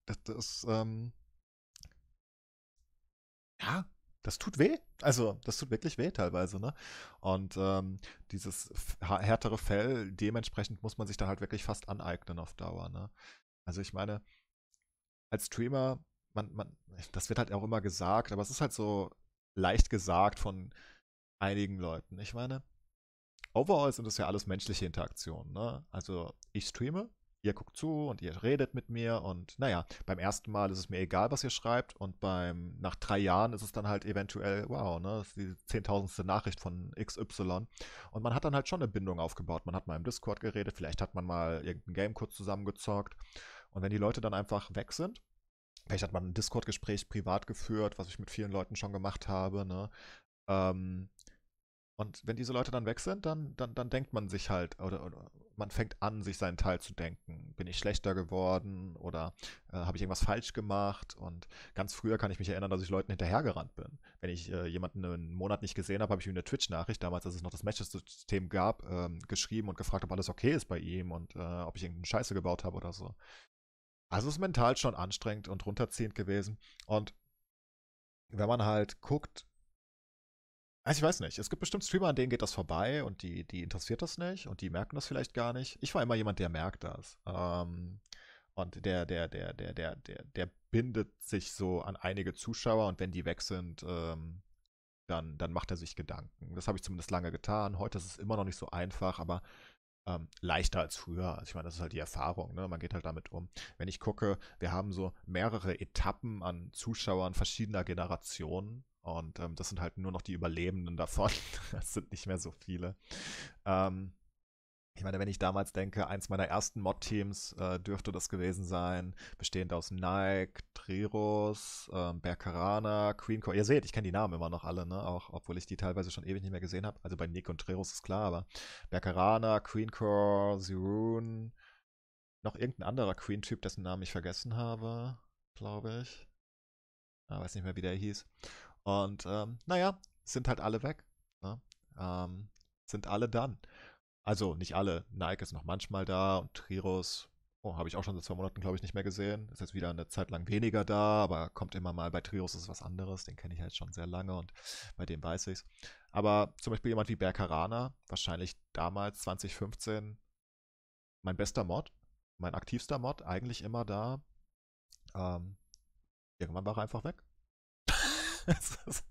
Das, das ähm, ja, das tut weh. Also, das tut wirklich weh teilweise, ne? Und ähm, dieses härtere Fell, dementsprechend muss man sich da halt wirklich fast aneignen auf Dauer, ne? Also ich meine, als Streamer, man, man, das wird halt auch immer gesagt, aber es ist halt so leicht gesagt von einigen Leuten. Ich meine, overall sind das ja alles menschliche Interaktionen. Ne? Also ich streame, ihr guckt zu und ihr redet mit mir und naja, beim ersten Mal ist es mir egal, was ihr schreibt und beim nach drei Jahren ist es dann halt eventuell, wow, ne, das ist die zehntausendste Nachricht von XY und man hat dann halt schon eine Bindung aufgebaut. Man hat mal im Discord geredet, vielleicht hat man mal irgendein Game kurz zusammengezockt und wenn die Leute dann einfach weg sind, vielleicht hat man ein Discord-Gespräch privat geführt, was ich mit vielen Leuten schon gemacht habe, ne, ähm, und wenn diese Leute dann weg sind, dann, dann, dann denkt man sich halt, oder, oder man fängt an, sich seinen Teil zu denken. Bin ich schlechter geworden oder äh, habe ich irgendwas falsch gemacht? Und ganz früher kann ich mich erinnern, dass ich Leuten hinterhergerannt bin. Wenn ich äh, jemanden einen Monat nicht gesehen habe, habe ich ihm eine Twitch-Nachricht, damals, als es noch das Matches-System gab, äh, geschrieben und gefragt, ob alles okay ist bei ihm und äh, ob ich irgendeinen Scheiße gebaut habe oder so. Also ist mental schon anstrengend und runterziehend gewesen. Und wenn man halt guckt, also ich weiß nicht. Es gibt bestimmt Streamer, an denen geht das vorbei und die, die interessiert das nicht und die merken das vielleicht gar nicht. Ich war immer jemand, der merkt das. Ähm, und der, der, der, der, der, der, der bindet sich so an einige Zuschauer und wenn die weg sind, ähm, dann, dann macht er sich Gedanken. Das habe ich zumindest lange getan. Heute ist es immer noch nicht so einfach, aber ähm, leichter als früher. Also ich meine, das ist halt die Erfahrung, ne? Man geht halt damit um. Wenn ich gucke, wir haben so mehrere Etappen an Zuschauern verschiedener Generationen und ähm, das sind halt nur noch die Überlebenden davon. das sind nicht mehr so viele. Ähm, ich meine, wenn ich damals denke, eins meiner ersten Mod-Teams äh, dürfte das gewesen sein, bestehend aus Nike, Triros, ähm, Berkarana, Queencore. Ihr seht, ich kenne die Namen immer noch alle, ne? Auch obwohl ich die teilweise schon ewig nicht mehr gesehen habe. Also bei Nick und Triros ist klar, aber Berkarana, Queencore, Zirun, noch irgendein anderer Queen-Typ, dessen Namen ich vergessen habe, glaube ich. Ah, weiß nicht mehr, wie der hieß. Und ähm, naja, sind halt alle weg. Ne? Ähm, sind alle dann. Also nicht alle. Nike ist noch manchmal da und Triros, oh, habe ich auch schon seit zwei Monaten, glaube ich, nicht mehr gesehen. Ist jetzt wieder eine Zeit lang weniger da, aber kommt immer mal. Bei Triros ist was anderes. Den kenne ich halt schon sehr lange und bei dem weiß ich's. Aber zum Beispiel jemand wie Berkarana, wahrscheinlich damals 2015 mein bester Mod, mein aktivster Mod, eigentlich immer da. Ähm, irgendwann war er einfach weg.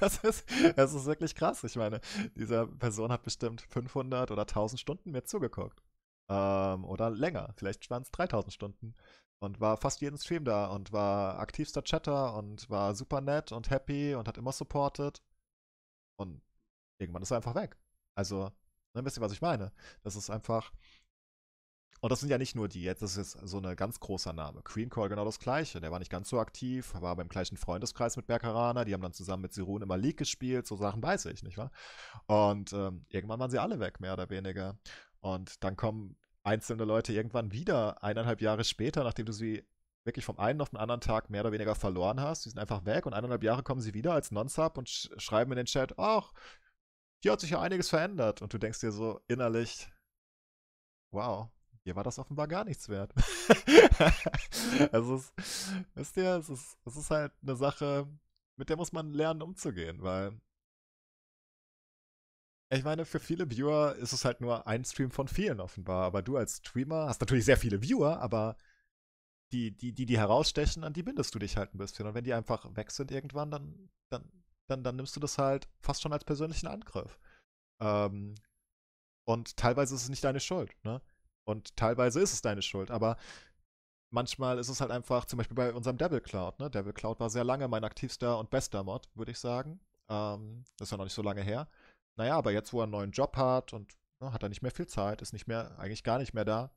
das, ist, das, ist, wirklich krass. Ich meine, dieser Person hat bestimmt 500 oder 1000 Stunden mir zugeguckt. Ähm, oder länger. Vielleicht waren es 3000 Stunden. Und war fast jeden Stream da und war aktivster Chatter und war super nett und happy und hat immer supported. Und irgendwann ist er einfach weg. Also, ne, wisst ihr, was ich meine? Das ist einfach, und das sind ja nicht nur die, jetzt ist es so eine ganz großer Name. Queen Call genau das gleiche. Der war nicht ganz so aktiv, war beim gleichen Freundeskreis mit Berkarana, die haben dann zusammen mit Sirun immer League gespielt, so Sachen weiß ich, nicht wahr? Und ähm, irgendwann waren sie alle weg, mehr oder weniger. Und dann kommen einzelne Leute irgendwann wieder, eineinhalb Jahre später, nachdem du sie wirklich vom einen auf den anderen Tag mehr oder weniger verloren hast. Die sind einfach weg und eineinhalb Jahre kommen sie wieder als Non-Sub und sch schreiben in den Chat, ach, hier hat sich ja einiges verändert. Und du denkst dir so innerlich, wow, mir war das offenbar gar nichts wert. also, es, wisst ihr, es ist, es ist halt eine Sache, mit der muss man lernen umzugehen, weil ich meine, für viele Viewer ist es halt nur ein Stream von vielen offenbar, aber du als Streamer hast natürlich sehr viele Viewer, aber die, die, die, die herausstechen, an die bindest du dich halt ein bisschen. Und wenn die einfach weg sind irgendwann, dann, dann, dann, dann nimmst du das halt fast schon als persönlichen Angriff. Ähm, und teilweise ist es nicht deine Schuld, ne? Und teilweise ist es deine Schuld, aber manchmal ist es halt einfach, zum Beispiel bei unserem Devil Cloud, ne? Devil Cloud war sehr lange mein aktivster und bester Mod, würde ich sagen. Ähm, das ist ja noch nicht so lange her. Naja, aber jetzt, wo er einen neuen Job hat und ne, hat er nicht mehr viel Zeit, ist nicht mehr, eigentlich gar nicht mehr da.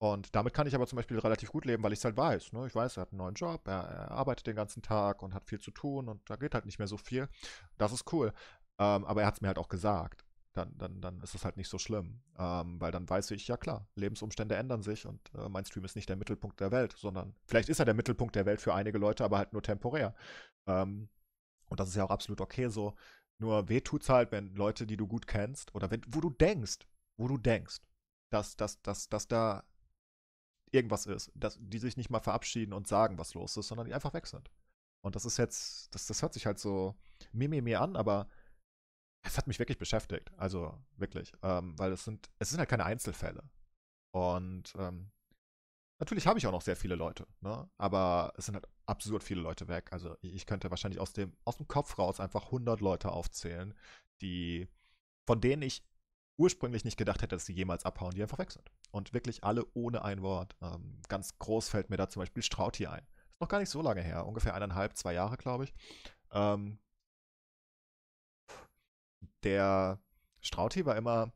Und damit kann ich aber zum Beispiel relativ gut leben, weil ich es halt weiß. Ne? Ich weiß, er hat einen neuen Job, er, er, arbeitet den ganzen Tag und hat viel zu tun und da geht halt nicht mehr so viel. Das ist cool. Ähm, aber er hat es mir halt auch gesagt dann, dann, dann ist es halt nicht so schlimm. Ähm, weil dann weiß ich, ja klar, Lebensumstände ändern sich und äh, mein Stream ist nicht der Mittelpunkt der Welt, sondern vielleicht ist er der Mittelpunkt der Welt für einige Leute, aber halt nur temporär. Ähm, und das ist ja auch absolut okay so. Nur weh tut's halt, wenn Leute, die du gut kennst, oder wenn, wo du denkst, wo du denkst, dass, dass, dass, dass da irgendwas ist, dass die sich nicht mal verabschieden und sagen, was los ist, sondern die einfach weg sind. Und das ist jetzt, das, das hört sich halt so mimimi an, aber es hat mich wirklich beschäftigt. Also wirklich. Ähm, weil es sind, es sind halt keine Einzelfälle. Und ähm, natürlich habe ich auch noch sehr viele Leute, ne? Aber es sind halt absurd viele Leute weg. Also ich könnte wahrscheinlich aus dem, aus dem Kopf raus einfach 100 Leute aufzählen, die, von denen ich ursprünglich nicht gedacht hätte, dass sie jemals abhauen, die einfach weg sind. Und wirklich alle ohne ein Wort. Ähm, ganz groß fällt mir da zum Beispiel Strauti ein. Ist noch gar nicht so lange her, ungefähr eineinhalb, zwei Jahre, glaube ich. Ähm, der Strauti war immer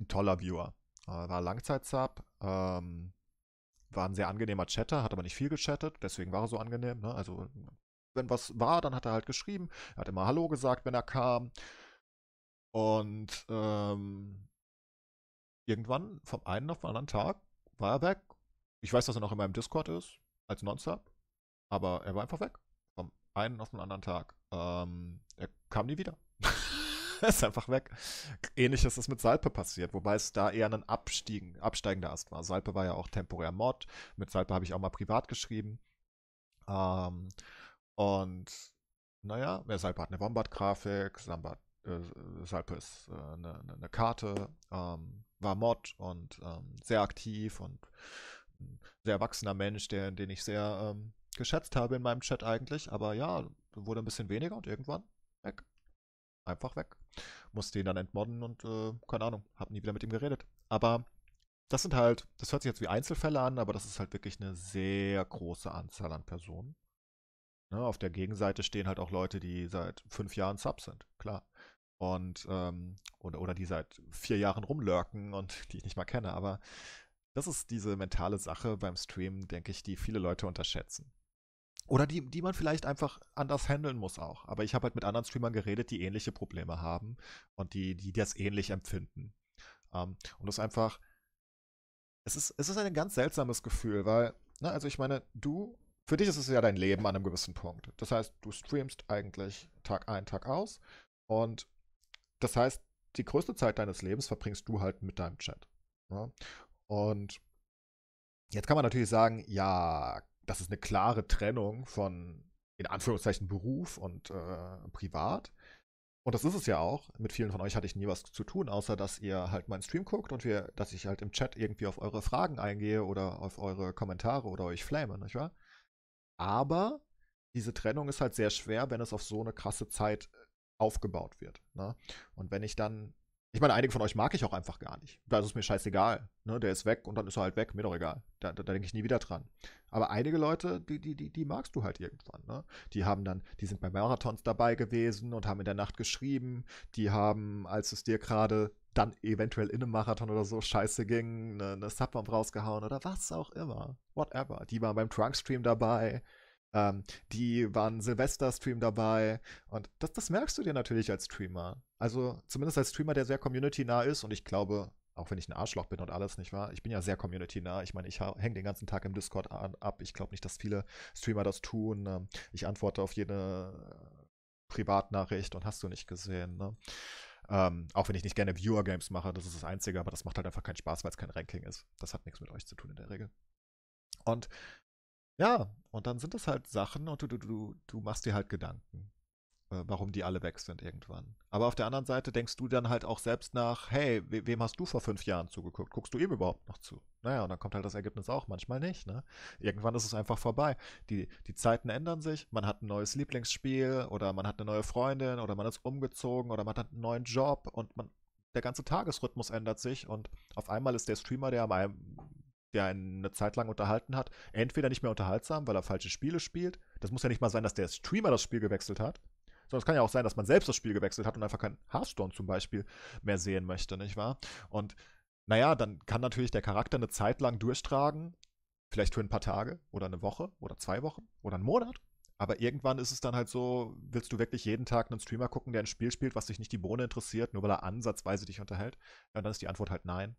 ein toller Viewer. Äh, war Langzeit-Sub, ähm, war ein sehr angenehmer Chatter, hat aber nicht viel gechattet, deswegen war er so angenehm. Ne? Also, wenn was war, dann hat er halt geschrieben. Er hat immer Hallo gesagt, wenn er kam. Und ähm, irgendwann, vom einen auf den anderen Tag, war er weg. Ich weiß, dass er noch immer im Discord ist, als Non-Sub, aber er war einfach weg. Vom einen auf den anderen Tag. Ähm, er kam nie wieder. ist einfach weg. Ähnliches ist mit Salpe passiert, wobei es da eher ein Abstiegen, absteigender Ast war. Salpe war ja auch temporär Mod. Mit Salpe habe ich auch mal privat geschrieben. Ähm, und naja, Salpe hat eine Wombat-Grafik, äh, Salpe ist äh, eine, eine, Karte, ähm, war Mod und ähm, sehr aktiv und ein sehr erwachsener Mensch, der, den ich sehr ähm, geschätzt habe in meinem Chat eigentlich. Aber ja, wurde ein bisschen weniger und irgendwann weg. Einfach weg. Musste ihn dann entmodden und äh, keine Ahnung, hab nie wieder mit ihm geredet. Aber das sind halt, das hört sich jetzt wie Einzelfälle an, aber das ist halt wirklich eine sehr große Anzahl an Personen. Ne, auf der Gegenseite stehen halt auch Leute, die seit fünf Jahren Sub sind, klar. Und, ähm, oder, oder die seit vier Jahren rumlurken und die ich nicht mal kenne. Aber das ist diese mentale Sache beim Stream, denke ich, die viele Leute unterschätzen. Oder die, die man vielleicht einfach anders handeln muss auch. Aber ich habe halt mit anderen Streamern geredet, die ähnliche Probleme haben und die, die das ähnlich empfinden. Ähm, und das ist einfach, es ist, es ist ein ganz seltsames Gefühl, weil, na, ne, also ich meine, du, für dich ist es ja dein Leben an einem gewissen Punkt. Das heißt, du streamst eigentlich Tag ein, Tag aus und das heißt, die größte Zeit deines Lebens verbringst du halt mit deinem Chat. Ja? Ne? Und jetzt kann man natürlich sagen, ja, das ist eine klare Trennung von in Anführungszeichen Beruf und äh, Privat. Und das ist es ja auch. Mit vielen von euch hatte ich nie was zu tun, außer dass ihr halt meinen Stream guckt und wir, dass ich halt im Chat irgendwie auf eure Fragen eingehe oder auf eure Kommentare oder euch flame, nicht wahr? Aber diese Trennung ist halt sehr schwer, wenn es auf so eine krasse Zeit äh, aufgebaut wird. Ne? Und wenn ich dann ich meine, einige von euch mag ich auch einfach gar nicht. Da ist es mir scheißegal. Ne? Der ist weg und dann ist er halt weg, mir doch egal. Da, da, da denke ich nie wieder dran. Aber einige Leute, die, die, die, die magst du halt irgendwann. Ne? Die haben dann, die sind bei Marathons dabei gewesen und haben in der Nacht geschrieben. Die haben, als es dir gerade dann eventuell in einem Marathon oder so scheiße ging, ne, eine, eine Subbomb rausgehauen oder was auch immer. Whatever. Die waren beim Trunkstream dabei. Ähm, die waren Silvester-Stream dabei. Und das, das merkst du dir natürlich als Streamer. Also zumindest als Streamer, der sehr community-nah ist. Und ich glaube, auch wenn ich ein Arschloch bin und alles, nicht wahr? Ich bin ja sehr community-nah. Ich meine, ich hänge den ganzen Tag im Discord ab. Ich glaube nicht, dass viele Streamer das tun. Ähm, ich antworte auf jede Privatnachricht und hast du nicht gesehen, ne? Ähm, auch wenn ich nicht gerne Viewer-Games mache, das ist das Einzige, aber das macht halt einfach keinen Spaß, weil es kein Ranking ist. Das hat nichts mit euch zu tun in der Regel. Und ja, und dann sind das halt Sachen und du, du, du, du machst dir halt Gedanken, äh, warum die alle weg sind irgendwann. Aber auf der anderen Seite denkst du dann halt auch selbst nach, hey, we wem hast du vor fünf Jahren zugeguckt? Guckst du ihm überhaupt noch zu? Naja, und dann kommt halt das Ergebnis auch manchmal nicht. Ne? Irgendwann ist es einfach vorbei. Die, die Zeiten ändern sich, man hat ein neues Lieblingsspiel oder man hat eine neue Freundin oder man ist umgezogen oder man hat einen neuen Job und man, der ganze Tagesrhythmus ändert sich und auf einmal ist der Streamer, der am der einen eine Zeit lang unterhalten hat, entweder nicht mehr unterhaltsam, weil er falsche Spiele spielt. Das muss ja nicht mal sein, dass der Streamer das Spiel gewechselt hat. Sondern es kann ja auch sein, dass man selbst das Spiel gewechselt hat und einfach keinen Hearthstone zum Beispiel mehr sehen möchte, nicht wahr? Und naja, dann kann natürlich der Charakter eine Zeit lang durchtragen, vielleicht für ein paar Tage oder eine Woche oder zwei Wochen oder einen Monat. Aber irgendwann ist es dann halt so, willst du wirklich jeden Tag einen Streamer gucken, der ein Spiel spielt, was dich nicht die Bohne interessiert, nur weil er ansatzweise dich unterhält? Ja, dann ist die Antwort halt nein.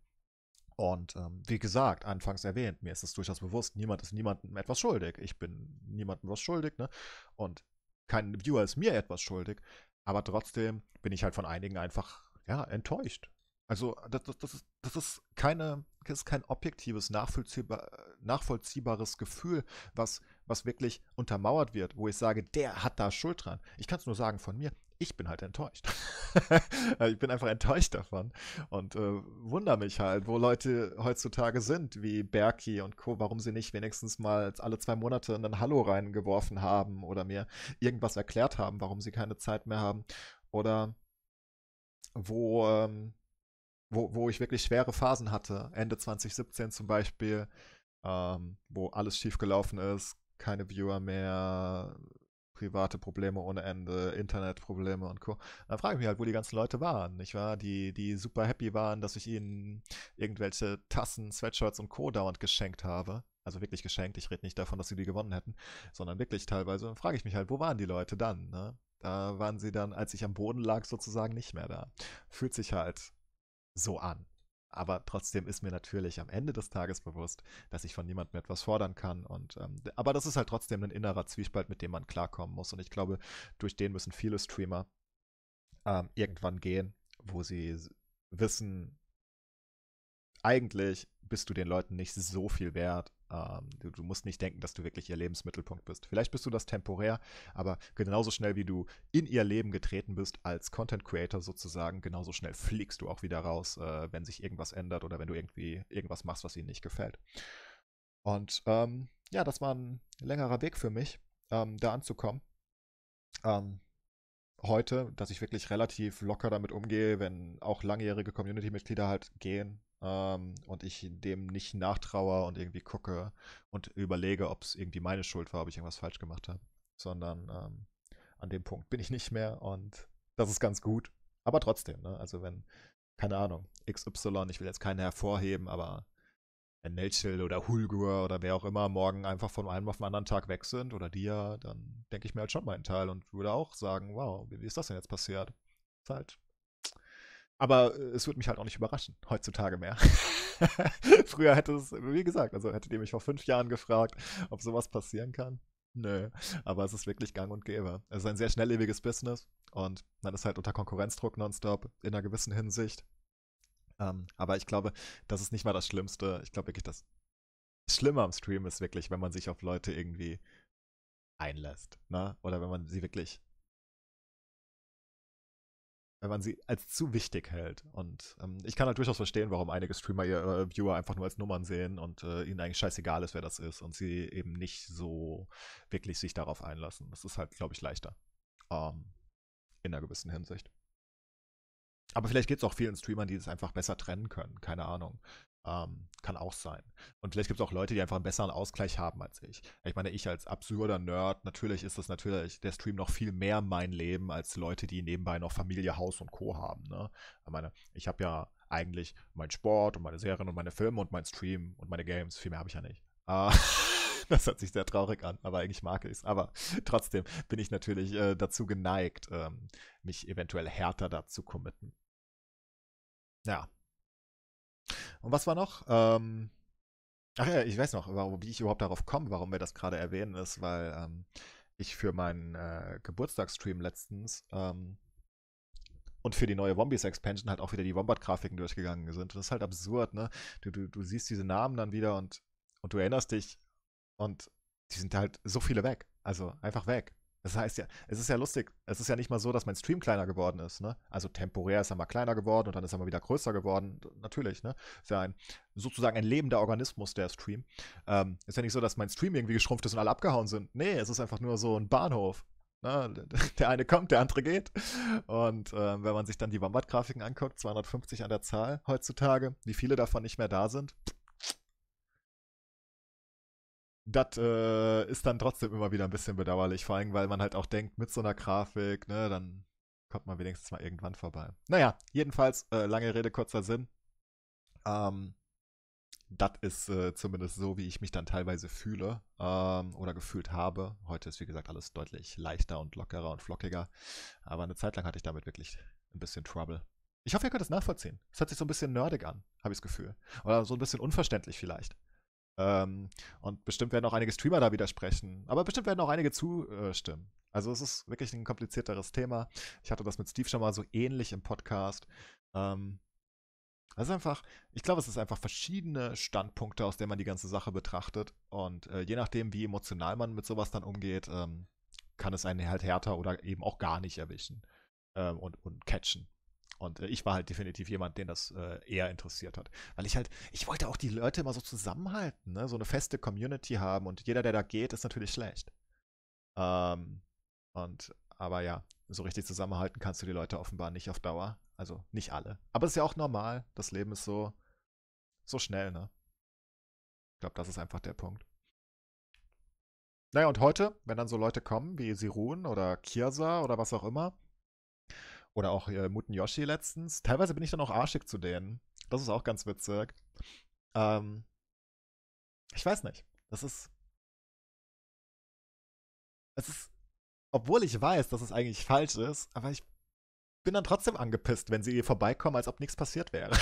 Und ähm, wie gesagt, anfangs erwähnt, mir ist es durchaus bewusst, niemand ist niemandem etwas schuldig. Ich bin niemandem was schuldig, ne? Und kein Viewer ist mir etwas schuldig. Aber trotzdem bin ich halt von einigen einfach, ja, enttäuscht. Also, das, das, das, ist, das ist, keine, das ist kein objektives, nachvollziehbar, nachvollziehbares Gefühl, was, was wirklich untermauert wird, wo ich sage, der hat da Schuld dran. Ich kann es nur sagen von mir, ich bin halt enttäuscht. Also ich bin einfach enttäuscht davon und äh, wundere mich halt, wo Leute heutzutage sind, wie Berki und Co., warum sie nicht wenigstens mal alle zwei Monate einen Hallo reingeworfen haben oder mir irgendwas erklärt haben, warum sie keine Zeit mehr haben. Oder wo, ähm, wo, wo ich wirklich schwere Phasen hatte, Ende 2017 zum Beispiel, ähm, wo alles schiefgelaufen ist, keine Viewer mehr, private Probleme ohne Ende, Internetprobleme und Co. Dann frage ich mich halt, wo die ganzen Leute waren, nicht wahr? Die, die super happy waren, dass ich ihnen irgendwelche Tassen, Sweatshirts und Co. dauernd geschenkt habe. Also wirklich geschenkt, ich rede nicht davon, dass sie die gewonnen hätten, sondern wirklich teilweise. Dann frage ich mich halt, wo waren die Leute dann, ne? Da waren sie dann, als ich am Boden lag, sozusagen nicht mehr da. Fühlt sich halt so an. Aber trotzdem ist mir natürlich am Ende des Tages bewusst, dass ich von niemandem etwas fordern kann. Und ähm, aber das ist halt trotzdem ein innerer Zwiespalt, mit dem man klarkommen muss. Und ich glaube, durch den müssen viele Streamer ähm, irgendwann gehen, wo sie wissen, eigentlich bist du den Leuten nicht so viel wert, ähm, du, du, musst nicht denken, dass du wirklich ihr Lebensmittelpunkt bist. Vielleicht bist du das temporär, aber genauso schnell wie du in ihr Leben getreten bist als Content Creator sozusagen, genauso schnell fliegst du auch wieder raus, äh, wenn sich irgendwas ändert oder wenn du irgendwie irgendwas machst, was ihnen nicht gefällt. Und ähm, ja, das war ein längerer Weg für mich, ähm, da anzukommen. Ähm, heute, dass ich wirklich relativ locker damit umgehe, wenn auch langjährige Community-Mitglieder halt gehen, ähm, und ich dem nicht nachtraue und irgendwie gucke und überlege, ob es irgendwie meine Schuld war, ob ich irgendwas falsch gemacht habe, sondern ähm, an dem Punkt bin ich nicht mehr und das ist ganz gut. Aber trotzdem, ne? also wenn, keine Ahnung, XY, ich will jetzt keine hervorheben, aber wenn Nelchil oder Hulgur oder wer auch immer morgen einfach von einem auf den anderen Tag weg sind oder dir, dann denke ich mir halt schon meinen Teil und würde auch sagen, wow, wie ist das denn jetzt passiert? Ist halt aber äh, es würde mich halt auch nicht überraschen, heutzutage mehr. Früher hätte es, wie gesagt, also hättet ihr mich vor fünf Jahren gefragt, ob sowas passieren kann. Nö, aber es ist wirklich gang und gäbe. Es ist ein sehr schnelllebiges Business und man ist halt unter Konkurrenzdruck nonstop in einer gewissen Hinsicht. Ähm, aber ich glaube, das ist nicht mal das Schlimmste. Ich glaube wirklich, das Schlimme am Stream ist wirklich, wenn man sich auf Leute irgendwie einlässt. Ne? Oder wenn man sie wirklich wenn man sie als zu wichtig hält. Und ähm, ich kann halt durchaus verstehen, warum einige Streamer ihre äh, Viewer einfach nur als Nummern sehen und äh, ihnen eigentlich scheißegal ist, wer das ist und sie eben nicht so wirklich sich darauf einlassen. Das ist halt, glaube ich, leichter. Ähm, in einer gewissen Hinsicht. Aber vielleicht gibt es auch vielen Streamern, die es einfach besser trennen können. Keine Ahnung. Ähm, kann auch sein. Und vielleicht gibt es auch Leute, die einfach einen besseren Ausgleich haben als ich. Ich meine, ich als absurder Nerd, natürlich ist das natürlich der Stream noch viel mehr mein Leben als Leute, die nebenbei noch Familie, Haus und Co. haben. Ne? Ich meine, ich habe ja eigentlich meinen Sport und meine Serien und meine Filme und meinen Stream und meine Games. Viel mehr habe ich ja nicht. Äh, Das hört sich sehr traurig an, aber eigentlich mag ich es. Aber trotzdem bin ich natürlich äh, dazu geneigt, ähm, mich eventuell härter dazu committen. Ja. Und was war noch? Ähm, ach ja, ich weiß noch, warum, wie ich überhaupt darauf komme, warum wir das gerade erwähnen, ist, weil ähm, ich für meinen äh, Geburtstagsstream letztens ähm, und für die neue Wombies-Expansion halt auch wieder die Wombat-Grafiken durchgegangen sind. Und das ist halt absurd, ne? Du, du, du siehst diese Namen dann wieder und, und du erinnerst dich und die sind halt so viele weg. Also einfach weg. Das heißt ja, es ist ja lustig, es ist ja nicht mal so, dass mein Stream kleiner geworden ist, ne? Also temporär ist er mal kleiner geworden und dann ist er mal wieder größer geworden. Natürlich, ne? Ist ja ein sozusagen ein lebender Organismus, der Stream. Ähm, ist ja nicht so, dass mein Stream irgendwie geschrumpft ist und alle abgehauen sind. Nee, es ist einfach nur so ein Bahnhof. Ne? Der eine kommt, der andere geht. Und äh, wenn man sich dann die Wombat-Grafiken anguckt, 250 an der Zahl heutzutage, wie viele davon nicht mehr da sind, pff, das äh, ist dann trotzdem immer wieder ein bisschen bedauerlich, vor allem, weil man halt auch denkt, mit so einer Grafik, ne, dann kommt man wenigstens mal irgendwann vorbei. Naja, jedenfalls, äh, lange Rede, kurzer Sinn. Ähm, das ist äh, zumindest so, wie ich mich dann teilweise fühle ähm, oder gefühlt habe. Heute ist, wie gesagt, alles deutlich leichter und lockerer und flockiger. Aber eine Zeit lang hatte ich damit wirklich ein bisschen Trouble. Ich hoffe, ihr könnt es nachvollziehen. Es hört sich so ein bisschen nerdig an, habe ich das Gefühl. Oder so ein bisschen unverständlich vielleicht. Ähm, und bestimmt werden auch einige Streamer da widersprechen, aber bestimmt werden auch einige zustimmen. Also es ist wirklich ein komplizierteres Thema. Ich hatte das mit Steve schon mal so ähnlich im Podcast. Ähm, also einfach, ich glaube, es ist einfach verschiedene Standpunkte, aus denen man die ganze Sache betrachtet. Und äh, je nachdem, wie emotional man mit sowas dann umgeht, ähm, kann es einen halt härter oder eben auch gar nicht erwischen ähm, und, und catchen. Und äh, ich war halt definitiv jemand, den das äh, eher interessiert hat. Weil ich halt, ich wollte auch die Leute immer so zusammenhalten, ne? so eine feste Community haben und jeder, der da geht, ist natürlich schlecht. Ähm, und, aber ja, so richtig zusammenhalten kannst du die Leute offenbar nicht auf Dauer. Also nicht alle. Aber es ist ja auch normal. Das Leben ist so, so schnell, ne? Ich glaube, das ist einfach der Punkt. Naja, und heute, wenn dann so Leute kommen wie Sirun oder Kirsa oder was auch immer, oder auch äh, Muten Yoshi letztens. Teilweise bin ich dann auch arschig zu denen. Das ist auch ganz witzig. Ähm, ich weiß nicht. Das ist. Es ist. Obwohl ich weiß, dass es eigentlich falsch ist, aber ich bin dann trotzdem angepisst, wenn sie ihr vorbeikommen, als ob nichts passiert wäre.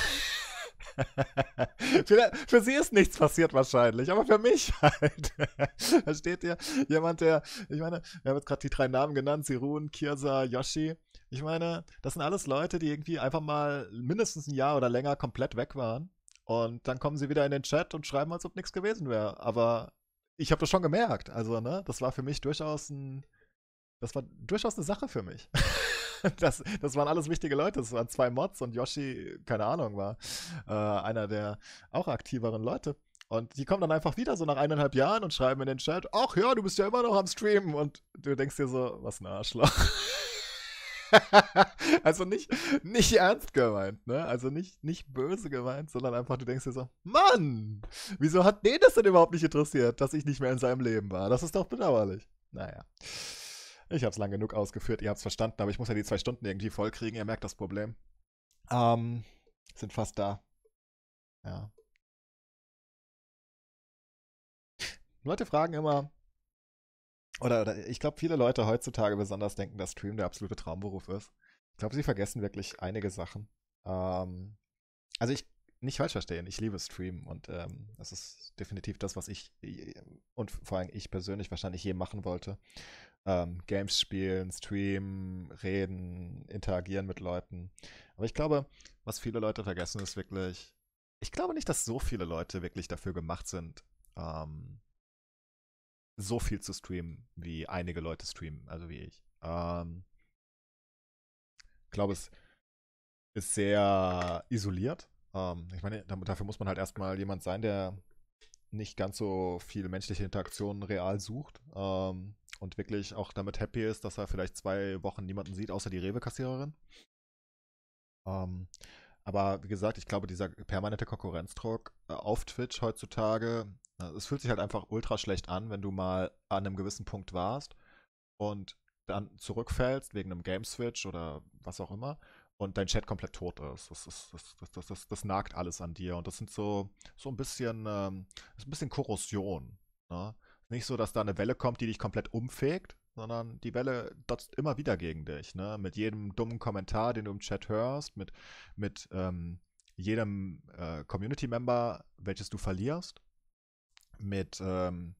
für, für, sie ist nichts passiert wahrscheinlich, aber für mich halt. Versteht ihr? Jemand, der, ich meine, wir haben jetzt gerade die drei Namen genannt, Sirun, Kirsa, Yoshi. Ich meine, das sind alles Leute, die irgendwie einfach mal mindestens ein Jahr oder länger komplett weg waren. Und dann kommen sie wieder in den Chat und schreiben, als ob nichts gewesen wäre. Aber ich habe das schon gemerkt. Also, ne, das war für mich durchaus ein. Das war durchaus eine Sache für mich. das, das waren alles wichtige Leute. Das waren zwei Mods und Yoshi, keine Ahnung, war äh, einer der auch aktiveren Leute. Und die kommen dann einfach wieder so nach eineinhalb Jahren und schreiben in den Chat, ach ja, du bist ja immer noch am Streamen. Und du denkst dir so, was ein Arschloch. also nicht, nicht ernst gemeint, ne? Also nicht, nicht böse gemeint, sondern einfach, du denkst dir so, Mann, wieso hat den das denn überhaupt nicht interessiert, dass ich nicht mehr in seinem Leben war? Das ist doch bedauerlich. Naja. Ich hab's lang genug ausgeführt, ihr habt's verstanden, aber ich muss ja die zwei Stunden irgendwie vollkriegen, ihr merkt das Problem. Ähm, sind fast da. Ja. Leute fragen immer, oder, oder ich glaube, viele Leute heutzutage besonders denken, dass Stream der absolute Traumberuf ist. Ich glaube, sie vergessen wirklich einige Sachen. Ähm, also ich nicht falsch verstehen, ich liebe Stream und ähm, das ist definitiv das, was ich und vor allem ich persönlich wahrscheinlich je machen wollte. Ähm, Games spielen, streamen, reden, interagieren mit Leuten. Aber ich glaube, was viele Leute vergessen, ist wirklich, ich glaube nicht, dass so viele Leute wirklich dafür gemacht sind, ähm, so viel zu streamen, wie einige Leute streamen, also wie ich. Ähm, glaube, es ist sehr isoliert. Ähm, ich meine, dafür muss man halt erstmal jemand sein, der nicht ganz so viel menschliche Interaktionen real sucht ähm, und wirklich auch damit happy ist, dass er vielleicht zwei Wochen niemanden sieht, außer die Rewe-Kassiererin. Ähm, aber wie gesagt, ich glaube, dieser permanente Konkurrenzdruck äh, auf Twitch heutzutage es fühlt sich halt einfach ultra schlecht an, wenn du mal an einem gewissen Punkt warst und dann zurückfällst wegen einem Game Switch oder was auch immer und dein Chat komplett tot ist. Das, ist, das, das, das, das, das nagt alles an dir und das sind so, so ein bisschen, ähm, ist ein bisschen Korrosion. Ne? Nicht so, dass da eine Welle kommt, die dich komplett umfegt, sondern die Welle dotzt immer wieder gegen dich. Ne? Mit jedem dummen Kommentar, den du im Chat hörst, mit, mit ähm, jedem äh, Community-Member, welches du verlierst mit ähm,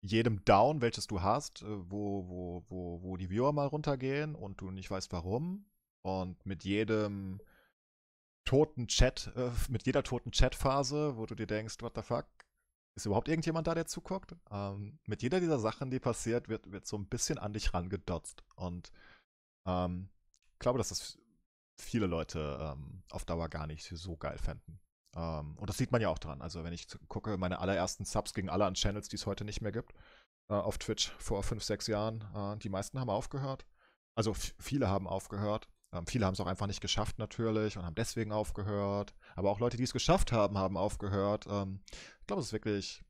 jedem Down, welches du hast, äh, wo, wo, wo, wo die Viewer mal runtergehen und du nicht weißt warum. Und mit jedem toten Chat, äh, mit jeder toten Chatphase, wo du dir denkst, what the fuck, ist überhaupt irgendjemand da, der zuguckt? Ähm, mit jeder dieser Sachen, die passiert, wird, wird so ein bisschen an dich rangedotzt. Und ähm, ich glaube, dass das viele Leute ähm, auf Dauer gar nicht so geil fänden. Ähm, und das sieht man ja auch dran. Also wenn ich gucke, meine allerersten Subs gegen alle an Channels, die es heute nicht mehr gibt, äh, auf Twitch vor fünf, sechs Jahren, äh, die meisten haben aufgehört. Also viele haben aufgehört. Ähm, viele haben es auch einfach nicht geschafft natürlich und haben deswegen aufgehört. Aber auch Leute, die es geschafft haben, haben aufgehört. Ähm, ich glaube, es ist wirklich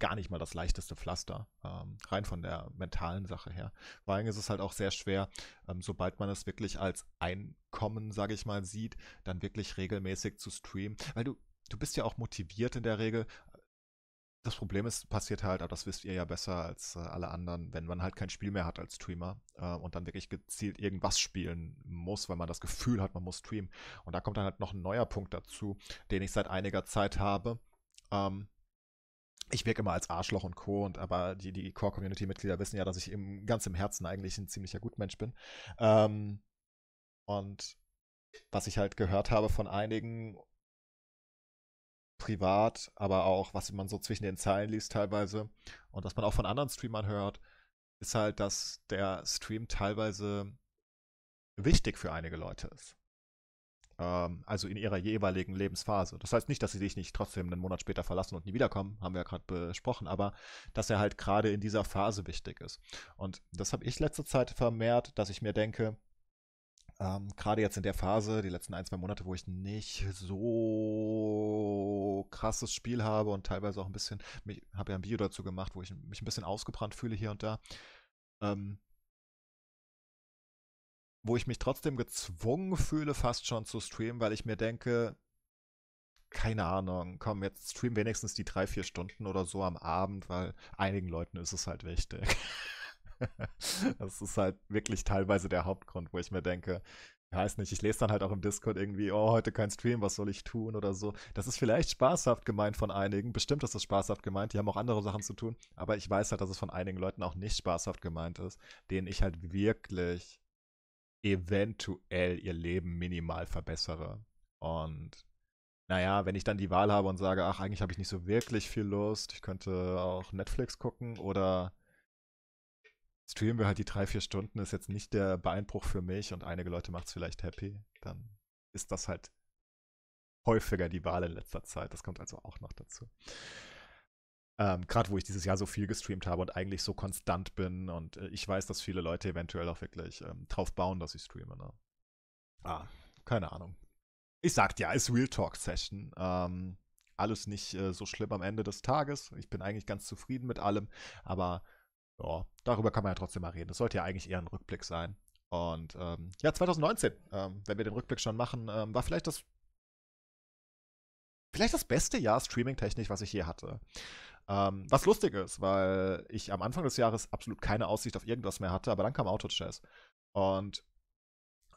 gar nicht mal das leichteste Pflaster, ähm, rein von der mentalen Sache her. Vor allem ist es halt auch sehr schwer, ähm, sobald man es wirklich als Einkommen, sage ich mal, sieht, dann wirklich regelmäßig zu streamen, weil du, du bist ja auch motiviert in der Regel. Das Problem ist, passiert halt, aber das wisst ihr ja besser als äh, alle anderen, wenn man halt kein Spiel mehr hat als Streamer äh, und dann wirklich gezielt irgendwas spielen muss, weil man das Gefühl hat, man muss streamen. Und da kommt dann halt noch ein neuer Punkt dazu, den ich seit einiger Zeit habe. Ähm, ich wirke immer als Arschloch und Co. und aber die, die Core-Community-Mitglieder wissen ja, dass ich im, ganz im Herzen eigentlich ein ziemlicher Gutmensch bin. Ähm, und was ich halt gehört habe von einigen privat, aber auch was man so zwischen den Zeilen liest teilweise und was man auch von anderen Streamern hört, ist halt, dass der Stream teilweise wichtig für einige Leute ist. Ähm, also in ihrer jeweiligen Lebensphase. Das heißt nicht, dass sie dich nicht trotzdem einen Monat später verlassen und nie wiederkommen, haben wir ja gerade besprochen, aber dass er halt gerade in dieser Phase wichtig ist. Und das habe ich letzte Zeit vermehrt, dass ich mir denke, ähm, gerade jetzt in der Phase, die letzten ein, zwei Monate, wo ich nicht so krasses Spiel habe und teilweise auch ein bisschen, ich habe ja ein Video dazu gemacht, wo ich mich ein bisschen ausgebrannt fühle hier und da. Ähm, wo ich mich trotzdem gezwungen fühle, fast schon zu streamen, weil ich mir denke, keine Ahnung, komm, jetzt stream wenigstens die drei, vier Stunden oder so am Abend, weil einigen Leuten ist es halt wichtig. das ist halt wirklich teilweise der Hauptgrund, wo ich mir denke, weiß nicht, ich lese dann halt auch im Discord irgendwie, oh, heute kein Stream, was soll ich tun oder so. Das ist vielleicht spaßhaft gemeint von einigen, bestimmt ist das spaßhaft gemeint, die haben auch andere Sachen zu tun, aber ich weiß halt, dass es von einigen Leuten auch nicht spaßhaft gemeint ist, denen ich halt wirklich eventuell ihr Leben minimal verbessere. Und naja, wenn ich dann die Wahl habe und sage, ach, eigentlich habe ich nicht so wirklich viel Lust, ich könnte auch Netflix gucken oder streamen wir halt die drei, vier Stunden, ist jetzt nicht der Beinbruch für mich und einige Leute macht es vielleicht happy, dann ist das halt häufiger die Wahl in letzter Zeit. Das kommt also auch noch dazu. Ähm, Gerade wo ich dieses Jahr so viel gestreamt habe und eigentlich so konstant bin und äh, ich weiß, dass viele Leute eventuell auch wirklich ähm, drauf bauen, dass ich streame. Ne? Ah, keine Ahnung. Ich sag ja, ist Real Talk Session. Ähm, alles nicht äh, so schlimm am Ende des Tages. Ich bin eigentlich ganz zufrieden mit allem, aber ja, darüber kann man ja trotzdem mal reden. Das sollte ja eigentlich eher ein Rückblick sein. Und ähm, ja, 2019, ähm, wenn wir den Rückblick schon machen, ähm, war vielleicht das vielleicht das beste Jahr streaming-technisch, was ich je hatte. Ähm, was lustig ist, weil ich am Anfang des Jahres absolut keine Aussicht auf irgendwas mehr hatte, aber dann kam Auto-Chess. Und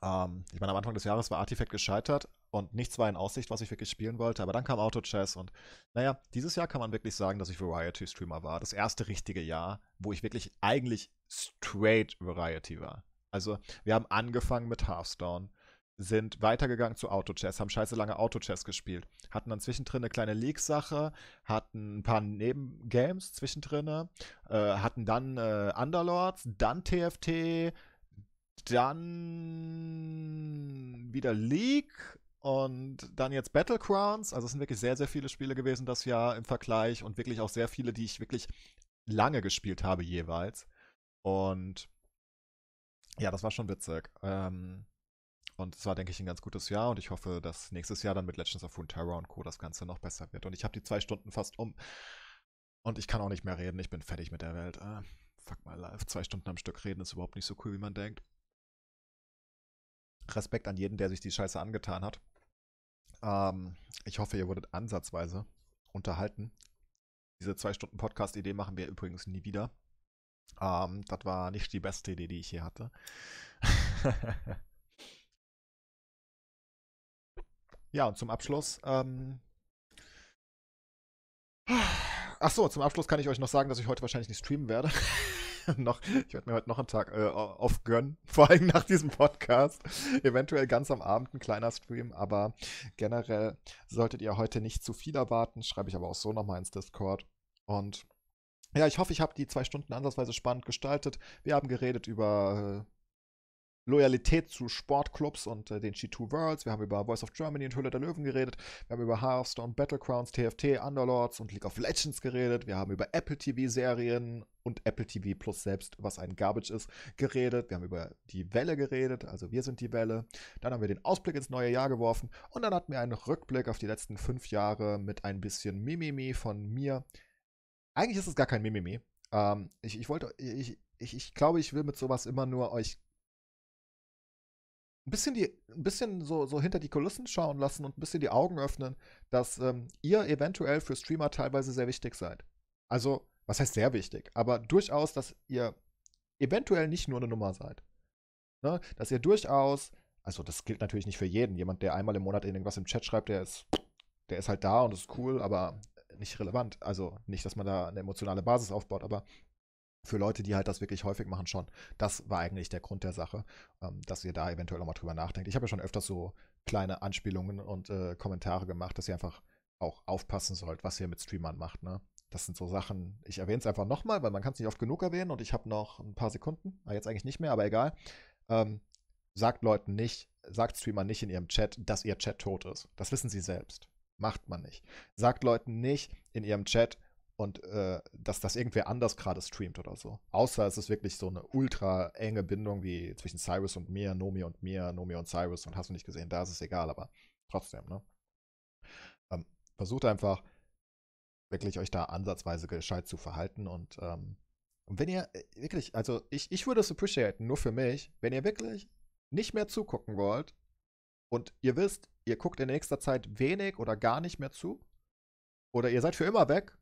ähm, ich meine, am Anfang des Jahres war Artifact gescheitert und nichts war in Aussicht, was ich wirklich spielen wollte, aber dann kam Auto-Chess und naja, dieses Jahr kann man wirklich sagen, dass ich Variety-Streamer war. Das erste richtige Jahr, wo ich wirklich eigentlich straight Variety war. Also, wir haben angefangen mit Hearthstone sind weitergegangen zu Autochess, haben scheiße lange Autochess gespielt, hatten dann zwischendrin eine kleine Leaks-Sache, hatten ein paar Nebengames zwischendrin, äh, hatten dann äh, Underlords, dann TFT, dann wieder League und dann jetzt Battlegrounds. Also es sind wirklich sehr, sehr viele Spiele gewesen das Jahr im Vergleich und wirklich auch sehr viele, die ich wirklich lange gespielt habe jeweils. Und ja, das war schon witzig. Ähm, und es war, denke ich, ein ganz gutes Jahr und ich hoffe, dass nächstes Jahr dann mit Legends of Terror und Co. das Ganze noch besser wird. Und ich habe die zwei Stunden fast um. Und ich kann auch nicht mehr reden, ich bin fertig mit der Welt. Ah, fuck my life. Zwei Stunden am Stück reden ist überhaupt nicht so cool, wie man denkt. Respekt an jeden, der sich die Scheiße angetan hat. Ähm, ich hoffe, ihr wurdet ansatzweise unterhalten. Diese zwei Stunden Podcast-Idee machen wir übrigens nie wieder. Ähm, das war nicht die beste Idee, die ich hier hatte. Ja, und zum Abschluss. Ähm Ach so, zum Abschluss kann ich euch noch sagen, dass ich heute wahrscheinlich nicht streamen werde. noch, ich werde mir heute noch einen Tag äh, aufgönnen, vor allem nach diesem Podcast. Eventuell ganz am Abend ein kleiner Stream, aber generell solltet ihr heute nicht zu viel erwarten. Schreibe ich aber auch so nochmal ins Discord. Und ja, ich hoffe, ich habe die zwei Stunden ansatzweise spannend gestaltet. Wir haben geredet über äh, Loyalität zu Sportclubs und äh, den G2 Worlds. Wir haben über Voice of Germany und Hülle der Löwen geredet. Wir haben über Hearthstone, Battlegrounds, TFT, Underlords und League of Legends geredet. Wir haben über Apple TV-Serien und Apple TV Plus selbst, was ein Garbage ist, geredet. Wir haben über die Welle geredet, also wir sind die Welle. Dann haben wir den Ausblick ins neue Jahr geworfen und dann hatten wir einen Rückblick auf die letzten fünf Jahre mit ein bisschen Mimimi von mir. Eigentlich ist es gar kein Mimimi. Ähm, ich, ich wollte, ich, ich, ich glaube, ich will mit sowas immer nur euch ein bisschen, die, ein bisschen so, so hinter die Kulissen schauen lassen und ein bisschen die Augen öffnen, dass ähm, ihr eventuell für Streamer teilweise sehr wichtig seid. Also, was heißt sehr wichtig? Aber durchaus, dass ihr eventuell nicht nur eine Nummer seid. Ne? Dass ihr durchaus, also das gilt natürlich nicht für jeden. Jemand, der einmal im Monat irgendwas im Chat schreibt, der ist, der ist halt da und ist cool, aber nicht relevant. Also nicht, dass man da eine emotionale Basis aufbaut, aber für Leute, die halt das wirklich häufig machen, schon. Das war eigentlich der Grund der Sache, ähm, dass ihr da eventuell nochmal drüber nachdenkt. Ich habe ja schon öfters so kleine Anspielungen und äh, Kommentare gemacht, dass ihr einfach auch aufpassen sollt, was ihr mit Streamern macht. Ne? Das sind so Sachen, ich erwähne es einfach nochmal, weil man kann es nicht oft genug erwähnen und ich habe noch ein paar Sekunden, ah, jetzt eigentlich nicht mehr, aber egal. Ähm, sagt Leuten nicht, sagt Streamern nicht in ihrem Chat, dass ihr Chat tot ist. Das wissen sie selbst. Macht man nicht. Sagt Leuten nicht in ihrem Chat, und äh, dass das irgendwer anders gerade streamt oder so. Außer es ist wirklich so eine ultra enge Bindung wie zwischen Cyrus und mir, Nomi und mir, Nomi und Cyrus und hast du nicht gesehen, da ist es egal, aber trotzdem, ne? Ähm, versucht einfach wirklich euch da ansatzweise gescheit zu verhalten und ähm, wenn ihr äh, wirklich, also ich, ich würde es appreciaten, nur für mich, wenn ihr wirklich nicht mehr zugucken wollt und ihr wisst, ihr guckt in nächster Zeit wenig oder gar nicht mehr zu oder ihr seid für immer weg,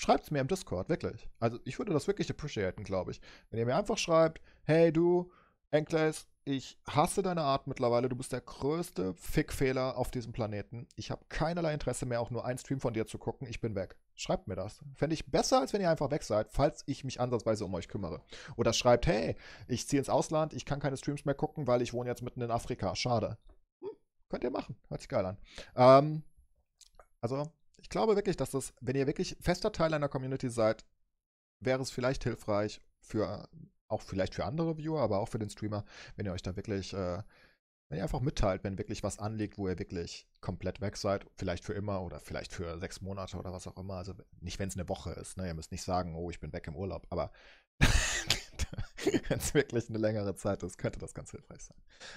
schreibt es mir im Discord, wirklich. Also ich würde das wirklich appreciaten, glaube ich. Wenn ihr mir einfach schreibt, hey du, Enclays, ich hasse deine Art mittlerweile, du bist der größte Fickfehler auf diesem Planeten. Ich habe keinerlei Interesse mehr, auch nur einen Stream von dir zu gucken, ich bin weg. Schreibt mir das. Fände ich besser, als wenn ihr einfach weg seid, falls ich mich ansatzweise um euch kümmere. Oder schreibt, hey, ich ziehe ins Ausland, ich kann keine Streams mehr gucken, weil ich wohne jetzt mitten in Afrika. Schade. Hm, könnt ihr machen. Hört sich geil an. Ähm, also ich glaube wirklich, dass das, wenn ihr wirklich fester Teil einer Community seid, wäre es vielleicht hilfreich für auch vielleicht für andere Viewer, aber auch für den Streamer, wenn ihr euch da wirklich, äh, wenn ihr einfach mitteilt, wenn wirklich was anliegt, wo ihr wirklich komplett weg seid, vielleicht für immer oder vielleicht für sechs Monate oder was auch immer. Also nicht, wenn es eine Woche ist. Ne? Ihr müsst nicht sagen, oh, ich bin weg im Urlaub, aber Wenn es wirklich eine längere Zeit ist, könnte das ganz hilfreich sein.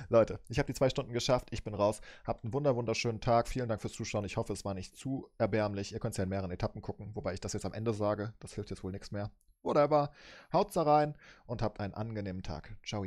Leute, ich habe die zwei Stunden geschafft. Ich bin raus. Habt einen wunder wunderschönen Tag. Vielen Dank fürs Zuschauen. Ich hoffe, es war nicht zu erbärmlich. Ihr könnt es ja in mehreren Etappen gucken, wobei ich das jetzt am Ende sage. Das hilft jetzt wohl nichts mehr. Whatever. Haut's da rein und habt einen angenehmen Tag. Ciao.